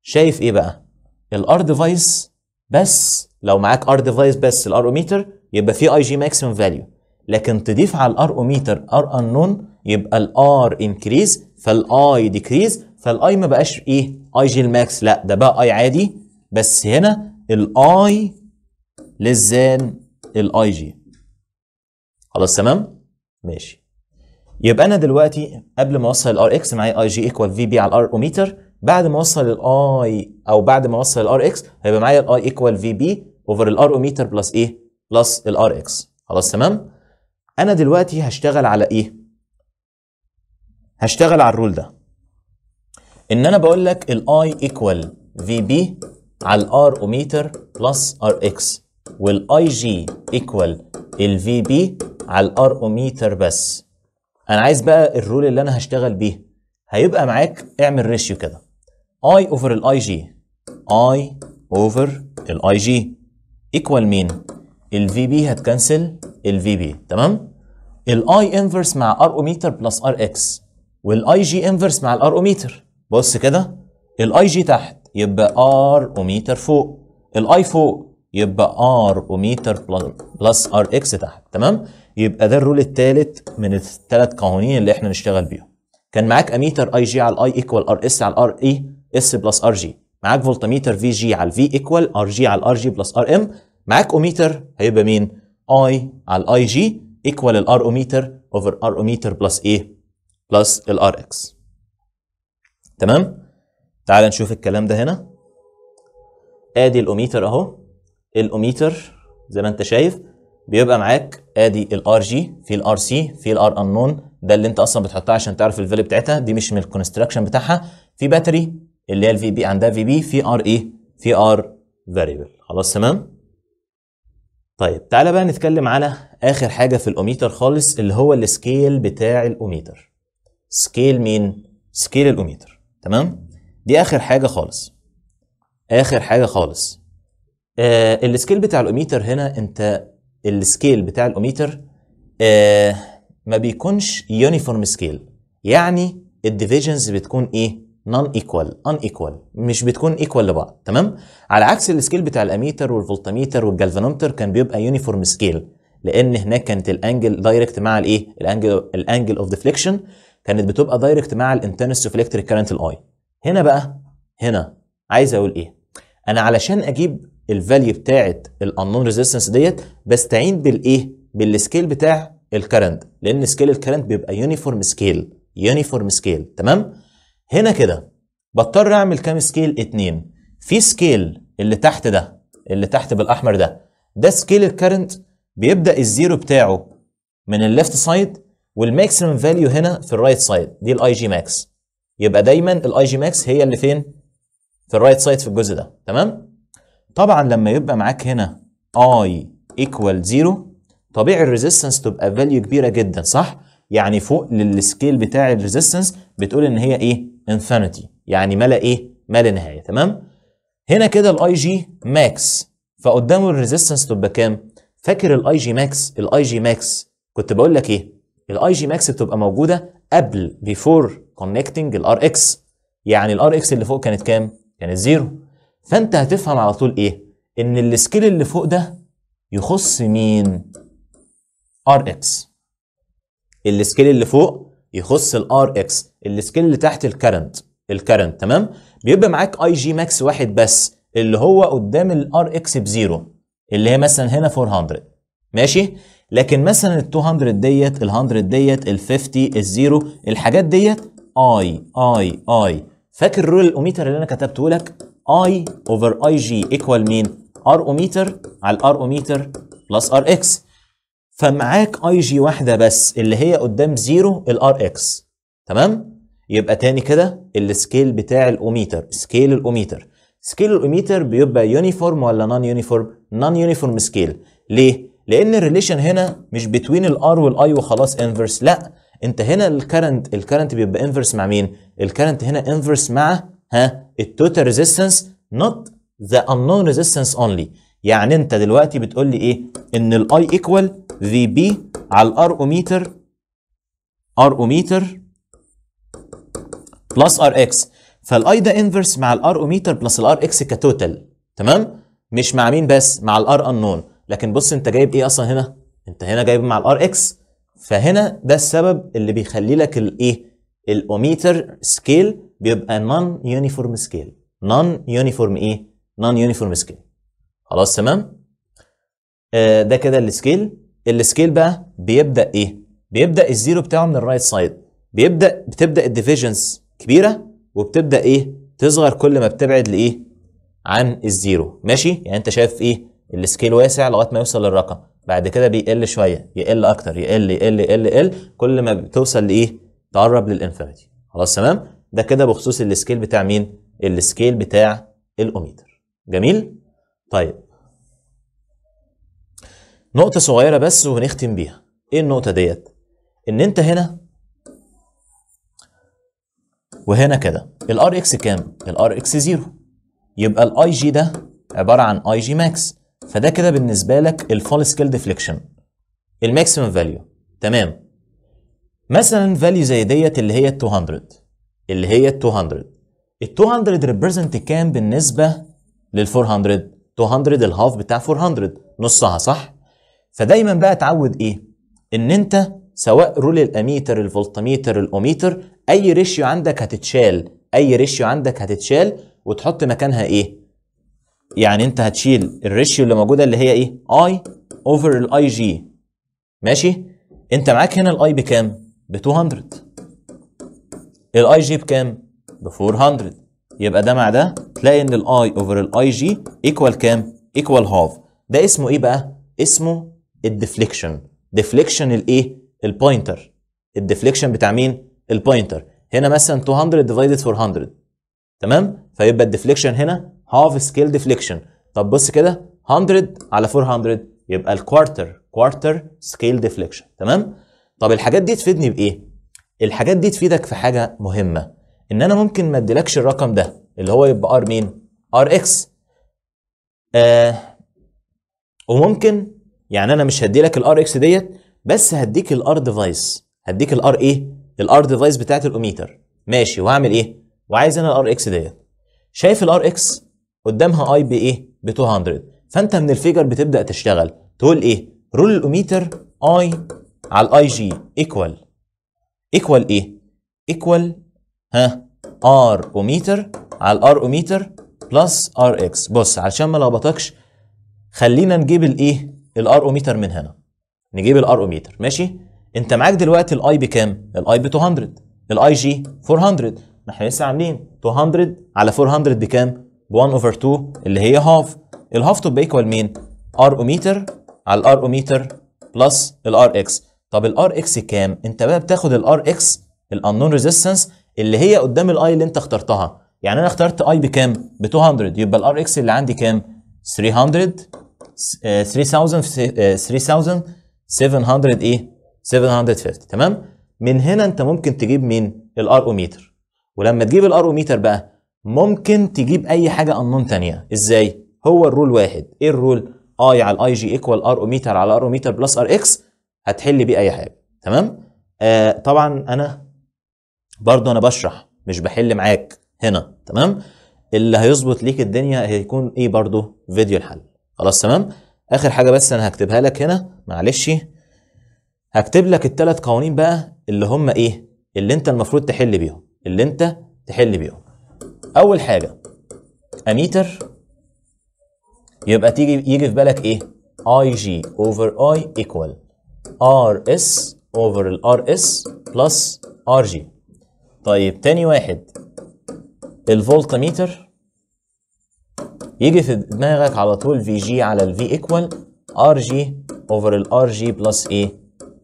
شايف ايه بقى؟ الار ديفايس بس لو معاك ار ديفايس بس الار اوميتر يبقى في اي جي ماكسيمم فاليو لكن تضيف على الار اوميتر ار انون يبقى الار انكريز فالاي ديكريز فالاي ما بقاش ايه اي جي الماكس لا ده بقى اي عادي بس هنا الاي للزان الاي جي خلاص تمام ماشي يبقى انا دلوقتي قبل ما اوصل الار اكس معايا اي جي ايكوال في بي على الار اوميتر بعد ما اوصل الاي او بعد ما اوصل الار اكس هيبقى معايا الاي ايكوال في بي اوفر الار اوميتر بلس ايه بلس الار اكس خلاص تمام انا دلوقتي هشتغل على ايه هشتغل على الرول ده ان انا بقول لك الاي ايكوال في بي على الار اوميتر بلس ار اكس والاي جي ايكوال الفي بي على الارقوميتر بس انا عايز بقى الرول اللي انا هشتغل بيه هيبقى معاك اعمل ريشيو كده اي اوفر الاي جي اي اوفر الاي جي ايكوال مين الفي بي هتكنسل الفي بي تمام الاي انفرس مع ارقوميتر بلس ار اكس والاي جي انفرس مع الارقوميتر بص كده الاي جي تحت يبقى اوميتر فوق الاي فوق يبقى ار وميتر بلس ار اكس تحت تمام يبقى ده الرول الثالث من الثلاث قوانين اللي احنا نشتغل بيهم كان معاك اميتر اي جي على الاي ايكوال ار اس على الار اي اس بلس ار جي معاك فولتميتر في جي على الفي ايكوال ار جي على الار جي بلس ار ام معاك اوميتر هيبقى مين اي على الاي جي ايكوال الار اوميتر اوفر ار اوميتر بلس ايه بلس الار اكس تمام تعال نشوف الكلام ده هنا ادي الاوميتر اهو الاوميتر زي ما انت شايف بيبقى معاك ادي الار جي في الار سي في الار انون ده اللي انت اصلا بتحطها عشان تعرف الفيل بتاعتها دي مش من الكونستراكشن بتاعها في باتري اللي هي الفي بي عندها في بي في ار ايه في ار فاريبل خلاص تمام طيب تعالى بقى نتكلم على اخر حاجه في الاوميتر خالص اللي هو السكيل بتاع الاوميتر سكيل مين سكيل الاوميتر تمام دي اخر حاجه خالص اخر حاجه خالص آه السكيل بتاع الاوميتر هنا انت السكيل بتاع الاوميتر آه ما بيكونش يونيفورم سكيل يعني الديفيجنز بتكون ايه نون ايكوال ان ايكوال مش بتكون ايكوال لبعض تمام على عكس السكيل بتاع الاميتر والفولتاميتر والجالفانومتر كان بيبقى يونيفورم سكيل لان هناك كانت الانجل دايركت مع الايه الانجل الانجل اوف ديفليكشن كانت بتبقى دايركت مع الانتنس اوف الكتريك كارنت الاي هنا بقى هنا عايز اقول ايه انا علشان اجيب الفاليو بتاعت الانون ريزيستنس ديت بستعين بالايه بالسكيل بتاع الكرنت لان سكيل الكرنت بيبقى يونيفورم سكيل يونيفورم سكيل تمام هنا كده بضطر اعمل كام سكيل اتنين في سكيل اللي تحت ده اللي تحت بالاحمر ده ده سكيل الكرنت بيبدا الزيرو بتاعه من الليفت سايد والماكسيمم فاليو هنا في الرايت سايد دي الاي جي ماكس يبقى دايما الاي جي ماكس هي اللي فين في الرايت سايد في الجزء ده تمام طبعا لما يبقى معاك هنا اي ايكوال زيرو طبيعي الريزيستنس تبقى فاليو كبيره جدا صح؟ يعني فوق للسكيل بتاع الريزيستنس بتقول ان هي ايه؟ انفينيتي يعني ما لا ايه؟ ما لا نهايه تمام؟ هنا كده الاي جي ماكس فقدامه الريزيستنس تبقى كام؟ فاكر الاي جي ماكس الاي جي ماكس كنت بقول لك ايه؟ الاي جي ماكس بتبقى موجوده قبل بيفور كونكتنج الار اكس يعني الار اكس اللي فوق كانت كام؟ كانت زيرو فانت هتفهم على طول ايه ان السكيل اللي فوق ده يخص مين ار اكس السكيل اللي فوق يخص الار اكس السكيل اللي تحت الكرنت الكرنت تمام بيبقى معاك اي جي ماكس واحد بس اللي هو قدام الار اكس بزيرو اللي هي مثلا هنا 400 ماشي لكن مثلا ال 200 ديت ال 100 ديت ال 50 الزيرو الحاجات ديت اي اي اي فاكر رول الاوميتر اللي انا كتبته لك اي اوفر اي جي ايكوال مين؟ ار او متر على الار او متر بلس ار اكس فمعاك اي جي واحده بس اللي هي قدام زيرو الار اكس تمام؟ يبقى تاني كده السكيل بتاع الاوميتر سكيل الاوميتر سكيل الاوميتر بيبقى يونيفورم ولا نون يونيفورم؟ نون يونيفورم سكيل ليه؟ لان الريليشن هنا مش بتوين الار والاي وخلاص انفرس لا انت هنا الكرنت الكرنت بيبقى انفرس مع مين؟ الكرنت هنا انفرس مع ها التوتال ريزيستنس نوت ذا unknown ريزيستنس اونلي يعني انت دلوقتي بتقول لي ايه ان الاي ايكوال في بي على الار او متر ار او متر بلس ار اكس فالاي ده انفرس مع الار او متر بلس الار اكس كتوتال تمام مش مع مين بس مع الار انون لكن بص انت جايب ايه اصلا هنا انت هنا جايب مع الار اكس فهنا ده السبب اللي بيخلي لك الايه الاوميتر سكيل بيبقى نون يونيفورم سكيل نون يونيفورم ايه نون يونيفورم سكيل خلاص تمام آه ده كده السكيل السكيل بقى بيبدا ايه بيبدا الزيرو بتاعه من الرايت سايد بيبدا بتبدا الديفيجنز كبيره وبتبدا ايه تصغر كل ما بتبعد لايه عن الزيرو ماشي يعني انت شايف ايه السكيل واسع لغايه ما يوصل للرقم بعد كده بيقل شويه يقل اكتر يقل يقل يقل يقل كل ما بتوصل لايه تقرب للانفينيتي خلاص تمام ده كده بخصوص السكيل بتاع مين السكيل بتاع الاوميتر جميل طيب نقطه صغيره بس ونختم بيها ايه النقطه ديت ان انت هنا وهنا كده الار اكس كام الار اكس 0 يبقى الاي جي ده عباره عن اي جي ماكس فده كده بالنسبه لك الفول سكيل ديفليكشن الماكسيمم فاليو تمام مثلا فاليو زي ديت اللي هي 200 اللي هي ال 200 ال 200 ريبريزنت كام بالنسبه لل 400 200 الهاف بتاع 400 نصها صح فدايما بقى اتعود ايه ان انت سواء رول الاميتر الفولتميتر الاوميتر اي ريشيو عندك هتتشال اي ريشيو عندك هتتشال وتحط مكانها ايه يعني انت هتشيل الريشيو اللي موجوده اللي هي ايه اي اوفر الاي جي ماشي انت معاك هنا الاي بكام ب 200 الاي جي بكام؟ ب 400 يبقى ده مع ده تلاقي ان الاي اوفر الاي جي ايكوال كام؟ ايكوال هاف ده اسمه ايه بقى؟ اسمه الديفليكشن ديفليكشن الايه؟ البوينتر الديفليكشن بتاع مين؟ البوينتر هنا مثلا 200 ديفايدد 400 تمام؟ فيبقى الديفليكشن هنا هاف سكيل ديفليكشن طب بص كده 100 على 400 يبقى الكوارتر كوارتر سكيل ديفليكشن تمام؟ طب الحاجات دي تفيدني بايه؟ الحاجات دي تفيدك في حاجه مهمه ان انا ممكن ما اديلكش الرقم ده اللي هو يبقى ار مين ار اكس آه وممكن يعني انا مش هديلك الار اكس ديت بس هديك الار ديفايس هديك الار ايه الار ديفايس بتاعت الاوميتر ماشي وهعمل ايه وعايز انا الار اكس ديت شايف الار اكس قدامها اي بي ايه ب 200 فانت من الفيجر بتبدا تشتغل تقول ايه رول الاوميتر اي على الاي جي ايكوال ايكوال ايه ايكوال ها ار اوميتر على الار اوميتر بلس ار اكس بص علشان ما لخبطكش خلينا نجيب الايه الار اوميتر من هنا نجيب الار اوميتر ماشي انت معاك دلوقتي الاي بكام الاي ب 200 الاي جي 400 ما احنا لسه عاملين 200 على 400 بكام ب 1 اوفر 2 اللي هي هاف الهاف تبقى ايكوال مين ار اوميتر على الار اوميتر بلس الار اكس طب الار اكس كام انت بقى بتاخد الار اكس الانون ريزيستنس اللي هي قدام الاي اللي انت اخترتها يعني انا اخترت اي بكام ب 200 يبقى الار اكس اللي عندي كام 300 3000 3700 ايه 750 تمام من هنا انت ممكن تجيب مين الار الارقوميتر ولما تجيب الار الارقوميتر بقى ممكن تجيب اي حاجه انون ثانيه ازاي هو الرول واحد ايه الرول اي على الاي جي ايكوال ار ارقوميتر على ارقوميتر بلس ار اكس هتحل بيه اي حاجه تمام آه طبعا انا برضو انا بشرح مش بحل معاك هنا تمام اللي هيظبط ليك الدنيا هيكون ايه برضو فيديو الحل خلاص تمام اخر حاجه بس انا هكتبها لك هنا معلش هكتب لك الثلاث قوانين بقى اللي هم ايه اللي انت المفروض تحل بيهم اللي انت تحل بيهم اول حاجه اميتر يبقى تيجي يجي في بالك ايه اي جي اوفر اي ايكوال ار اس اوفر الار اس بلس ار جي طيب تاني واحد الفولت ميتر يجي في دماغك على طول في جي على الفي ايكوال ار جي اوفر الار جي بلس ايه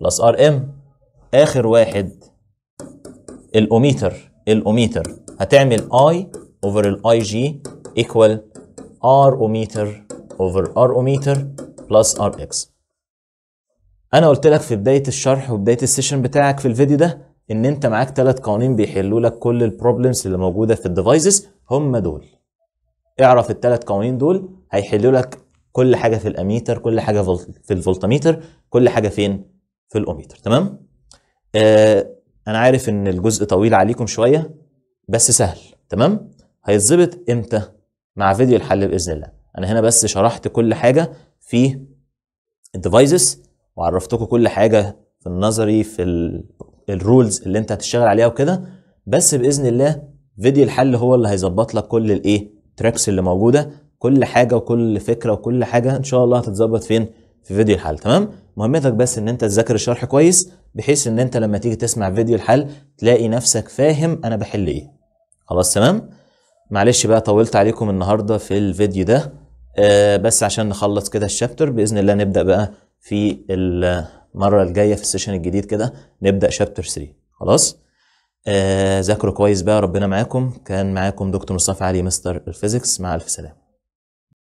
بلس ار ام اخر واحد الاوميتر الاوميتر هتعمل اي اوفر الاي جي ايكوال ار اوميتر اوفر ار اوميتر بلس ار اكس انا قلت لك في بدايه الشرح وبدايه السيشن بتاعك في الفيديو ده ان انت معاك ثلاث قوانين بيحلوا لك كل البروبلمز اللي موجوده في الديفايسز هم دول اعرف الثلاث قوانين دول هيحلوا لك كل حاجه في الاميتر كل حاجه في الفولتاميتر كل حاجه فين في الاوميتر تمام آه انا عارف ان الجزء طويل عليكم شويه بس سهل تمام هيتظبط امتى مع فيديو الحل باذن الله انا هنا بس شرحت كل حاجه في الديفايسز وعرفتكم كل حاجه في النظري في الرولز اللي انت هتشتغل عليها وكده بس باذن الله فيديو الحل هو اللي هيظبط لك كل الايه تراكس اللي موجوده كل حاجه وكل فكره وكل حاجه ان شاء الله هتتظبط فين في فيديو الحل تمام مهمتك بس ان انت تذاكر الشرح كويس بحيث ان انت لما تيجي تسمع فيديو الحل تلاقي نفسك فاهم انا بحل ايه خلاص تمام معلش بقى طولت عليكم النهارده في الفيديو ده آه بس عشان نخلص كده الشابتر باذن الله نبدا بقى في المره الجايه في السيشن الجديد كده نبدا شابتر 3 خلاص آه ذاكروا كويس بقى ربنا معاكم كان معاكم دكتور مصطفى علي مستر الفيزيكس مع الف سلامه